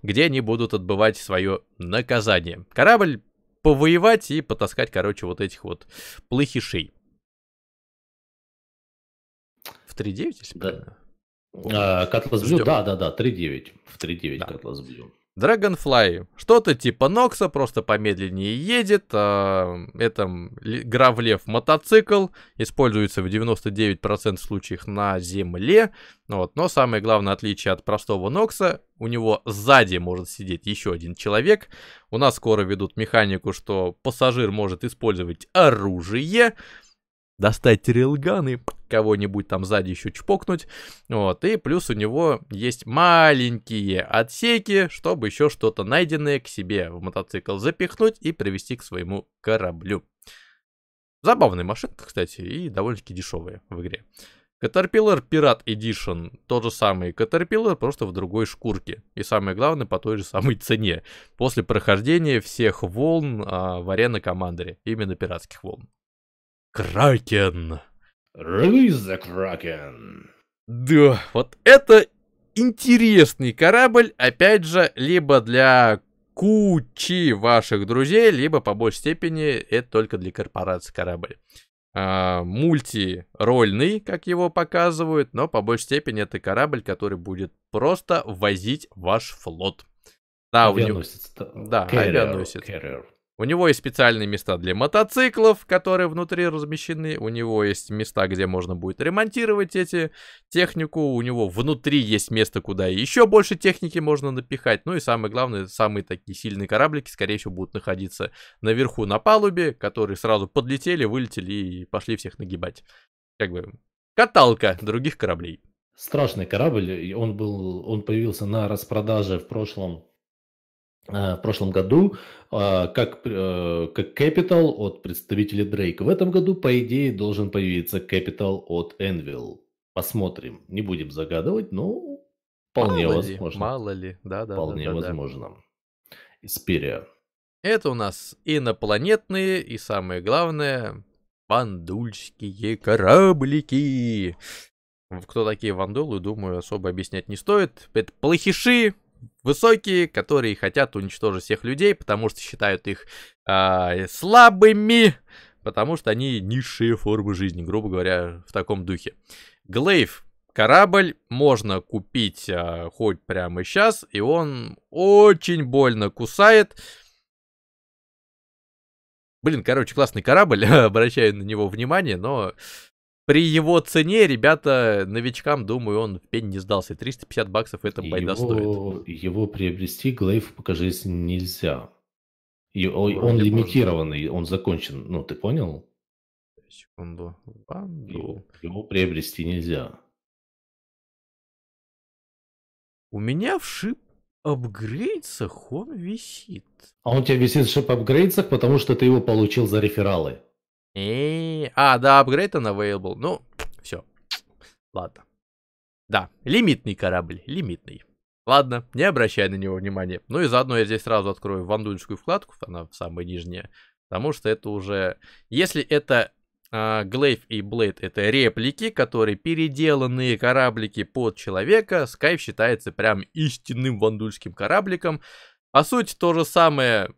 где они будут отбывать свое наказание. Корабль повоевать и потаскать, короче, вот этих вот плохишей. В 3.9, если да. правильно? А, Котлас Блю, да, да, да, 3.9. В 3.9 Котлас Блю. Dragonfly. Что-то типа Нокса, просто помедленнее едет. А, это гравлев мотоцикл. Используется в 99% случаев на земле. Вот. Но самое главное отличие от простого Нокса, у него сзади может сидеть еще один человек. У нас скоро ведут механику, что пассажир может использовать оружие достать рилган и кого-нибудь там сзади еще чпокнуть. Вот, и плюс у него есть маленькие отсеки, чтобы еще что-то найденное к себе в мотоцикл запихнуть и привести к своему кораблю. Забавная машинка, кстати, и довольно-таки дешевая в игре. Caterpillar Pirate Edition, тот же самый Caterpillar, просто в другой шкурке. И самое главное, по той же самой цене. После прохождения всех волн а, в арена командере, именно пиратских волн. Кракен. Release the Kraken. Да, вот это интересный корабль, опять же, либо для кучи ваших друзей, либо по большей степени это только для корпорации корабль. А, мультирольный, как его показывают, но по большей степени это корабль, который будет просто возить ваш флот. Да, авианосец. У него... Да, carrier, авианосец. Carrier. У него есть специальные места для мотоциклов, которые внутри размещены. У него есть места, где можно будет ремонтировать эти технику. У него внутри есть место, куда еще больше техники можно напихать. Ну и самое главное, самые такие сильные кораблики, скорее всего, будут находиться наверху на палубе, которые сразу подлетели, вылетели и пошли всех нагибать. Как бы каталка других кораблей. Страшный корабль, он был, он появился на распродаже в прошлом Э, в прошлом году э, как, э, как Capital от представителей Drake. В этом году, по идее, должен появиться Capital от Envil. Посмотрим. Не будем загадывать, но вполне мало возможно. Ли, мало ли, да, да. Вполне да, да, возможно. Да. Испирия. Это у нас инопланетные и самое главное вандульские кораблики. Кто такие вандулы, думаю, особо объяснять не стоит. Это плохиши, высокие, которые хотят уничтожить всех людей, потому что считают их э, слабыми, потому что они низшие формы жизни, грубо говоря, в таком духе. Глейв корабль можно купить э, хоть прямо сейчас, и он очень больно кусает. Блин, короче, классный корабль, обращаю на него внимание, но при его цене, ребята, новичкам, думаю, он в пень не сдался. 350 баксов это байда стоит. Его приобрести, Глейв, покажись нельзя. И, он, он лимитированный, он закончен. Ну, ты понял? Секунду. Банду. Его приобрести нельзя. У меня в шип апгрейдсах он висит. А он у тебя висит в шип апгрейдсах, потому что ты его получил за рефералы. И... А, да, апгрейд он available. Ну, все. Ладно. Да, лимитный корабль, лимитный. Ладно, не обращай на него внимания. Ну и заодно я здесь сразу открою вандульскую вкладку, она самая нижняя. Потому что это уже... Если это э, а, Глейв и Блейд, это реплики, которые переделанные кораблики под человека, Скайп считается прям истинным вандульским корабликом. По а сути, то же самое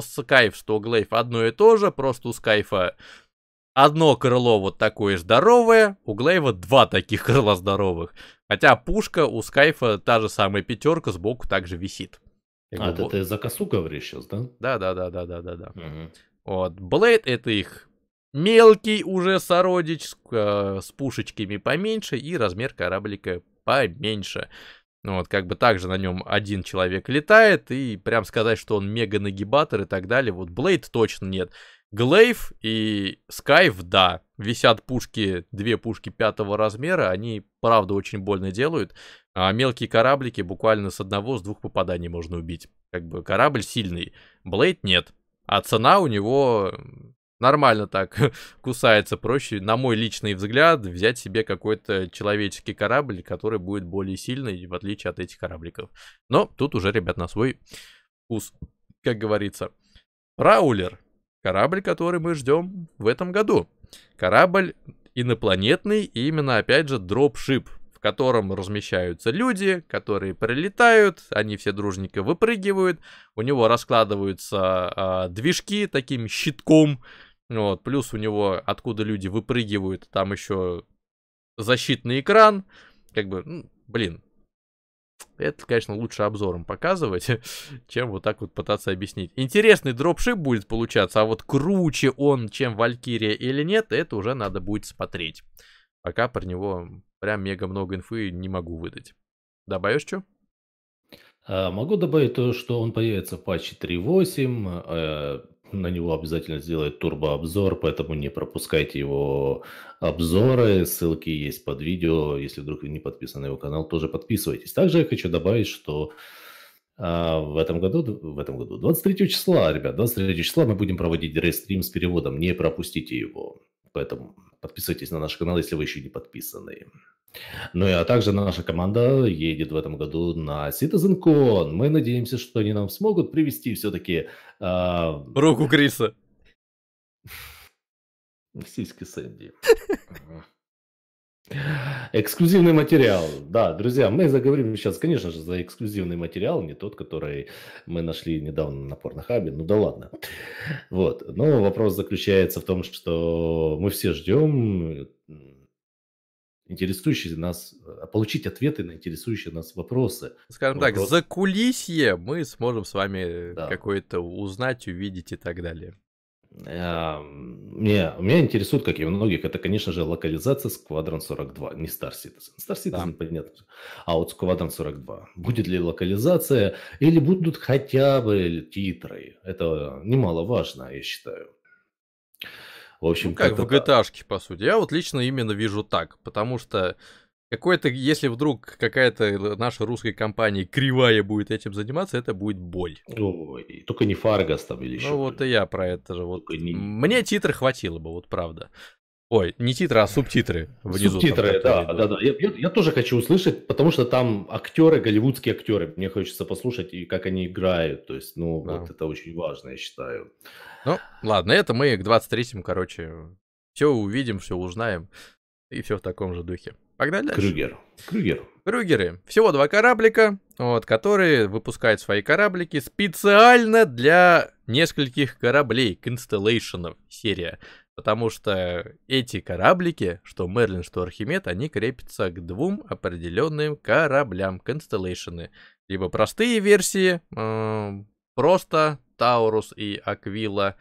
что Скайф, что Glaive одно и то же, просто у Скайфа одно крыло вот такое здоровое, у Глейва два таких крыла здоровых. Хотя пушка у Скайфа та же самая пятерка сбоку также висит. А, это ты за косу говоришь сейчас, да? Да, да, да, да, да, да, да. Угу. Вот, Блейд это их мелкий уже сородич э, с пушечками поменьше и размер кораблика поменьше. Ну вот, как бы также на нем один человек летает, и прям сказать, что он мега нагибатор и так далее, вот Блейд точно нет. Глейв и Скайв, да, висят пушки, две пушки пятого размера, они, правда, очень больно делают, а мелкие кораблики буквально с одного, с двух попаданий можно убить. Как бы корабль сильный, Блейд нет, а цена у него нормально так кусается. Проще, на мой личный взгляд, взять себе какой-то человеческий корабль, который будет более сильный, в отличие от этих корабликов. Но тут уже, ребят, на свой вкус, как говорится. Раулер. Корабль, который мы ждем в этом году. Корабль инопланетный, и именно, опять же, дропшип, в котором размещаются люди, которые прилетают, они все дружненько выпрыгивают, у него раскладываются э, движки таким щитком, вот, плюс у него, откуда люди выпрыгивают, там еще защитный экран. Как бы, ну, блин, это, конечно, лучше обзором показывать, чем вот так вот пытаться объяснить. Интересный дропшип будет получаться, а вот круче он, чем Валькирия или нет, это уже надо будет смотреть. Пока про него прям мега много инфы не могу выдать. Добавишь что? А, могу добавить то, что он появится в патче 3.8, на него обязательно сделает турбообзор, поэтому не пропускайте его обзоры. Ссылки есть под видео. Если вдруг вы не подписаны на его канал, тоже подписывайтесь. Также я хочу добавить, что а, в этом году, в этом году, 23 числа, ребят, 23 числа мы будем проводить рестрим с переводом. Не пропустите его. Поэтому Подписывайтесь на наш канал, если вы еще не подписаны. Ну и а также наша команда едет в этом году на CitizenCon. Мы надеемся, что они нам смогут привести все-таки... Э... А, Руку Криса. Сиськи Сэнди. Эксклюзивный материал. Да, друзья, мы заговорим сейчас, конечно же, за эксклюзивный материал, не тот, который мы нашли недавно на Порнохабе. Ну да ладно. Вот. Но вопрос заключается в том, что мы все ждем э, интересующие нас, э, получить ответы на интересующие нас вопросы. Скажем вопрос... так, за кулисье мы сможем с вами да. какое-то узнать, увидеть и так далее. Эм, мне, меня интересует, как и многих, это, конечно же, локализация Squadron 42, не Star Citizen. Star Citizen, да. понятно, а вот Squadron 42. Будет ли локализация или будут хотя бы титры? Это немаловажно, я считаю. В общем, ну, как в gta по сути. Я вот лично именно вижу так, потому что какой то если вдруг какая-то наша русская компания кривая будет этим заниматься, это будет боль. Ой, только не Фаргас там или еще. Ну вот и я про это же. Вот. Не... Мне титры хватило бы, вот правда. Ой, не титры, а субтитры внизу. Субтитры, там, да, да, да. Я, я, я тоже хочу услышать, потому что там актеры, голливудские актеры. Мне хочется послушать, и как они играют. То есть, ну, да. вот это очень важно, я считаю. Ну, ладно, это мы к 23-му, короче, все увидим, все узнаем. И все в таком же духе. Погнали дальше. Крюгер. Крюгер. Крюгеры. Всего два кораблика, вот, которые выпускают свои кораблики специально для нескольких кораблей, констеллейшенов серия. Потому что эти кораблики, что Мерлин, что Архимед, они крепятся к двум определенным кораблям, констеллейшены. Либо простые версии, э, просто Таурус и Аквила,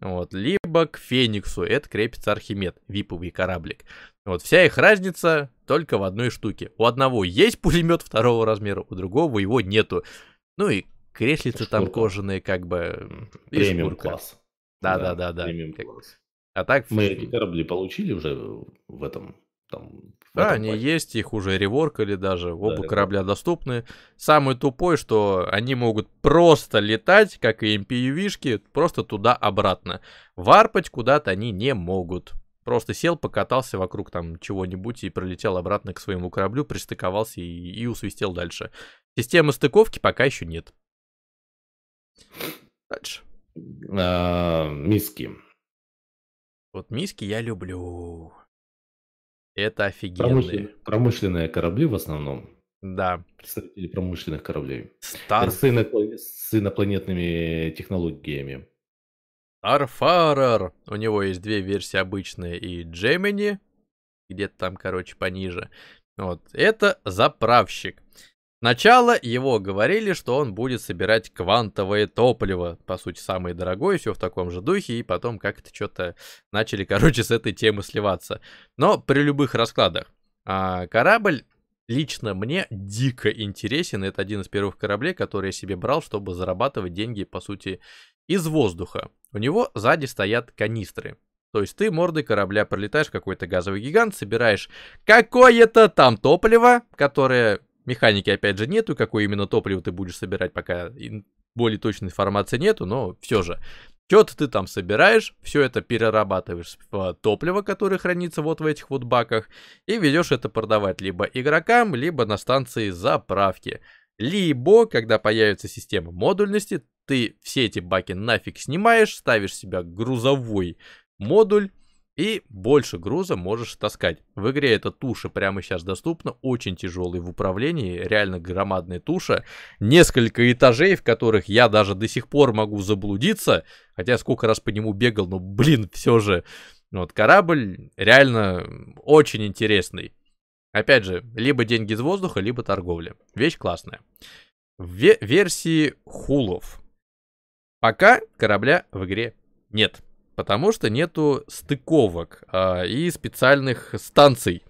вот, либо к Фениксу, это крепится Архимед, виповый кораблик. Вот вся их разница только в одной штуке. У одного есть пулемет второго размера, у другого его нету. Ну и креслица там кожаные, как бы. Премиум класс. Да, да, да, да. Премиум да. класс. А так... Мы эти корабли получили уже в этом там. В да, этом они плане. есть, их уже реворкали даже, оба да, корабля это... доступны. Самый тупой, что они могут просто летать, как и MPUV-шки, эм просто туда-обратно. Варпать куда-то они не могут. Просто сел, покатался вокруг там чего-нибудь и пролетел обратно к своему кораблю, пристыковался и, и усвистел дальше. Системы стыковки пока еще нет. Дальше. А, миски. Вот миски я люблю. Это офигенные. Промышленные, промышленные корабли в основном. Да. Представители промышленных кораблей. Стар... С, инопланетными технологиями. Арфарер. У него есть две версии, обычные и Джемини. Где-то там, короче, пониже. Вот, это заправщик. Сначала его говорили, что он будет собирать квантовое топливо, по сути, самое дорогое, все в таком же духе, и потом как-то что-то начали, короче, с этой темы сливаться. Но при любых раскладах. А корабль лично мне дико интересен, это один из первых кораблей, который я себе брал, чтобы зарабатывать деньги, по сути, из воздуха. У него сзади стоят канистры. То есть ты мордой корабля пролетаешь какой-то газовый гигант, собираешь какое-то там топливо, которое механики опять же нету, какое именно топливо ты будешь собирать, пока более точной информации нету, но все же. Что-то ты там собираешь, все это перерабатываешь в топливо, которое хранится вот в этих вот баках, и ведешь это продавать либо игрокам, либо на станции заправки. Либо, когда появится система модульности, ты все эти баки нафиг снимаешь, ставишь себя грузовой модуль, и больше груза можешь таскать. В игре эта туша прямо сейчас доступна, очень тяжелый в управлении, реально громадная туша. Несколько этажей, в которых я даже до сих пор могу заблудиться, хотя сколько раз по нему бегал, но блин, все же. Вот корабль реально очень интересный. Опять же, либо деньги из воздуха, либо торговля. Вещь классная. В версии хулов Пока корабля в игре нет, потому что нету стыковок а, и специальных станций.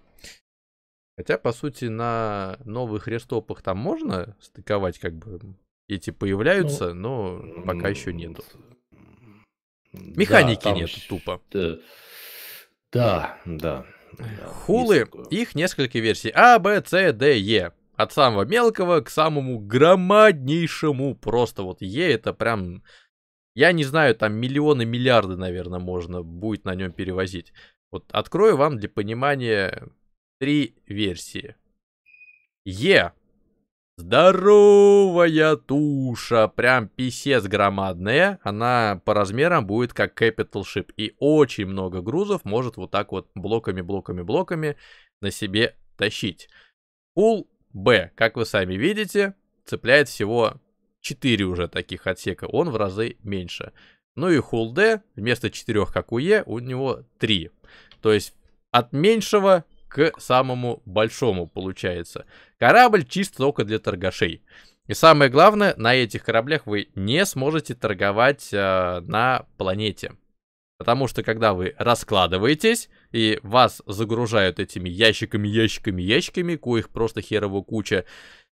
Хотя, по сути, на новых рестопах там можно стыковать, как бы эти появляются, ну, но пока ну, еще нету. Механики да, нет тупо. Э, да, да. да. Хулы, их несколько версий. А, Б, С, Д, Е. От самого мелкого к самому громаднейшему. Просто вот Е это прям я не знаю, там миллионы, миллиарды, наверное, можно будет на нем перевозить. Вот открою вам для понимания три версии. Е. Здоровая туша, прям писец громадная. Она по размерам будет как Capital Ship. И очень много грузов может вот так вот блоками, блоками, блоками на себе тащить. Пул Б, как вы сами видите, цепляет всего 4 уже таких отсека, он в разы меньше. Ну и Hull D вместо 4, как у Е, у него 3. То есть от меньшего к самому большому получается. Корабль чист только для торгашей. И самое главное, на этих кораблях вы не сможете торговать э, на планете. Потому что когда вы раскладываетесь, и вас загружают этими ящиками, ящиками, ящиками, коих просто херово куча,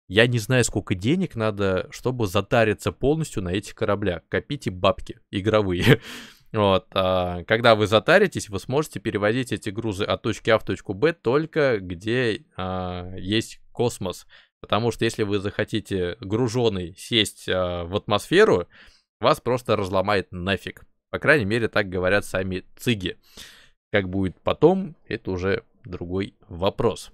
я не знаю, сколько денег надо, чтобы затариться полностью на этих кораблях. Копите бабки игровые. Вот, а, когда вы затаритесь, вы сможете переводить эти грузы от точки А в точку Б только где а, есть космос. Потому что если вы захотите груженный сесть а, в атмосферу, вас просто разломает нафиг. По крайней мере, так говорят сами циги. Как будет потом, это уже другой вопрос.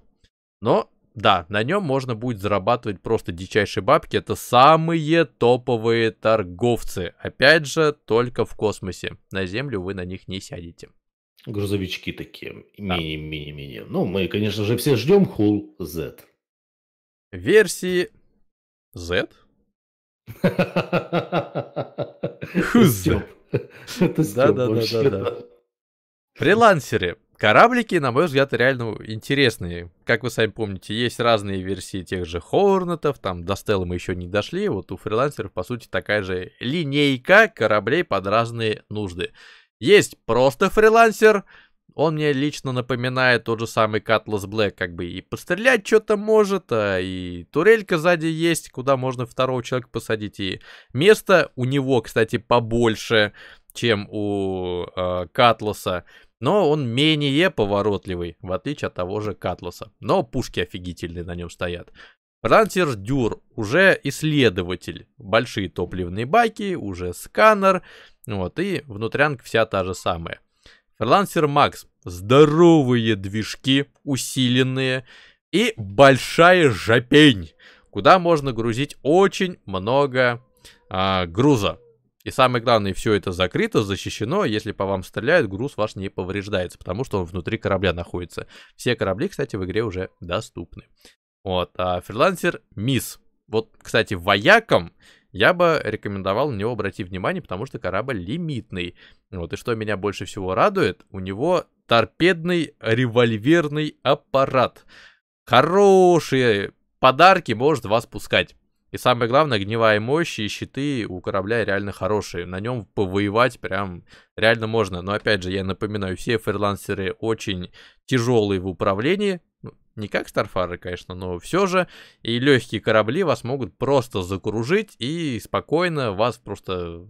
Но да, на нем можно будет зарабатывать просто дичайшие бабки. Это самые топовые торговцы. Опять же, только в космосе. На Землю вы на них не сядете. Грузовички такие, мини-мини-мини. Да. Ну, мы, конечно же, все ждем Хул Z. Версии Z? Хуз. Да-да-да-да-да. Фрилансеры Кораблики, на мой взгляд, реально интересные. Как вы сами помните, есть разные версии тех же Хорнетов, там до Стелла мы еще не дошли, вот у фрилансеров, по сути, такая же линейка кораблей под разные нужды. Есть просто фрилансер, он мне лично напоминает тот же самый Cutlass Блэк, как бы и пострелять что-то может, а и турелька сзади есть, куда можно второго человека посадить, и место у него, кстати, побольше, чем у э, Катласа. Но он менее поворотливый, в отличие от того же Катласа. Но пушки офигительные на нем стоят. Рансер Дюр уже исследователь. Большие топливные баки, уже сканер. Вот, и внутрянка вся та же самая. Фрилансер Макс. Здоровые движки, усиленные. И большая жопень, куда можно грузить очень много а, груза. И самое главное, все это закрыто, защищено. Если по вам стреляют, груз ваш не повреждается, потому что он внутри корабля находится. Все корабли, кстати, в игре уже доступны. Вот, а фрилансер Мисс. Вот, кстати, воякам я бы рекомендовал на него обратить внимание, потому что корабль лимитный. Вот, и что меня больше всего радует, у него торпедный револьверный аппарат. Хорошие подарки может вас пускать. И самое главное, гневая мощь и щиты у корабля реально хорошие. На нем повоевать прям реально можно. Но опять же, я напоминаю, все фрилансеры очень тяжелые в управлении. Ну, не как Старфары, конечно, но все же. И легкие корабли вас могут просто закружить и спокойно вас просто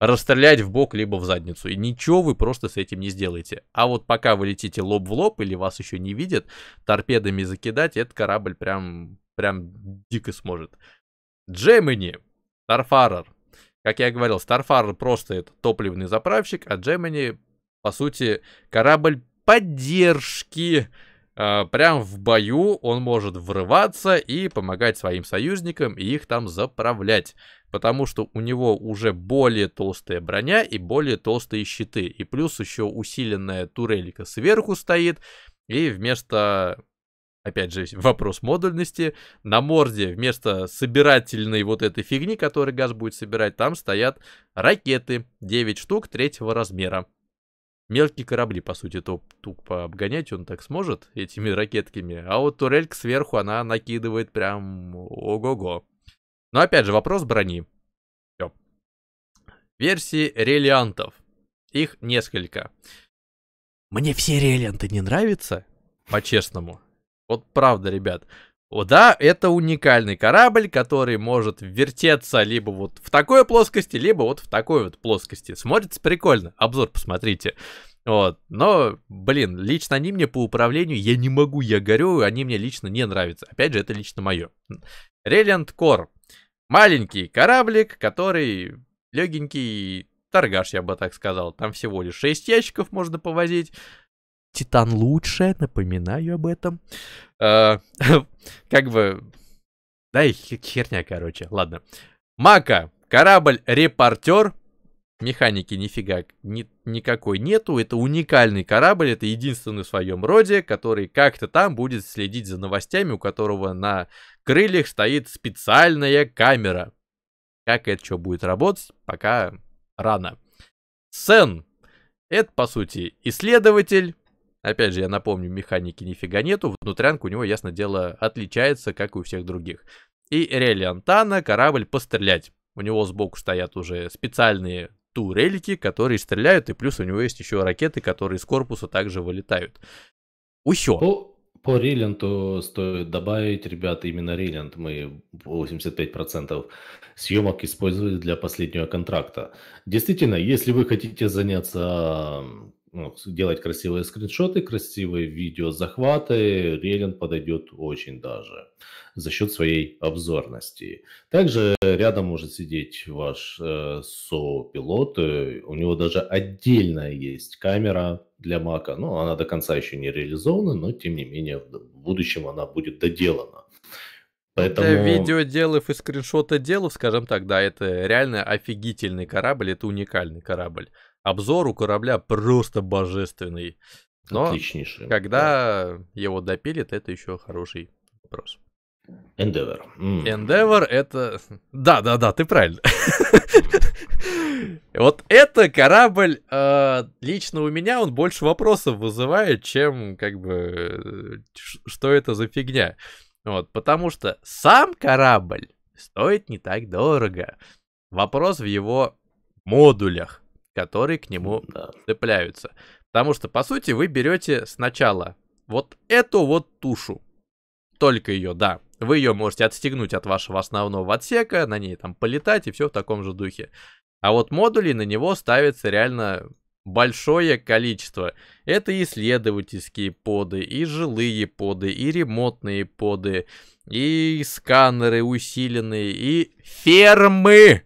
расстрелять в бок либо в задницу. И ничего вы просто с этим не сделаете. А вот пока вы летите лоб в лоб или вас еще не видят, торпедами закидать этот корабль прям, прям дико сможет. Джемини. Старфарер. Как я говорил, Старфарер просто это топливный заправщик, а Джемини, по сути, корабль поддержки. А, прям в бою он может врываться и помогать своим союзникам и их там заправлять. Потому что у него уже более толстая броня и более толстые щиты. И плюс еще усиленная турелька сверху стоит. И вместо опять же, вопрос модульности. На морде вместо собирательной вот этой фигни, которую газ будет собирать, там стоят ракеты 9 штук третьего размера. Мелкие корабли, по сути, то тук обгонять он так сможет этими ракетками. А вот турелька сверху, она накидывает прям ого-го. Но опять же, вопрос брони. Всё. Версии релиантов. Их несколько. Мне все релианты не нравятся, по-честному. Вот правда, ребят. О, да, это уникальный корабль, который может вертеться либо вот в такой плоскости, либо вот в такой вот плоскости. Смотрится прикольно. Обзор посмотрите. Вот. Но, блин, лично они мне по управлению, я не могу, я горю, они мне лично не нравятся. Опять же, это лично мое. Релиант Кор. Маленький кораблик, который легенький торгаш, я бы так сказал. Там всего лишь 6 ящиков можно повозить. Титан лучше, напоминаю об этом. Э, как бы... Да и херня, короче. Ладно. Мака, корабль-репортер. Механики нифига ни, никакой нету. Это уникальный корабль, это единственный в своем роде, который как-то там будет следить за новостями, у которого на крыльях стоит специальная камера. Как это что будет работать, пока рано. Сен. Это, по сути, исследователь, Опять же, я напомню, механики нифига нету, внутрянка у него, ясно дело, отличается, как и у всех других. И релиантана корабль пострелять. У него сбоку стоят уже специальные турельки, которые стреляют, и плюс у него есть еще ракеты, которые из корпуса также вылетают. Еще. По, по Риленту стоит добавить, ребята, именно Рилент мы 85% съемок использовали для последнего контракта. Действительно, если вы хотите заняться делать красивые скриншоты, красивые видеозахваты, Релин подойдет очень даже за счет своей обзорности. Также рядом может сидеть ваш э, пилот э, у него даже отдельная есть камера для Мака, ну, она до конца еще не реализована, но тем не менее в будущем она будет доделана. Ну, Поэтому... Для видеоделов и скриншота делов, скажем так, да, это реально офигительный корабль, это уникальный корабль. Обзор у корабля просто божественный. Но Отличнейший. Когда да. его допилит, это еще хороший вопрос. Endeavor. Mm. Endeavor это... Да, да, да, ты правильно. Вот это корабль, э, лично у меня он больше вопросов вызывает, чем как бы, э, что это за фигня. Вот, потому что сам корабль стоит не так дорого. Вопрос в его модулях которые к нему да. цепляются. Потому что, по сути, вы берете сначала вот эту вот тушу. Только ее, да. Вы ее можете отстегнуть от вашего основного отсека, на ней там полетать и все в таком же духе. А вот модулей на него ставится реально большое количество. Это и исследовательские поды, и жилые поды, и ремонтные поды, и сканеры усиленные, и фермы!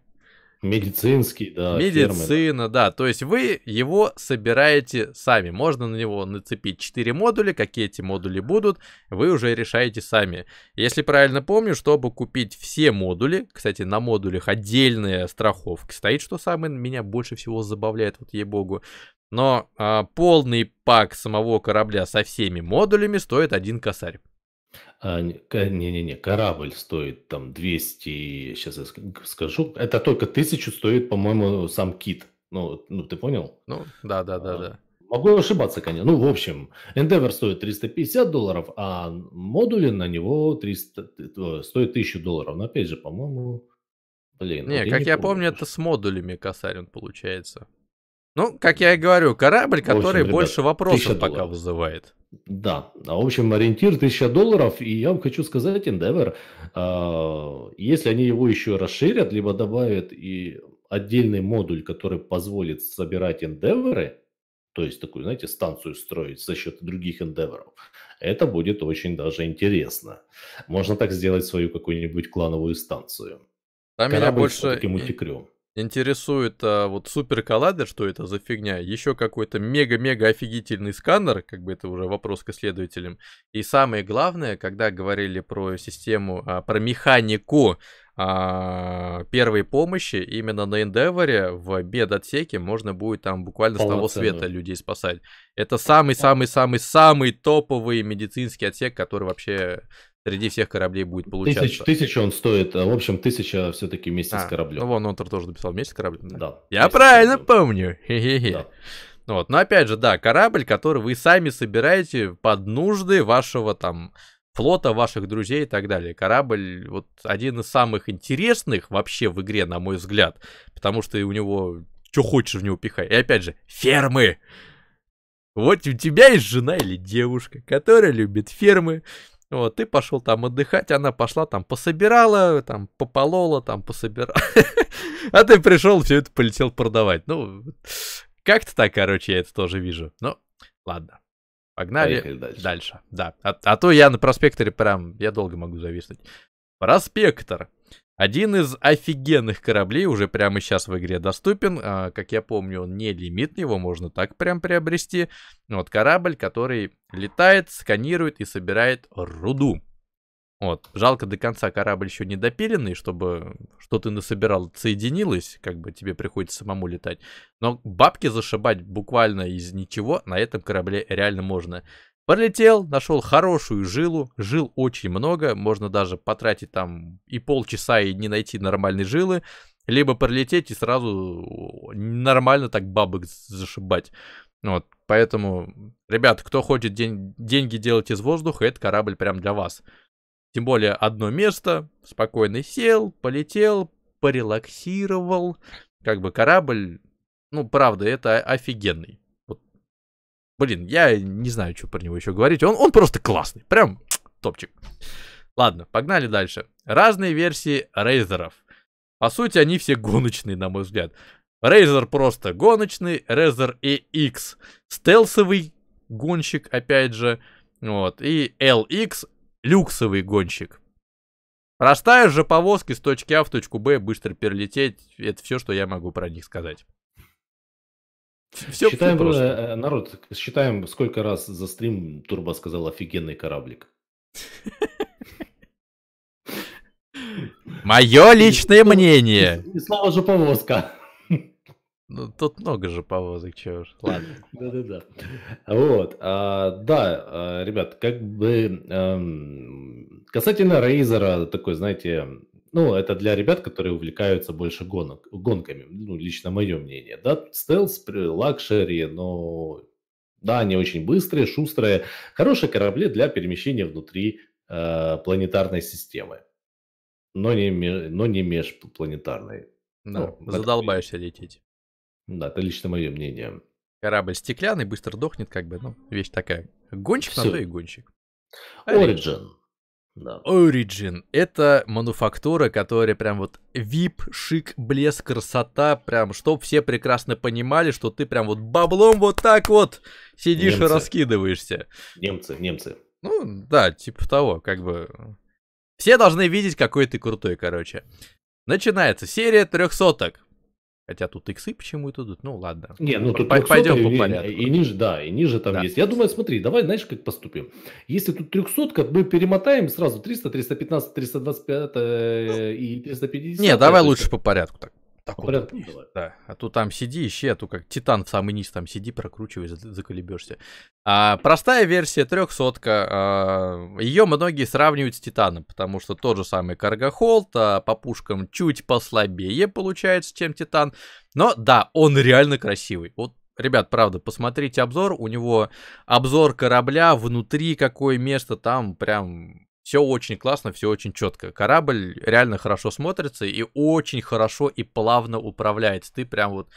Медицинский, да. Медицина, фермы. да. То есть вы его собираете сами. Можно на него нацепить 4 модуля. Какие эти модули будут, вы уже решаете сами. Если правильно помню, чтобы купить все модули, кстати, на модулях отдельная страховка стоит, что самое меня больше всего забавляет, вот ей-богу. Но а, полный пак самого корабля со всеми модулями стоит один косарь. А, не-не-не, корабль стоит там 200, сейчас я скажу. Это только 1000 стоит, по-моему, сам кит. Ну, ну ты понял? Ну, да-да-да-да. А, да. Могу ошибаться, конечно. Ну, в общем, Endeavor стоит 350 долларов, а модули на него 300, стоит 1000 долларов. Но опять же, по-моему, блин. Не, как не я помню, это с модулями косарин получается. Ну, как я и говорю, корабль, который общем, ребят, больше вопросов пока вызывает. Да, а в общем ориентир 1000 долларов, и я вам хочу сказать, Endeavor, э, а, если они его еще расширят, либо добавят и отдельный модуль, который позволит собирать Endeavor, то есть такую, знаете, станцию строить за счет других эндеворов, это будет очень даже интересно. Можно так сделать свою какую-нибудь клановую станцию. Там Корабль меня больше... мультикрем интересует а, вот супер коллайдер, что это за фигня, еще какой-то мега-мега офигительный сканер, как бы это уже вопрос к исследователям. И самое главное, когда говорили про систему, а, про механику а, первой помощи, именно на Эндеворе в бед-отсеке можно будет там буквально с того света людей спасать. Это самый-самый-самый-самый топовый медицинский отсек, который вообще среди всех кораблей будет получаться. Тысяч, тысяча он стоит, а, в общем, тысяча все-таки вместе а, с кораблем. Ну, вон, он тоже написал вместе с кораблем. Да. Я правильно помню. хе хе Да. Вот. Но опять же, да, корабль, который вы сами собираете под нужды вашего там флота, ваших друзей и так далее. Корабль вот один из самых интересных вообще в игре, на мой взгляд, потому что у него что хочешь в него пихай. И опять же, фермы! Вот у тебя есть жена или девушка, которая любит фермы, вот, ты пошел там отдыхать, она пошла там пособирала, там пополола, там пособирала. А ты пришел, все это полетел продавать. Ну, как-то так, короче, я это тоже вижу. Ну, ладно. Погнали дальше. Да. А, а то я на проспекторе прям, я долго могу зависнуть. Проспектор. Один из офигенных кораблей уже прямо сейчас в игре доступен. А, как я помню, он не лимитный, его можно так прям приобрести. Вот корабль, который летает, сканирует и собирает руду. Вот. Жалко, до конца корабль еще не допиленный, чтобы что ты насобирал соединилось, как бы тебе приходится самому летать. Но бабки зашибать буквально из ничего на этом корабле реально можно. Полетел, нашел хорошую жилу, жил очень много, можно даже потратить там и полчаса и не найти нормальной жилы, либо пролететь и сразу нормально так бабок зашибать. Вот, поэтому, ребят, кто хочет день, деньги делать из воздуха, этот корабль прям для вас. Тем более одно место, спокойно сел, полетел, порелаксировал. Как бы корабль, ну правда, это офигенный. Блин, я не знаю, что про него еще говорить. Он, он просто классный. Прям топчик. Ладно, погнали дальше. Разные версии рейзеров. По сути, они все гоночные, на мой взгляд. Razer просто гоночный, Razer EX стелсовый гонщик, опять же. Вот, и LX люксовый гонщик. Простая же повозки с точки А в точку Б быстро перелететь. Это все, что я могу про них сказать. Все считаем, э, народ, считаем, сколько раз за стрим Турбо сказал офигенный кораблик. Мое личное мнение. И Слово же повозка. Ну, тут много же повозок, чего уж. Ладно. Да-да-да. Вот. А, да, а, ребят, как бы эм, касательно Рейзера, такой, знаете, ну, это для ребят, которые увлекаются больше гонок, гонками, ну, лично мое мнение, да, стелс, лакшери, но, да, они очень быстрые, шустрые, хорошие корабли для перемещения внутри э, планетарной системы, но не, но не межпланетарной. Да, ну, ну задолбаешься это... лететь. Да, это лично мое мнение. Корабль стеклянный, быстро дохнет, как бы, ну, вещь такая. Гонщик Все. на то и гонщик. А, Origin. Origin. Да. Origin — это мануфактура, которая прям вот вип, шик, блеск, красота, прям, чтоб все прекрасно понимали, что ты прям вот баблом вот так вот сидишь немцы. и раскидываешься. Немцы, немцы. Ну, да, типа того, как бы... Все должны видеть, какой ты крутой, короче. Начинается серия трехсоток. Хотя тут иксы почему то идут, ну ладно. Не, ну тут пойдем по порядку. И, и ниже, да, и ниже там да. есть. Я думаю, смотри, давай, знаешь, как поступим. Если тут 300, мы перемотаем сразу 300, 315, 325 ну, и 350. Не, давай лучше по порядку так так вот, вот да. А то там сиди, ищи, а то как титан в самый низ там сиди, прокручивай, заколебешься. А, простая версия трехсотка. А, ее многие сравнивают с титаном, потому что тот же самый Каргохолд, а по пушкам чуть послабее получается, чем титан. Но да, он реально красивый. Вот Ребят, правда, посмотрите обзор, у него обзор корабля, внутри какое место, там прям все очень классно, все очень четко. Корабль реально хорошо смотрится и очень хорошо и плавно управляется. Ты прям вот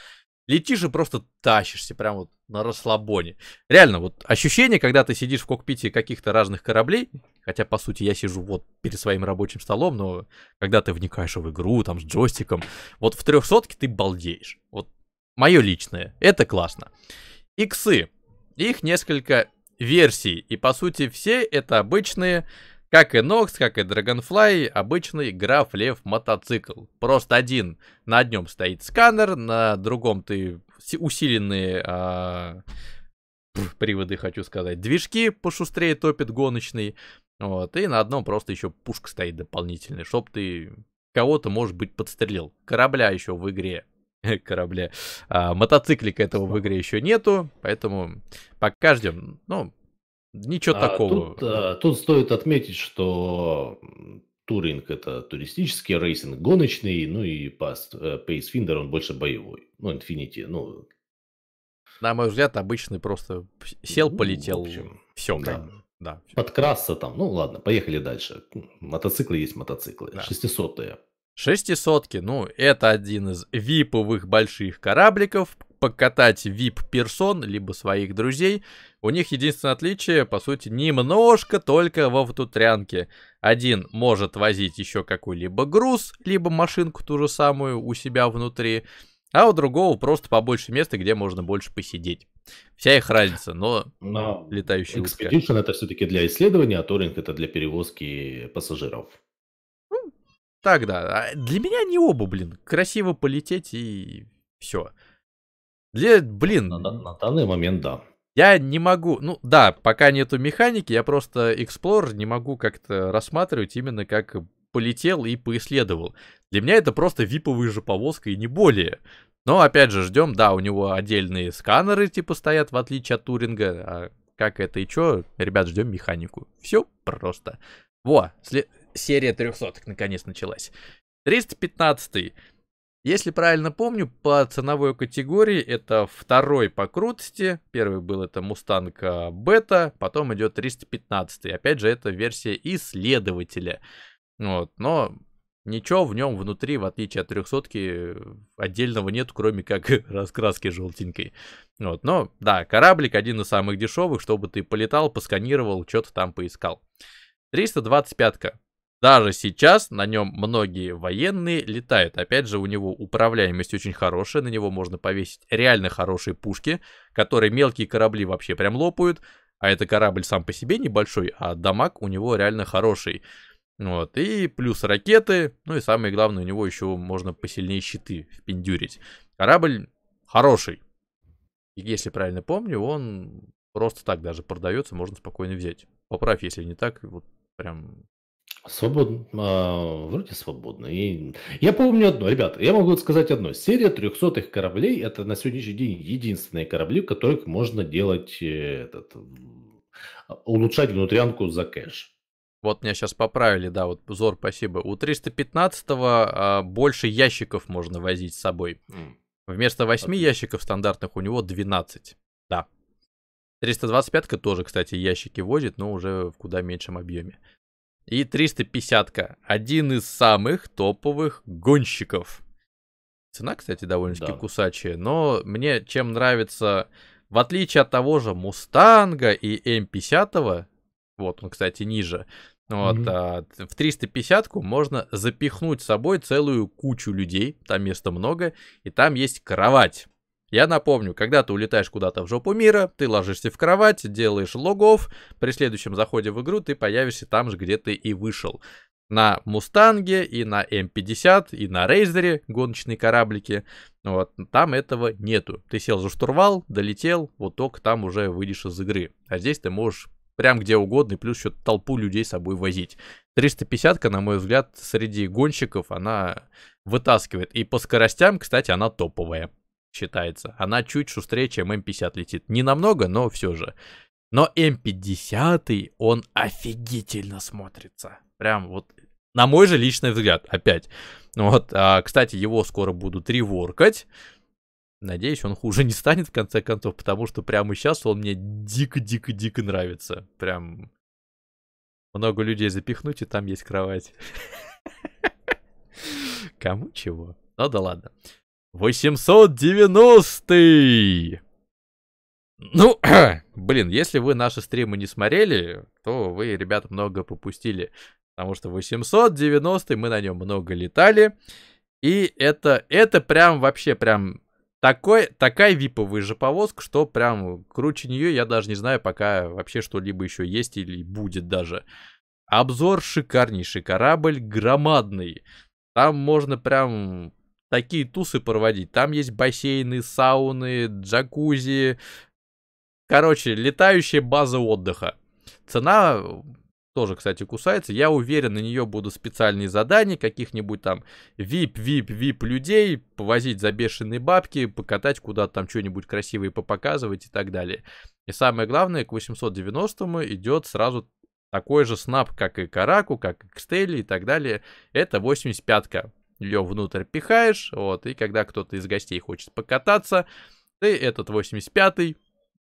летишь и просто тащишься, прям вот на расслабоне. Реально, вот ощущение, когда ты сидишь в кокпите каких-то разных кораблей, хотя, по сути, я сижу вот перед своим рабочим столом, но когда ты вникаешь в игру, там, с джойстиком, вот в трехсотке ты балдеешь. Вот мое личное, это классно. Иксы. Их несколько версий, и, по сути, все это обычные как и Нокс, как и Dragonfly, обычный граф лев мотоцикл. Просто один. На одном стоит сканер, на другом ты усиленные а... приводы, хочу сказать. Движки пошустрее топит гоночный. Вот, и на одном просто еще пушка стоит дополнительная, чтоб ты кого-то, может быть, подстрелил. Корабля еще в игре. Корабля. А, мотоциклика этого в игре еще нету, поэтому пока ждем. Ну, Ничего а, такого. Тут, э, а, тут стоит отметить, что Туринг – это туристический рейсинг, гоночный, ну и э, Pacefinder он больше боевой. Ну, Infinity, ну... На мой взгляд, обычный просто сел, ну, полетел, ну, общем, все. Да. Как, да. Подкрасться там, ну ладно, поехали дальше. Мотоциклы есть мотоциклы, да. Шестисотки, ну, это один из виповых больших корабликов, покатать вип-персон, либо своих друзей – у них единственное отличие, по сути, немножко только во втутрянке. Один может возить еще какой-либо груз, либо машинку ту же самую у себя внутри, а у другого просто побольше места, где можно больше посидеть. Вся их разница, но, но летающий Expedition утка. это все-таки для исследования, а Торинг это для перевозки пассажиров. Ну, так, да. А для меня не оба, блин. Красиво полететь и все. Для, блин... На, на, на данный момент, да. Я не могу, ну да, пока нету механики, я просто Explorer не могу как-то рассматривать именно как полетел и поисследовал. Для меня это просто виповый же повозка и не более. Но опять же ждем, да, у него отдельные сканеры типа стоят, в отличие от Туринга. А как это и чё, ребят, ждем механику. Все просто. Во, след... серия трехсоток наконец началась. 315 -й. Если правильно помню, по ценовой категории это второй по крутости. Первый был это Мустанг Бета, потом идет 315. Опять же, это версия исследователя. Вот, но ничего в нем внутри, в отличие от 300 отдельного нет, кроме как раскраски желтенькой. Вот, но да, кораблик один из самых дешевых, чтобы ты полетал, посканировал, что-то там поискал. 325-ка. Даже сейчас на нем многие военные летают. Опять же, у него управляемость очень хорошая, на него можно повесить реально хорошие пушки, которые мелкие корабли вообще прям лопают, а это корабль сам по себе небольшой, а дамаг у него реально хороший. Вот, и плюс ракеты, ну и самое главное, у него еще можно посильнее щиты впендюрить. Корабль хороший. Если правильно помню, он просто так даже продается, можно спокойно взять. Поправь, если не так, вот прям Свободно, а, вроде свободно. И я помню одно, ребят я могу сказать одно. Серия трехсотых кораблей – это на сегодняшний день единственные корабли, в которых можно делать э, этот, а, улучшать внутрянку за кэш. Вот меня сейчас поправили, да, вот Зор, спасибо. У 315-го а, больше ящиков можно возить с собой. Вместо 8 ящиков стандартных у него 12. Да. 325-ка тоже, кстати, ящики возит, но уже в куда меньшем объеме и 350-ка. Один из самых топовых гонщиков. Цена, кстати, довольно-таки да. кусачая, но мне чем нравится, в отличие от того же Мустанга и М50, вот он, кстати, ниже, вот, mm-hmm. а, в 350-ку можно запихнуть с собой целую кучу людей, там места много, и там есть кровать. Я напомню, когда ты улетаешь куда-то в жопу мира, ты ложишься в кровать, делаешь логов, при следующем заходе в игру ты появишься там же, где ты и вышел. На Мустанге и на М50 и на Рейзере гоночные кораблики. Вот, там этого нету. Ты сел за штурвал, долетел, вот только там уже выйдешь из игры. А здесь ты можешь прям где угодно, и плюс еще толпу людей с собой возить. 350-ка, на мой взгляд, среди гонщиков она вытаскивает. И по скоростям, кстати, она топовая считается. Она чуть шустрее, чем М50 летит. Не намного, но все же. Но М50, он офигительно смотрится. Прям вот на мой же личный взгляд, опять. Вот, а, кстати, его скоро будут реворкать. Надеюсь, он хуже не станет в конце концов, потому что прямо сейчас он мне дико-дико-дико нравится. Прям много людей запихнуть, и там есть кровать. Кому чего? Ну да ладно. 890 Ну, блин, если вы наши стримы не смотрели, то вы, ребята, много попустили. Потому что 890 мы на нем много летали. И это, это прям вообще прям такой, такая виповая же повозка, что прям круче нее я даже не знаю, пока вообще что-либо еще есть или будет даже. Обзор шикарнейший, корабль громадный. Там можно прям такие тусы проводить. Там есть бассейны, сауны, джакузи. Короче, летающая база отдыха. Цена э, тоже, кстати, кусается. Я уверен, на нее будут специальные задания, каких-нибудь там вип, вип, вип людей, повозить за бешеные бабки, покатать куда-то там что-нибудь красивое попоказывать и так далее. И самое главное, к 890-му идет сразу такой же снап, как и Караку, как и Кстели и так далее. Это 85-ка ее внутрь пихаешь, вот, и когда кто-то из гостей хочет покататься, ты этот 85-й,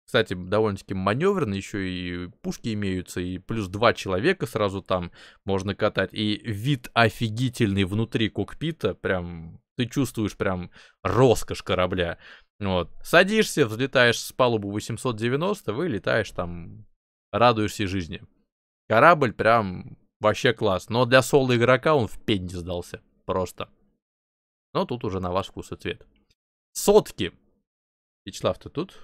кстати, довольно-таки маневренный, еще и пушки имеются, и плюс два человека сразу там можно катать, и вид офигительный внутри кокпита, прям ты чувствуешь прям роскошь корабля. Вот. Садишься, взлетаешь с палубы 890, вылетаешь там, радуешься жизни. Корабль прям вообще класс. Но для соло игрока он в пень сдался. Просто. Но тут уже на ваш вкус и цвет. Сотки. Вячеслав, ты тут?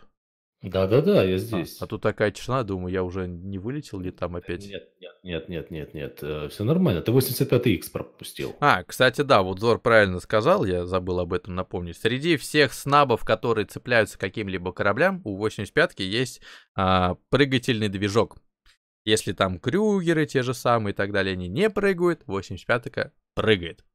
Да-да-да, я а, здесь. А, а тут такая тишина, думаю, я уже не вылетел ли там опять? Нет, нет, нет, нет, нет, нет. Э, Все нормально. Ты 85X пропустил. А, кстати, да, вот Зор правильно сказал, я забыл об этом напомнить. Среди всех снабов, которые цепляются каким-либо кораблям, у 85-ки есть а, прыгательный движок. Если там крюгеры те же самые и так далее, они не прыгают, 85-ка прыгает.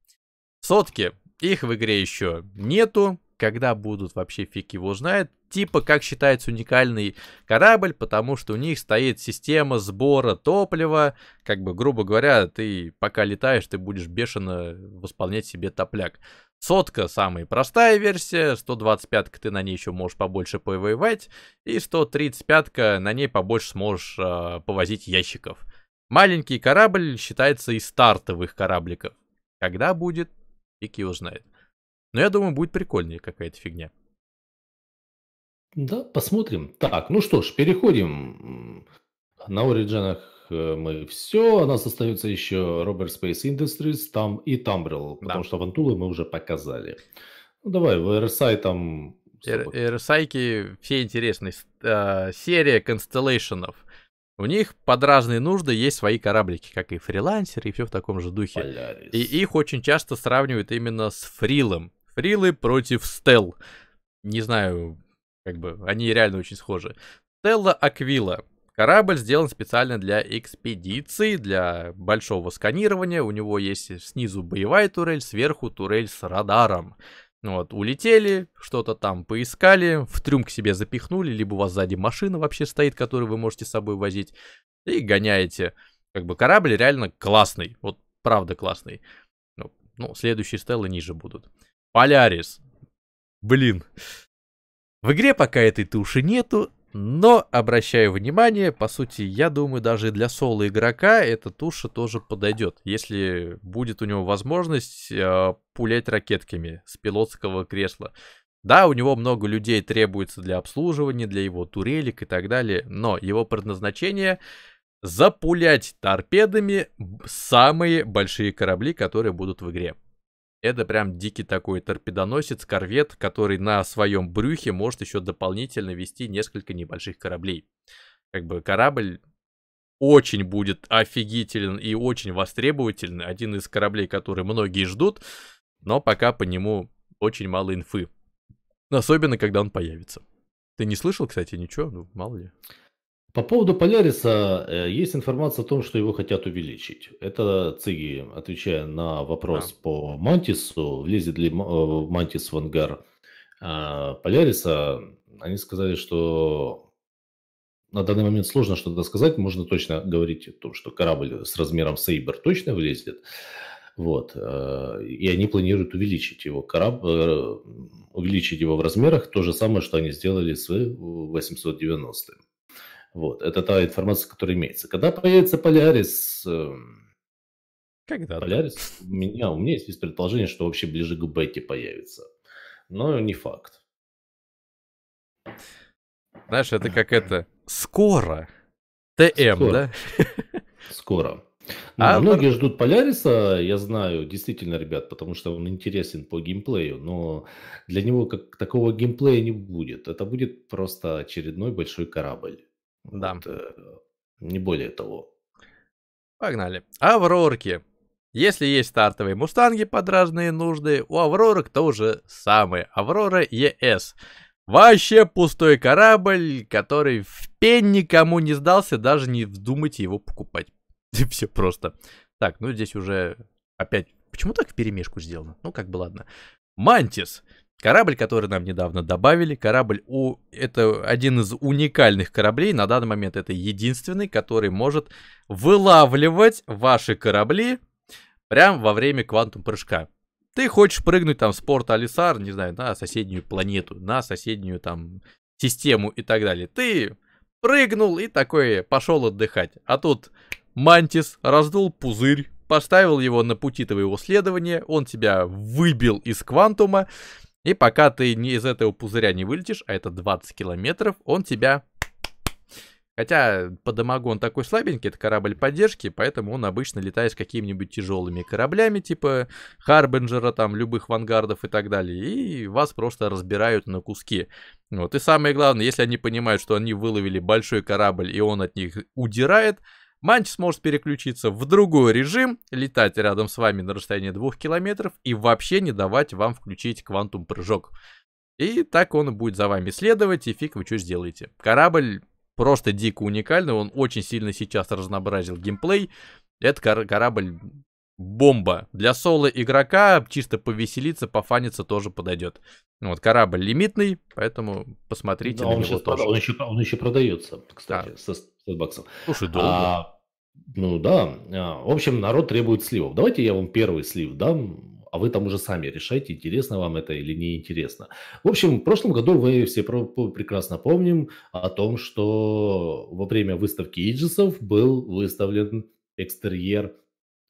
Сотки, их в игре еще нету. Когда будут, вообще фиг его знает. Типа, как считается уникальный корабль, потому что у них стоит система сбора топлива. Как бы, грубо говоря, ты пока летаешь, ты будешь бешено восполнять себе топляк. Сотка самая простая версия, 125-ка ты на ней еще можешь побольше повоевать, и 135-ка на ней побольше сможешь э, повозить ящиков. Маленький корабль считается из стартовых корабликов. Когда будет, Фиг его знает. Но я думаю, будет прикольнее какая-то фигня. Да, посмотрим. Так, ну что ж, переходим. На Ориджинах э, мы все. У нас остается еще Robert Space Industries там и Тамбрил, да. потому что Вантулы мы уже показали. Ну давай, в RSI там... RSI все интересные. Э, серия констеллейшенов. У них под разные нужды есть свои кораблики, как и фрилансеры, и все в таком же духе. Полярис. И их очень часто сравнивают именно с фрилом. Фрилы против стел. Не знаю, как бы, они реально очень схожи. Стелла Аквила. Корабль сделан специально для экспедиции, для большого сканирования. У него есть снизу боевая турель, сверху турель с радаром. Ну вот, улетели, что-то там поискали, в трюм к себе запихнули, либо у вас сзади машина вообще стоит, которую вы можете с собой возить, и гоняете. Как бы корабль реально классный, вот правда классный. Ну, ну следующие стелы ниже будут. Полярис. Блин. В игре пока этой туши нету, но, обращаю внимание, по сути, я думаю, даже для соло игрока эта туша тоже подойдет, если будет у него возможность э, пулять ракетками с пилотского кресла. Да, у него много людей требуется для обслуживания, для его турелек и так далее, но его предназначение запулять торпедами самые большие корабли, которые будут в игре. Это прям дикий такой торпедоносец, корвет, который на своем брюхе может еще дополнительно вести несколько небольших кораблей. Как бы корабль очень будет офигителен и очень востребователен. Один из кораблей, который многие ждут, но пока по нему очень мало инфы. Особенно, когда он появится. Ты не слышал, кстати, ничего? Ну, мало ли. По поводу Поляриса э, есть информация о том, что его хотят увеличить. Это Циги, отвечая на вопрос а. по Мантису, влезет ли э, Мантис в ангар э, Поляриса, они сказали, что на данный момент сложно что-то сказать. Можно точно говорить о том, что корабль с размером Сейбер точно влезет. Вот. И они планируют увеличить его корабль, увеличить его в размерах. То же самое, что они сделали с 890. -м. Вот, это та информация, которая имеется. Когда появится Полярис... Эм, Когда? Полярис у меня, у меня есть предположение, что вообще ближе к бете появится. Но не факт. Знаешь, это как это... Скоро. ТМ, Скоро. да? Скоро. Ну, а многие пар... ждут Поляриса, я знаю, действительно, ребят, потому что он интересен по геймплею, но для него как такого геймплея не будет. Это будет просто очередной большой корабль. Да. Вот, э, не более того. Погнали. Аврорки. Если есть стартовые мустанги под разные нужды, у Авророк то же самое. Аврора ЕС. Вообще пустой корабль, который в пень никому не сдался, даже не вздумайте его покупать. Все просто. Так, ну здесь уже опять... Почему так в перемешку сделано? Ну как бы ладно. Мантис. Корабль, который нам недавно добавили, корабль у... это один из уникальных кораблей, на данный момент это единственный, который может вылавливать ваши корабли прямо во время квантум прыжка. Ты хочешь прыгнуть там с порта Алисар, не знаю, на соседнюю планету, на соседнюю там систему и так далее. Ты прыгнул и такой пошел отдыхать. А тут Мантис раздул пузырь, поставил его на пути твоего следования, он тебя выбил из квантума, и пока ты не из этого пузыря не вылетишь, а это 20 километров, он тебя... Хотя по дамагу он такой слабенький, это корабль поддержки, поэтому он обычно летает с какими-нибудь тяжелыми кораблями, типа Харбинджера, там, любых вангардов и так далее, и вас просто разбирают на куски. Вот, и самое главное, если они понимают, что они выловили большой корабль, и он от них удирает, Манч сможет переключиться в другой режим, летать рядом с вами на расстоянии 2 километров и вообще не давать вам включить квантум прыжок. И так он будет за вами следовать, и фиг вы что сделаете. Корабль просто дико уникальный, он очень сильно сейчас разнообразил геймплей. Это кор- корабль бомба. Для соло игрока чисто повеселиться, пофаниться тоже подойдет. Вот корабль лимитный, поэтому посмотрите да, на он него тоже. Продал, он, еще, он еще продается, кстати, да. со, 500 баксов. Слушай, долго. А, ну да. А, в общем, народ требует сливов. Давайте я вам первый слив дам, а вы там уже сами решайте, интересно вам это или не интересно. В общем, в прошлом году вы все прекрасно помним о том, что во время выставки Иджисов был выставлен экстерьер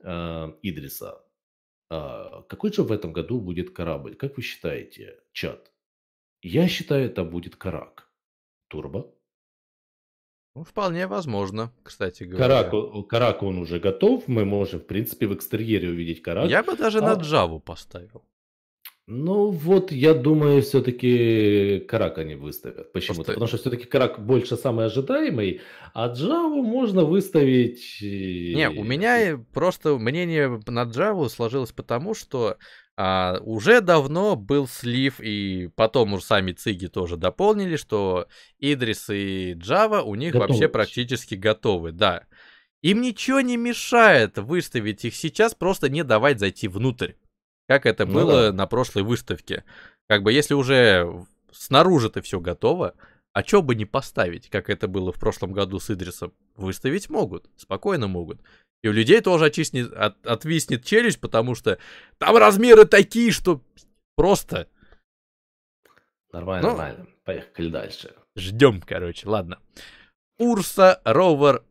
э, Идриса. Э, какой же в этом году будет корабль? Как вы считаете, чат? Я считаю, это будет карак. Турбо. Ну, вполне возможно, кстати говоря. Карак, карак он уже готов, мы можем, в принципе, в экстерьере увидеть карак. Я бы даже а... на Java поставил. Ну вот, я думаю, все-таки Карак они выставят. Почему-то. Просто... Потому что все-таки Карак больше самый ожидаемый, а Java можно выставить... Не, у меня просто мнение на Java сложилось потому, что а, уже давно был слив, и потом уже сами циги тоже дополнили, что Идрис и Java у них готовы. вообще практически готовы, да. Им ничего не мешает выставить их сейчас, просто не давать зайти внутрь. Как это ну было да. на прошлой выставке. Как бы если уже снаружи-то все готово, а чё бы не поставить, как это было в прошлом году с Идрисом? Выставить могут, спокойно могут. И у людей тоже очистнет, от, отвиснет челюсть, потому что там размеры такие, что просто. Нормально, ну, нормально. Поехали дальше. Ждем, короче, ладно. Урса Ровер.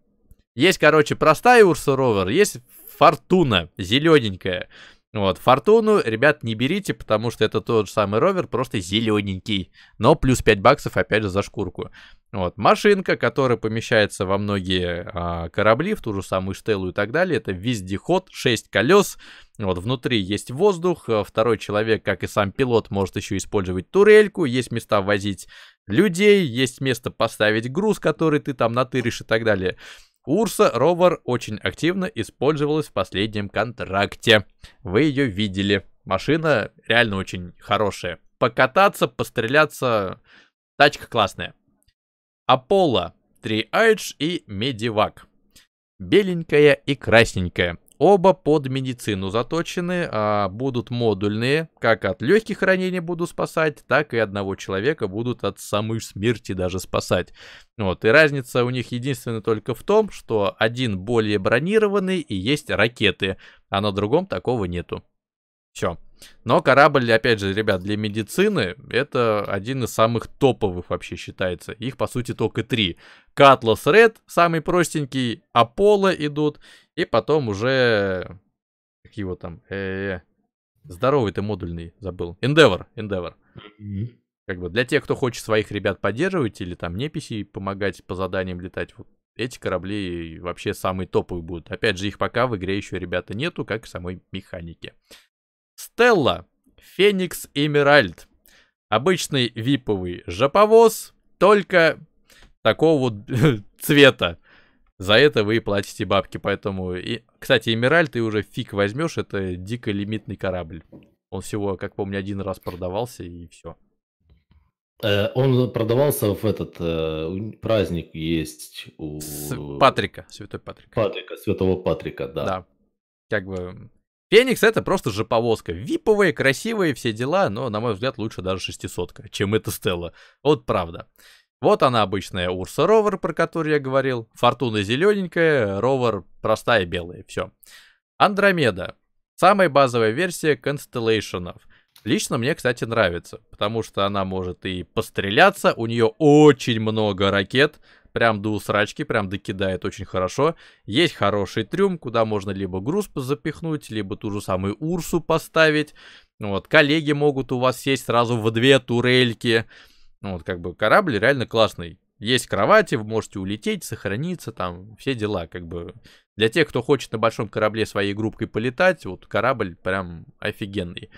Есть, короче, простая Урса Ровер, есть Фортуна, зелененькая. Вот, фортуну, ребят, не берите, потому что это тот же самый ровер, просто зелененький. Но плюс 5 баксов, опять же, за шкурку. Вот, машинка, которая помещается во многие а, корабли, в ту же самую штелу и так далее. Это вездеход, 6 колес. Вот, внутри есть воздух. Э, второй человек, как и сам пилот, может еще использовать турельку. Есть места возить людей, есть место поставить груз, который ты там натыришь и так далее. Урса Ровер очень активно использовалась в последнем контракте. Вы ее видели. Машина реально очень хорошая. Покататься, постреляться. Тачка классная. Аполло, Три Айдж и Медивак. Беленькая и красненькая. Оба под медицину заточены, а будут модульные, как от легких ранений буду спасать, так и одного человека будут от самой смерти даже спасать. Вот, и разница у них единственная только в том, что один более бронированный и есть ракеты, а на другом такого нету. Все. Но корабль, опять же, ребят, для медицины это один из самых топовых вообще считается. Их, по сути, только три. Катлас Ред, самый простенький, Аполло идут и потом уже... Как его там? Э-э-э. Здоровый ты модульный, забыл. Endeavor, Endeavor. Как бы для тех, кто хочет своих ребят поддерживать или там неписи помогать по заданиям летать, вот эти корабли вообще самые топовые будут. Опять же, их пока в игре еще, ребята, нету, как и самой механики. Стелла, Феникс Эмеральд. Обычный виповый жаповоз, только такого вот цвета за это вы и платите бабки, поэтому... И, кстати, Эмираль ты уже фиг возьмешь, это дико лимитный корабль. Он всего, как помню, один раз продавался и все. Э, он продавался в этот э, праздник есть у С Патрика, Святой Патрика. Патрика, Святого Патрика, да. Да. Как бы Феникс это просто же повозка. Виповые, красивые, все дела, но, на мой взгляд, лучше даже шестисотка, чем эта Стелла. Вот правда. Вот она обычная Урса Ровер, про которую я говорил. Фортуна зелененькая, Ровер простая белая, все. Андромеда. Самая базовая версия констеллейшенов. Лично мне, кстати, нравится, потому что она может и постреляться, у нее очень много ракет, прям до усрачки, прям докидает очень хорошо. Есть хороший трюм, куда можно либо груз запихнуть, либо ту же самую Урсу поставить. Вот, коллеги могут у вас сесть сразу в две турельки. Ну, вот как бы корабль реально классный. Есть кровати, вы можете улететь, сохраниться, там все дела, как бы. Для тех, кто хочет на большом корабле своей группкой полетать, вот корабль прям офигенный.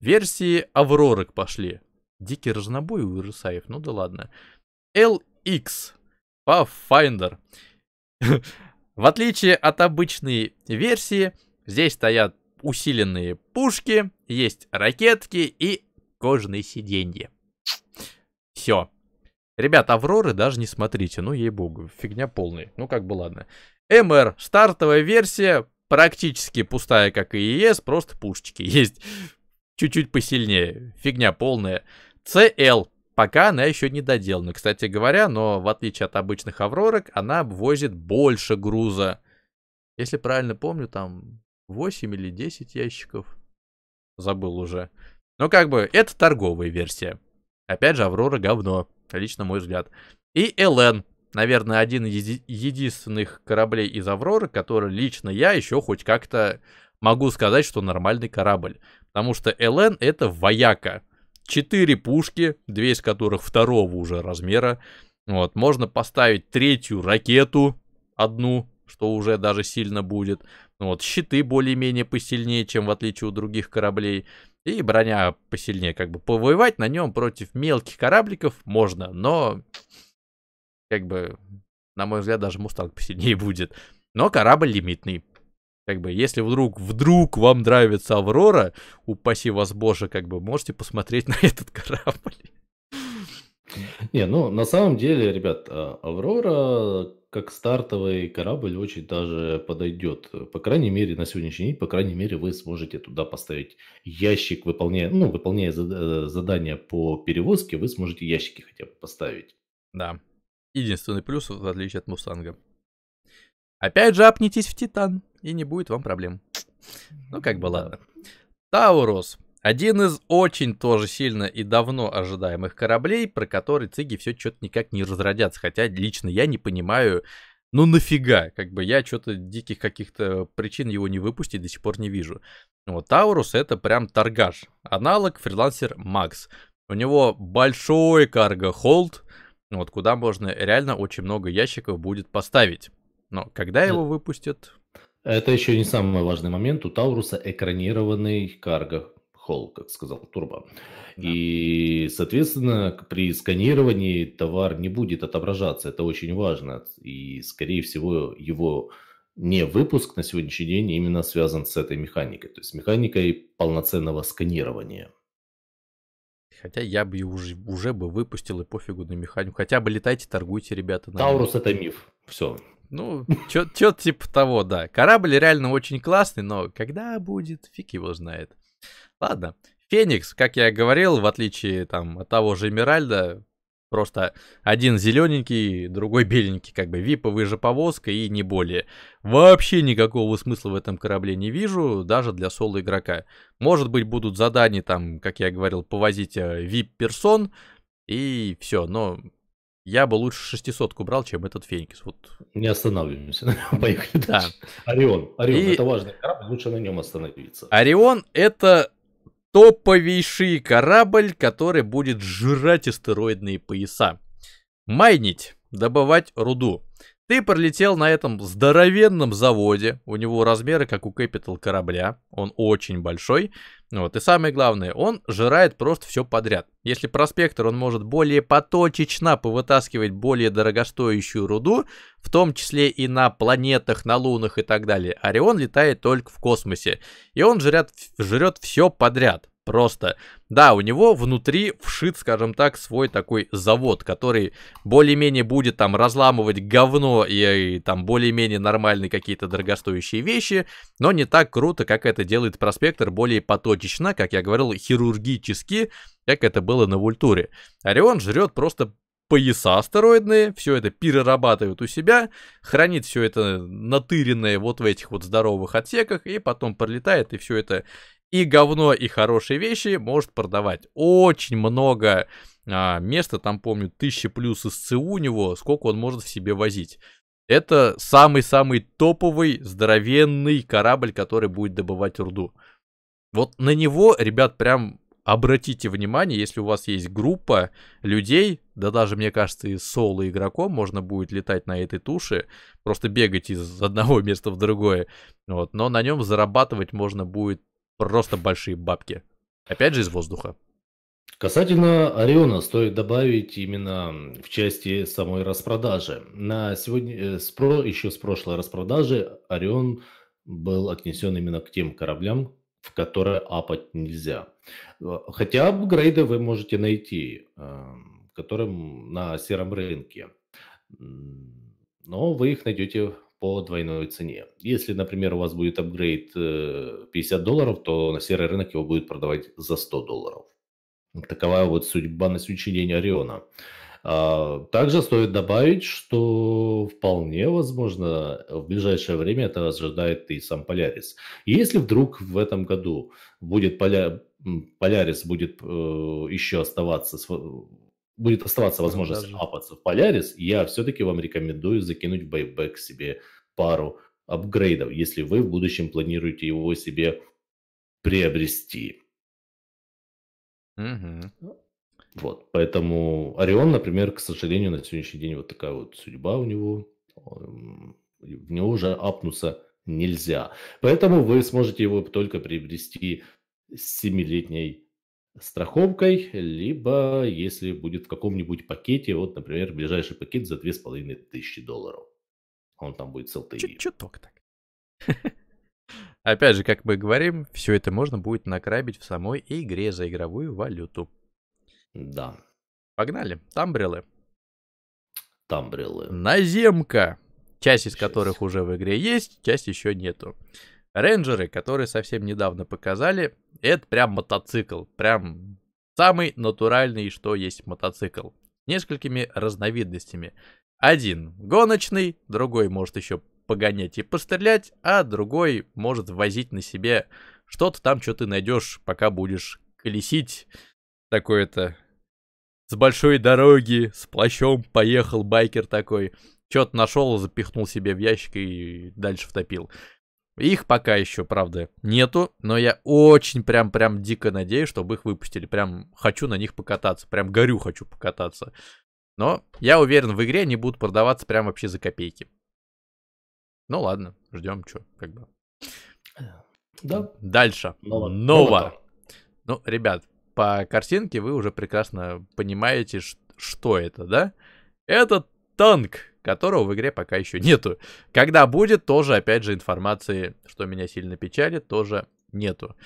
Версии Авророк пошли. Дикий разнобой у Ирусаев, ну да ладно. LX Pathfinder. В отличие от обычной версии, здесь стоят усиленные пушки, есть ракетки и кожаные сиденья. Все. Ребят, Авроры даже не смотрите, ну ей-богу, фигня полная. Ну как бы ладно. МР, стартовая версия, практически пустая, как и ЕС, просто пушечки есть. Чуть-чуть посильнее, фигня полная. CL, пока она еще не доделана, кстати говоря, но в отличие от обычных Авророк, она обвозит больше груза. Если правильно помню, там 8 или 10 ящиков. Забыл уже. Но ну, как бы это торговая версия. Опять же, Аврора говно, лично мой взгляд. И Элен, наверное, один из единственных кораблей из Авроры, который лично я еще хоть как-то могу сказать, что нормальный корабль. Потому что Элен это вояка. Четыре пушки, две из которых второго уже размера. Вот, можно поставить третью ракету, одну, что уже даже сильно будет. Вот, щиты более-менее посильнее, чем в отличие от других кораблей. И броня посильнее, как бы повоевать на нем против мелких корабликов можно, но как бы, на мой взгляд, даже мустанг посильнее будет. Но корабль лимитный. Как бы, если вдруг, вдруг вам нравится Аврора, упаси вас боже, как бы, можете посмотреть на этот корабль. Не, ну, на самом деле, ребят, Аврора как стартовый корабль очень даже подойдет. По крайней мере, на сегодняшний день, по крайней мере, вы сможете туда поставить ящик, выполняя, ну, выполняя задания по перевозке, вы сможете ящики хотя бы поставить. Да. Единственный плюс, в отличие от Мусанга. Опять же, апнитесь в Титан, и не будет вам проблем. Ну, как бы ладно. Таурус. Один из очень тоже сильно и давно ожидаемых кораблей, про который циги все что-то никак не разродятся. Хотя лично я не понимаю, ну нафига, как бы я что-то диких каких-то причин его не выпустить до сих пор не вижу. Вот Таурус это прям торгаш, аналог фрилансер Макс. У него большой карго-холд, вот куда можно реально очень много ящиков будет поставить. Но когда э, его выпустят? Это еще не самый важный момент. У Тауруса экранированный карго холл, как сказал Турбо. И, соответственно, при сканировании товар не будет отображаться. Это очень важно. И, скорее всего, его не выпуск на сегодняшний день именно связан с этой механикой. То есть механикой полноценного сканирования. Хотя я бы уже, уже бы выпустил и пофигу на механику. Хотя бы летайте, торгуйте, ребята. Таурус это миф. Все. Ну, чё, чё типа того, да. Корабль реально очень классный, но когда будет, фиг его знает. Ладно. Феникс, как я говорил, в отличие там, от того же Эмеральда, Просто один зелененький, другой беленький, как бы виповая же повозка и не более. Вообще никакого смысла в этом корабле не вижу, даже для соло игрока. Может быть будут задания там, как я говорил, повозить э, вип-персон и все, но я бы лучше шестисотку брал, чем этот Феникс. Вот. Не останавливаемся. Поехали дальше. Да. Орион. Орион, и... это важный корабль, лучше на нем остановиться. Орион это топовейший корабль, который будет жрать астероидные пояса. Майнить, добывать руду. Ты пролетел на этом здоровенном заводе. У него размеры, как у Capital корабля. Он очень большой. Вот. И самое главное, он жирает просто все подряд. Если проспектор, он может более поточечно повытаскивать более дорогостоящую руду, в том числе и на планетах, на лунах и так далее. Орион летает только в космосе. И он жрет, жрет все подряд. Просто, да, у него внутри вшит, скажем так, свой такой завод, который более-менее будет там разламывать говно и, и там более-менее нормальные какие-то дорогостоящие вещи, но не так круто, как это делает проспектор, более поточечно, как я говорил, хирургически, как это было на Вультуре. Орион жрет просто пояса астероидные, все это перерабатывает у себя, хранит все это натыренное вот в этих вот здоровых отсеках, и потом пролетает и все это и говно, и хорошие вещи может продавать. Очень много а, места, там, помню, тысячи плюс СЦУ у него, сколько он может в себе возить. Это самый-самый топовый, здоровенный корабль, который будет добывать урду. Вот на него, ребят, прям обратите внимание, если у вас есть группа людей, да даже, мне кажется, и соло игроком можно будет летать на этой туше, просто бегать из одного места в другое, вот, но на нем зарабатывать можно будет просто большие бабки. Опять же из воздуха. Касательно Ориона, стоит добавить именно в части самой распродажи. На сегодня, э, спро, еще с прошлой распродажи Орион был отнесен именно к тем кораблям, в которые апать нельзя. Э, хотя апгрейды вы можете найти, э, которым на сером рынке. Но вы их найдете по двойной цене. Если, например, у вас будет апгрейд 50 э, долларов, то на серый рынок его будет продавать за 100 долларов. Такова вот судьба на сегодняшний день Ориона. А, также стоит добавить, что вполне возможно в ближайшее время это ожидает и сам Полярис. Если вдруг в этом году будет Поля... Полярис будет э, еще оставаться будет оставаться возможность Даже. апаться в Полярис, я все-таки вам рекомендую закинуть в байбек себе пару апгрейдов, если вы в будущем планируете его себе приобрести. Угу. Вот, поэтому Орион, например, к сожалению, на сегодняшний день вот такая вот судьба у него. Эм, в него уже апнуться нельзя. Поэтому вы сможете его только приобрести с 7-летней страховкой, либо если будет в каком-нибудь пакете, вот, например, ближайший пакет за 2500 долларов. Он там будет с LTE. Чуток так. Опять же, как мы говорим, все это можно будет накрабить в самой игре за игровую валюту. Да. Погнали. Тамбрилы. Тамбрилы. Наземка. Часть из часть. которых уже в игре есть, часть еще нету. Рейнджеры, которые совсем недавно показали, это прям мотоцикл, прям самый натуральный, что есть мотоцикл, с несколькими разновидностями. Один гоночный, другой может еще погонять и пострелять, а другой может возить на себе что-то там, что ты найдешь, пока будешь колесить. Такое-то с большой дороги, с плащом поехал байкер такой. Что-то нашел, запихнул себе в ящик и дальше втопил. Их пока еще, правда, нету, но я очень прям-прям дико надеюсь, чтобы их выпустили. Прям хочу на них покататься, прям горю хочу покататься. Но я уверен, в игре они будут продаваться прям вообще за копейки. Ну ладно, ждем, что, как бы. Да. Дальше. Нова. Ну, ребят, по картинке вы уже прекрасно понимаете, что это, да? Это танк которого в игре пока еще нету. Когда будет, тоже, опять же, информации, что меня сильно печалит, тоже нету.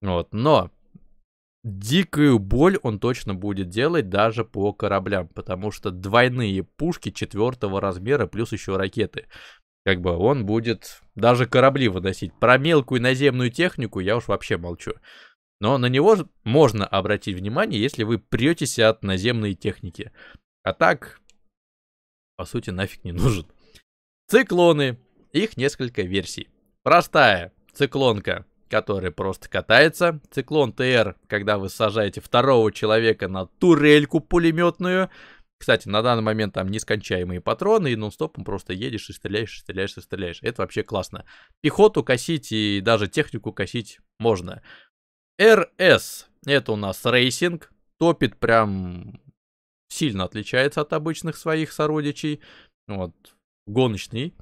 Вот, но дикую боль он точно будет делать даже по кораблям, потому что двойные пушки четвертого размера плюс еще ракеты. Как бы он будет даже корабли выносить. Про мелкую наземную технику я уж вообще молчу. Но на него можно обратить внимание, если вы претесь от наземной техники. А так, по сути, нафиг не нужен. Циклоны. Их несколько версий. Простая циклонка, которая просто катается. Циклон ТР, когда вы сажаете второго человека на турельку пулеметную. Кстати, на данный момент там нескончаемые патроны, и нон-стопом просто едешь и стреляешь, и стреляешь, и стреляешь. Это вообще классно. Пехоту косить и даже технику косить можно. РС. Это у нас рейсинг. Топит прям сильно отличается от обычных своих сородичей. Вот, гоночный.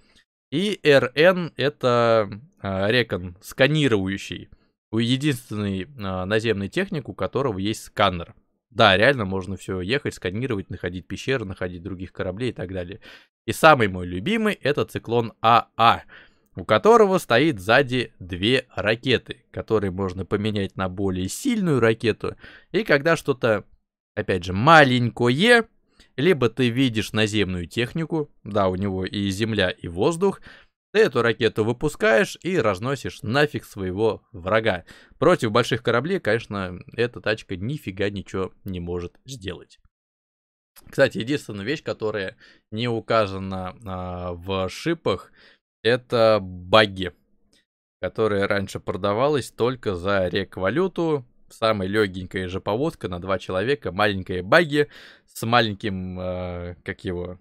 И РН это а, рекон сканирующий. Э, единственный а, наземный техник, у которого есть сканер. Да, реально можно все ехать, сканировать, находить пещеры, находить других кораблей и так далее. И самый мой любимый это циклон АА, а, у которого стоит сзади две ракеты, которые можно поменять на более сильную ракету. И когда что-то опять же, маленькое, либо ты видишь наземную технику, да, у него и земля, и воздух, ты эту ракету выпускаешь и разносишь нафиг своего врага. Против больших кораблей, конечно, эта тачка нифига ничего не может сделать. Кстати, единственная вещь, которая не указана а, в шипах, это баги, которая раньше продавалась только за рек-валюту, самая легенькая же поводка на два человека, маленькая баги с маленьким, э, как его,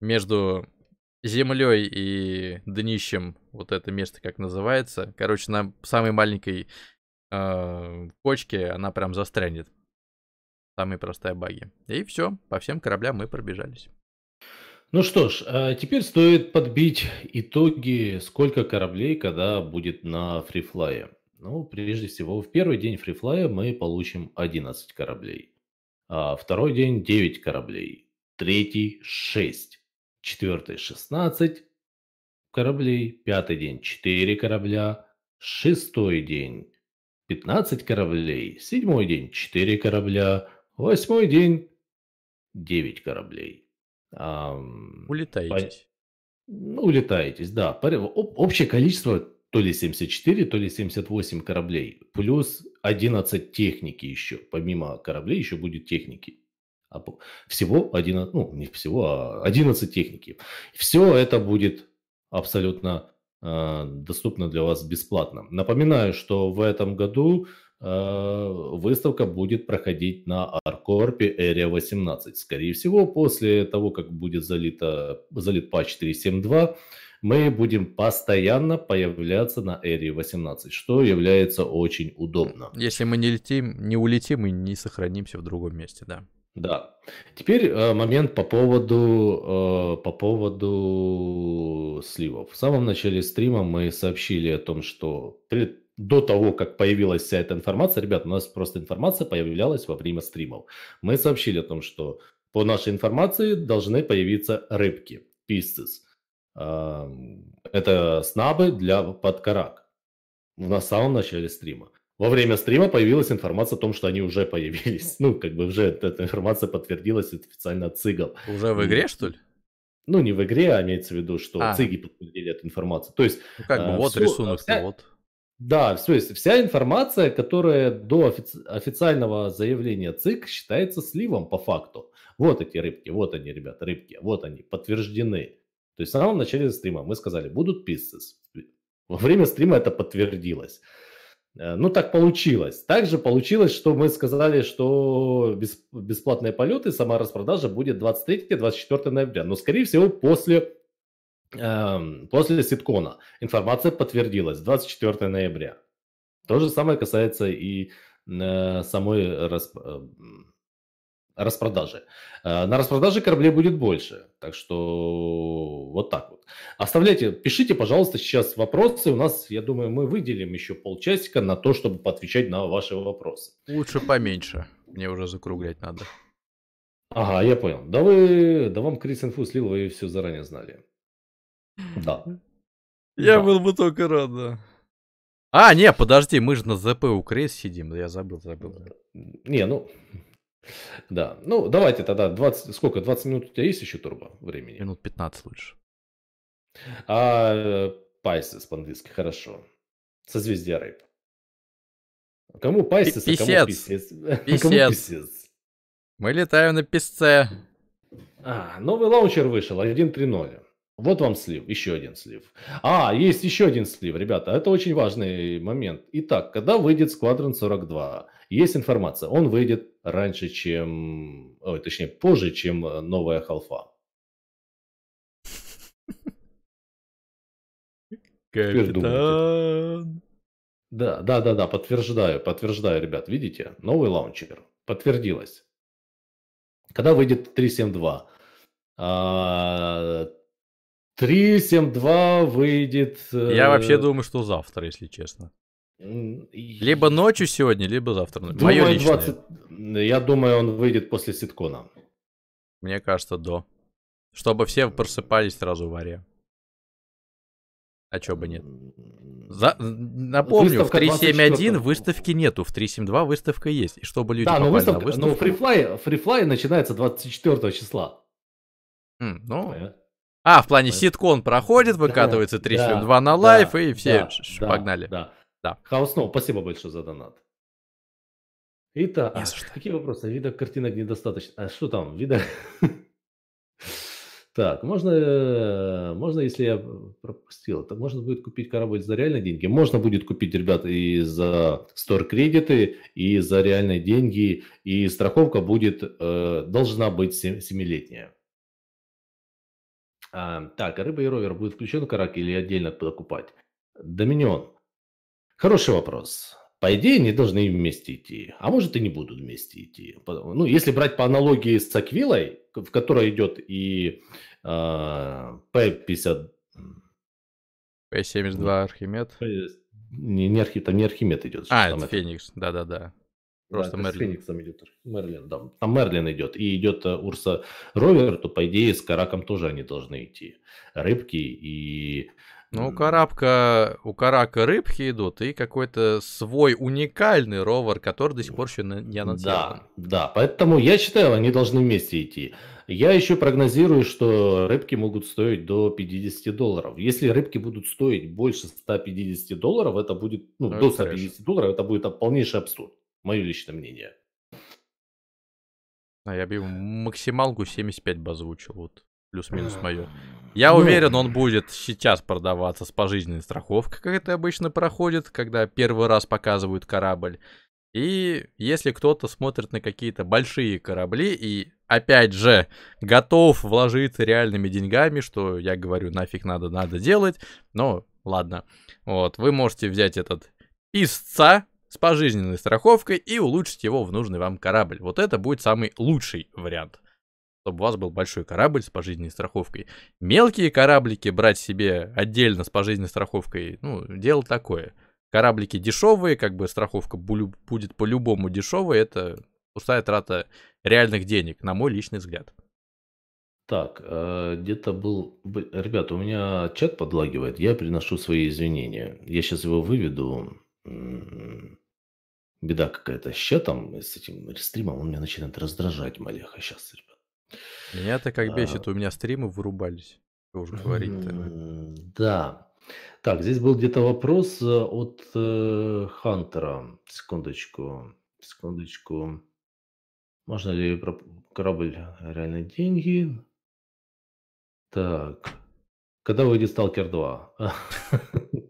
между землей и днищем, вот это место как называется. Короче, на самой маленькой э, кочке она прям застрянет. Самая простая баги. И все, по всем кораблям мы пробежались. Ну что ж, а теперь стоит подбить итоги, сколько кораблей, когда будет на фрифлае. Ну, прежде всего, в первый день фрифлая мы получим 11 кораблей. А второй день 9 кораблей. Третий 6. Четвертый 16 кораблей. Пятый день 4 корабля. Шестой день 15 кораблей. Седьмой день 4 корабля. Восьмой день 9 кораблей. А, Улетаетесь. По... Ну, улетаетесь, да. Общее количество то ли 74, то ли 78 кораблей, плюс 11 техники еще. Помимо кораблей еще будет техники. А всего 11, ну не всего, а 11 техники. Все это будет абсолютно э, доступно для вас бесплатно. Напоминаю, что в этом году э, выставка будет проходить на Аркорпе Area 18. Скорее всего, после того, как будет залито, залит патч 372, мы будем постоянно появляться на Area 18, что является очень удобно. Если мы не летим, не улетим и не сохранимся в другом месте, да. Да. Теперь э, момент по поводу, э, по поводу сливов. В самом начале стрима мы сообщили о том, что при, до того, как появилась вся эта информация, ребят, у нас просто информация появлялась во время стримов. Мы сообщили о том, что по нашей информации должны появиться рыбки, писцис. Это снабы для подкарак на самом начале стрима. Во время стрима появилась информация о том, что они уже появились. Ну, как бы уже эта информация подтвердилась официально от Цигал. Уже в игре, что ли? Ну, не в игре, а имеется в виду, что а. Циги подтвердили эту информацию. То есть... Ну, как бы, а, вот всю, рисунок вся, вот. Да, то есть вся информация, которая до офици- официального заявления ЦИК считается сливом по факту. Вот эти рыбки, вот они, ребята, рыбки, вот они, подтверждены. То есть в самом начале стрима мы сказали, будут пиццы. Во время стрима это подтвердилось. Э, ну, так получилось. Также получилось, что мы сказали, что бесплатные полеты, сама распродажа будет 23-24 ноября. Но, скорее всего, после, э, после ситкона информация подтвердилась 24 ноября. То же самое касается и э, самой расп... Э, распродажи. Э, на распродаже кораблей будет больше. Так что вот так вот. Оставляйте, пишите, пожалуйста, сейчас вопросы. У нас, я думаю, мы выделим еще полчасика на то, чтобы поотвечать на ваши вопросы. Лучше поменьше. Мне уже закруглять надо. Ага, я понял. Да вы, да вам Крис инфу слил, вы все заранее знали. Да. Я да. был бы только рад, да. А, не, подожди, мы же на ЗП у Крис сидим, я забыл, забыл. Не, ну, да. Ну, давайте тогда 20... Сколько? 20 минут у тебя есть еще турбо времени? Минут 15 лучше. А пайсис по-английски, хорошо. Созвездие рыб. Кому пайсис? писец. а кому писец? писец? Мы летаем на писце. А, новый лаунчер вышел, 1.3.0. Вот вам слив, еще один слив. А, есть еще один слив, ребята, это очень важный момент. Итак, когда выйдет Squadron 42? Есть информация, он выйдет раньше, чем... Ой, точнее, позже, чем э, новая халфа. Капитан. Да, да, да, да, подтверждаю, подтверждаю, ребят. Видите, новый лаунчер. Подтвердилось. Когда выйдет 3.7.2? А, 3.7.2 выйдет... Э, Я вообще думаю, что завтра, если честно. Либо ночью сегодня, либо завтра. Думаю, Мое личное. 20... Я думаю, он выйдет после ситкона. Мне кажется, до. Чтобы все просыпались сразу в аре. А чего бы нет? За... Ну, напомню, выставка в 3.7.1 выставки нету, в 3.7.2 выставка есть. И чтобы люди да, но ну, выставка, на ну, выставку... но фрифлай, фрифлай начинается 24 числа. М, ну... А, в плане ситкон проходит, выкатывается 3.7.2 да, на лайф, да, и все да, погнали. Да. Да. Хаос Ноу, спасибо большое за донат. Итак, какие а вопросы? Вида картинок недостаточно. А что там? Вида... Так, можно, э, можно, если я пропустил, то можно будет купить корабль за реальные деньги. Можно будет купить, ребята, и за стор кредиты, и за реальные деньги, и страховка будет, э, должна быть семилетняя. А, так, а рыба и ровер будет включен в карак или отдельно покупать? Доминион. Хороший вопрос. По идее, они должны вместе идти. А может, и не будут вместе идти. Ну, если брать по аналогии с Аквилой, в которой идет и э, P50... P72 Архимед? Не, не Архи... Там не Архимед идет. А, это Феникс, да-да-да. Просто да, Мерлин. С Фениксом идет Мерлин, да. Там Мерлин идет. И идет э, Урса Ровер, то, по идее, с Караком тоже они должны идти. Рыбки и ну, у Карабка, у Карака рыбки идут и какой-то свой уникальный ровер, который до сих пор еще не анонсирован. Да, да, поэтому я считаю, они должны вместе идти. Я еще прогнозирую, что рыбки могут стоить до 50 долларов. Если рыбки будут стоить больше 150 долларов, это будет, ну, ну до 150 конечно. долларов, это будет полнейший абсурд, мое личное мнение. А я бы максималку 75 бы озвучил, вот плюс-минус мое. Я ну, уверен, он будет сейчас продаваться с пожизненной страховкой, как это обычно проходит, когда первый раз показывают корабль. И если кто-то смотрит на какие-то большие корабли и, опять же, готов вложиться реальными деньгами, что я говорю, нафиг надо, надо делать, но ладно. Вот, вы можете взять этот писца с пожизненной страховкой и улучшить его в нужный вам корабль. Вот это будет самый лучший вариант чтобы у вас был большой корабль с пожизненной страховкой. Мелкие кораблики брать себе отдельно с пожизненной страховкой, ну, дело такое. Кораблики дешевые, как бы страховка будет по-любому дешевая, это пустая трата реальных денег, на мой личный взгляд. Так, э, где-то был... ребят, у меня чат подлагивает, я приношу свои извинения. Я сейчас его выведу. М-м-м. Беда какая-то с чатом, с этим стримом он меня начинает раздражать малеха сейчас, ребята. Меня-то как а. бесит, у меня стримы вырубались. Что уж говорить-то. Да. Так, здесь был где-то вопрос э, от э, Хантера. Секундочку, секундочку. Можно ли про корабль реально деньги? Так. Когда выйдет Сталкер 2?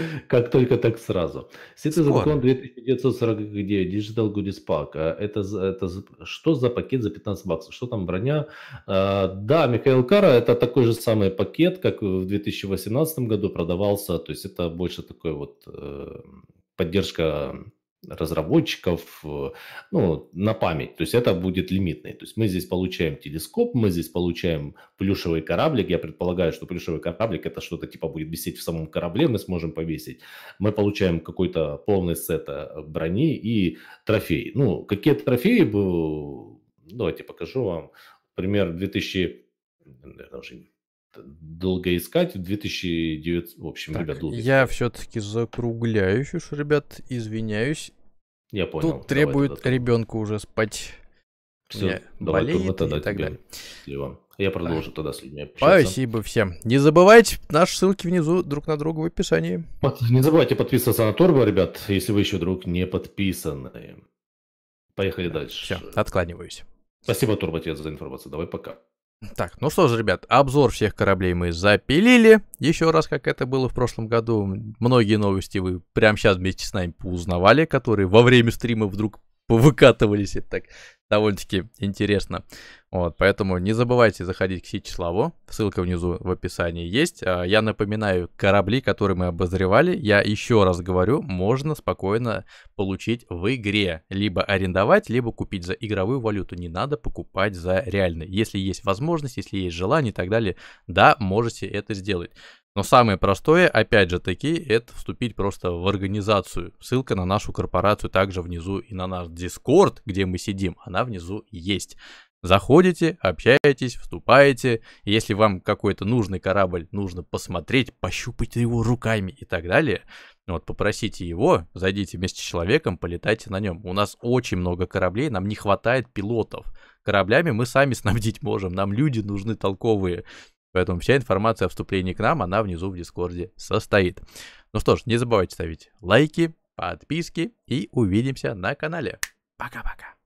Как только так сразу. Ситый закон 2949, Digital Goodies Pack. А это, это что за пакет за 15 баксов? Что там броня? А, да, Михаил Кара, это такой же самый пакет, как в 2018 году продавался. То есть это больше такой вот э, поддержка разработчиков э, ну, на память. То есть это будет лимитный. То есть мы здесь получаем телескоп, мы здесь получаем плюшевый кораблик. Я предполагаю, что плюшевый кораблик это что-то типа будет висеть в самом корабле, мы сможем повесить. Мы получаем какой-то полный сет э, брони и трофей. Ну, какие трофеи? Э, давайте покажу вам. Пример 2000... Я даже долго искать. 2009, в общем, так, ребят, долго Я все-таки закругляюсь уж, ребят, извиняюсь. Я понял. Тут требует ребенку уже спать. Все, Меня давай, болеет вот тогда и так далее. Слева. Я продолжу а. тогда с людьми общаться. Спасибо всем. Не забывайте наши ссылки внизу друг на друга в описании. Не забывайте подписываться на Торбо, ребят, если вы еще друг не подписаны. Поехали дальше. Все, откланиваюсь. Спасибо, Турботец, за информацию. Давай пока. Так, ну что же, ребят, обзор всех кораблей мы запилили. Еще раз, как это было в прошлом году. Многие новости вы прямо сейчас вместе с нами узнавали, которые во время стрима вдруг повыкатывались. Это так довольно-таки интересно. Вот, поэтому не забывайте заходить к Сичиславу. Ссылка внизу в описании есть. А, я напоминаю, корабли, которые мы обозревали, я еще раз говорю, можно спокойно получить в игре. Либо арендовать, либо купить за игровую валюту. Не надо покупать за реальный. Если есть возможность, если есть желание и так далее, да, можете это сделать. Но самое простое, опять же таки, это вступить просто в организацию. Ссылка на нашу корпорацию также внизу и на наш Discord, где мы сидим, она внизу есть. Заходите, общаетесь, вступаете. Если вам какой-то нужный корабль нужно посмотреть, пощупать его руками и так далее, вот попросите его, зайдите вместе с человеком, полетайте на нем. У нас очень много кораблей, нам не хватает пилотов. Кораблями мы сами снабдить можем, нам люди нужны толковые. Поэтому вся информация о вступлении к нам, она внизу в Дискорде состоит. Ну что ж, не забывайте ставить лайки, подписки и увидимся на канале. Пока-пока.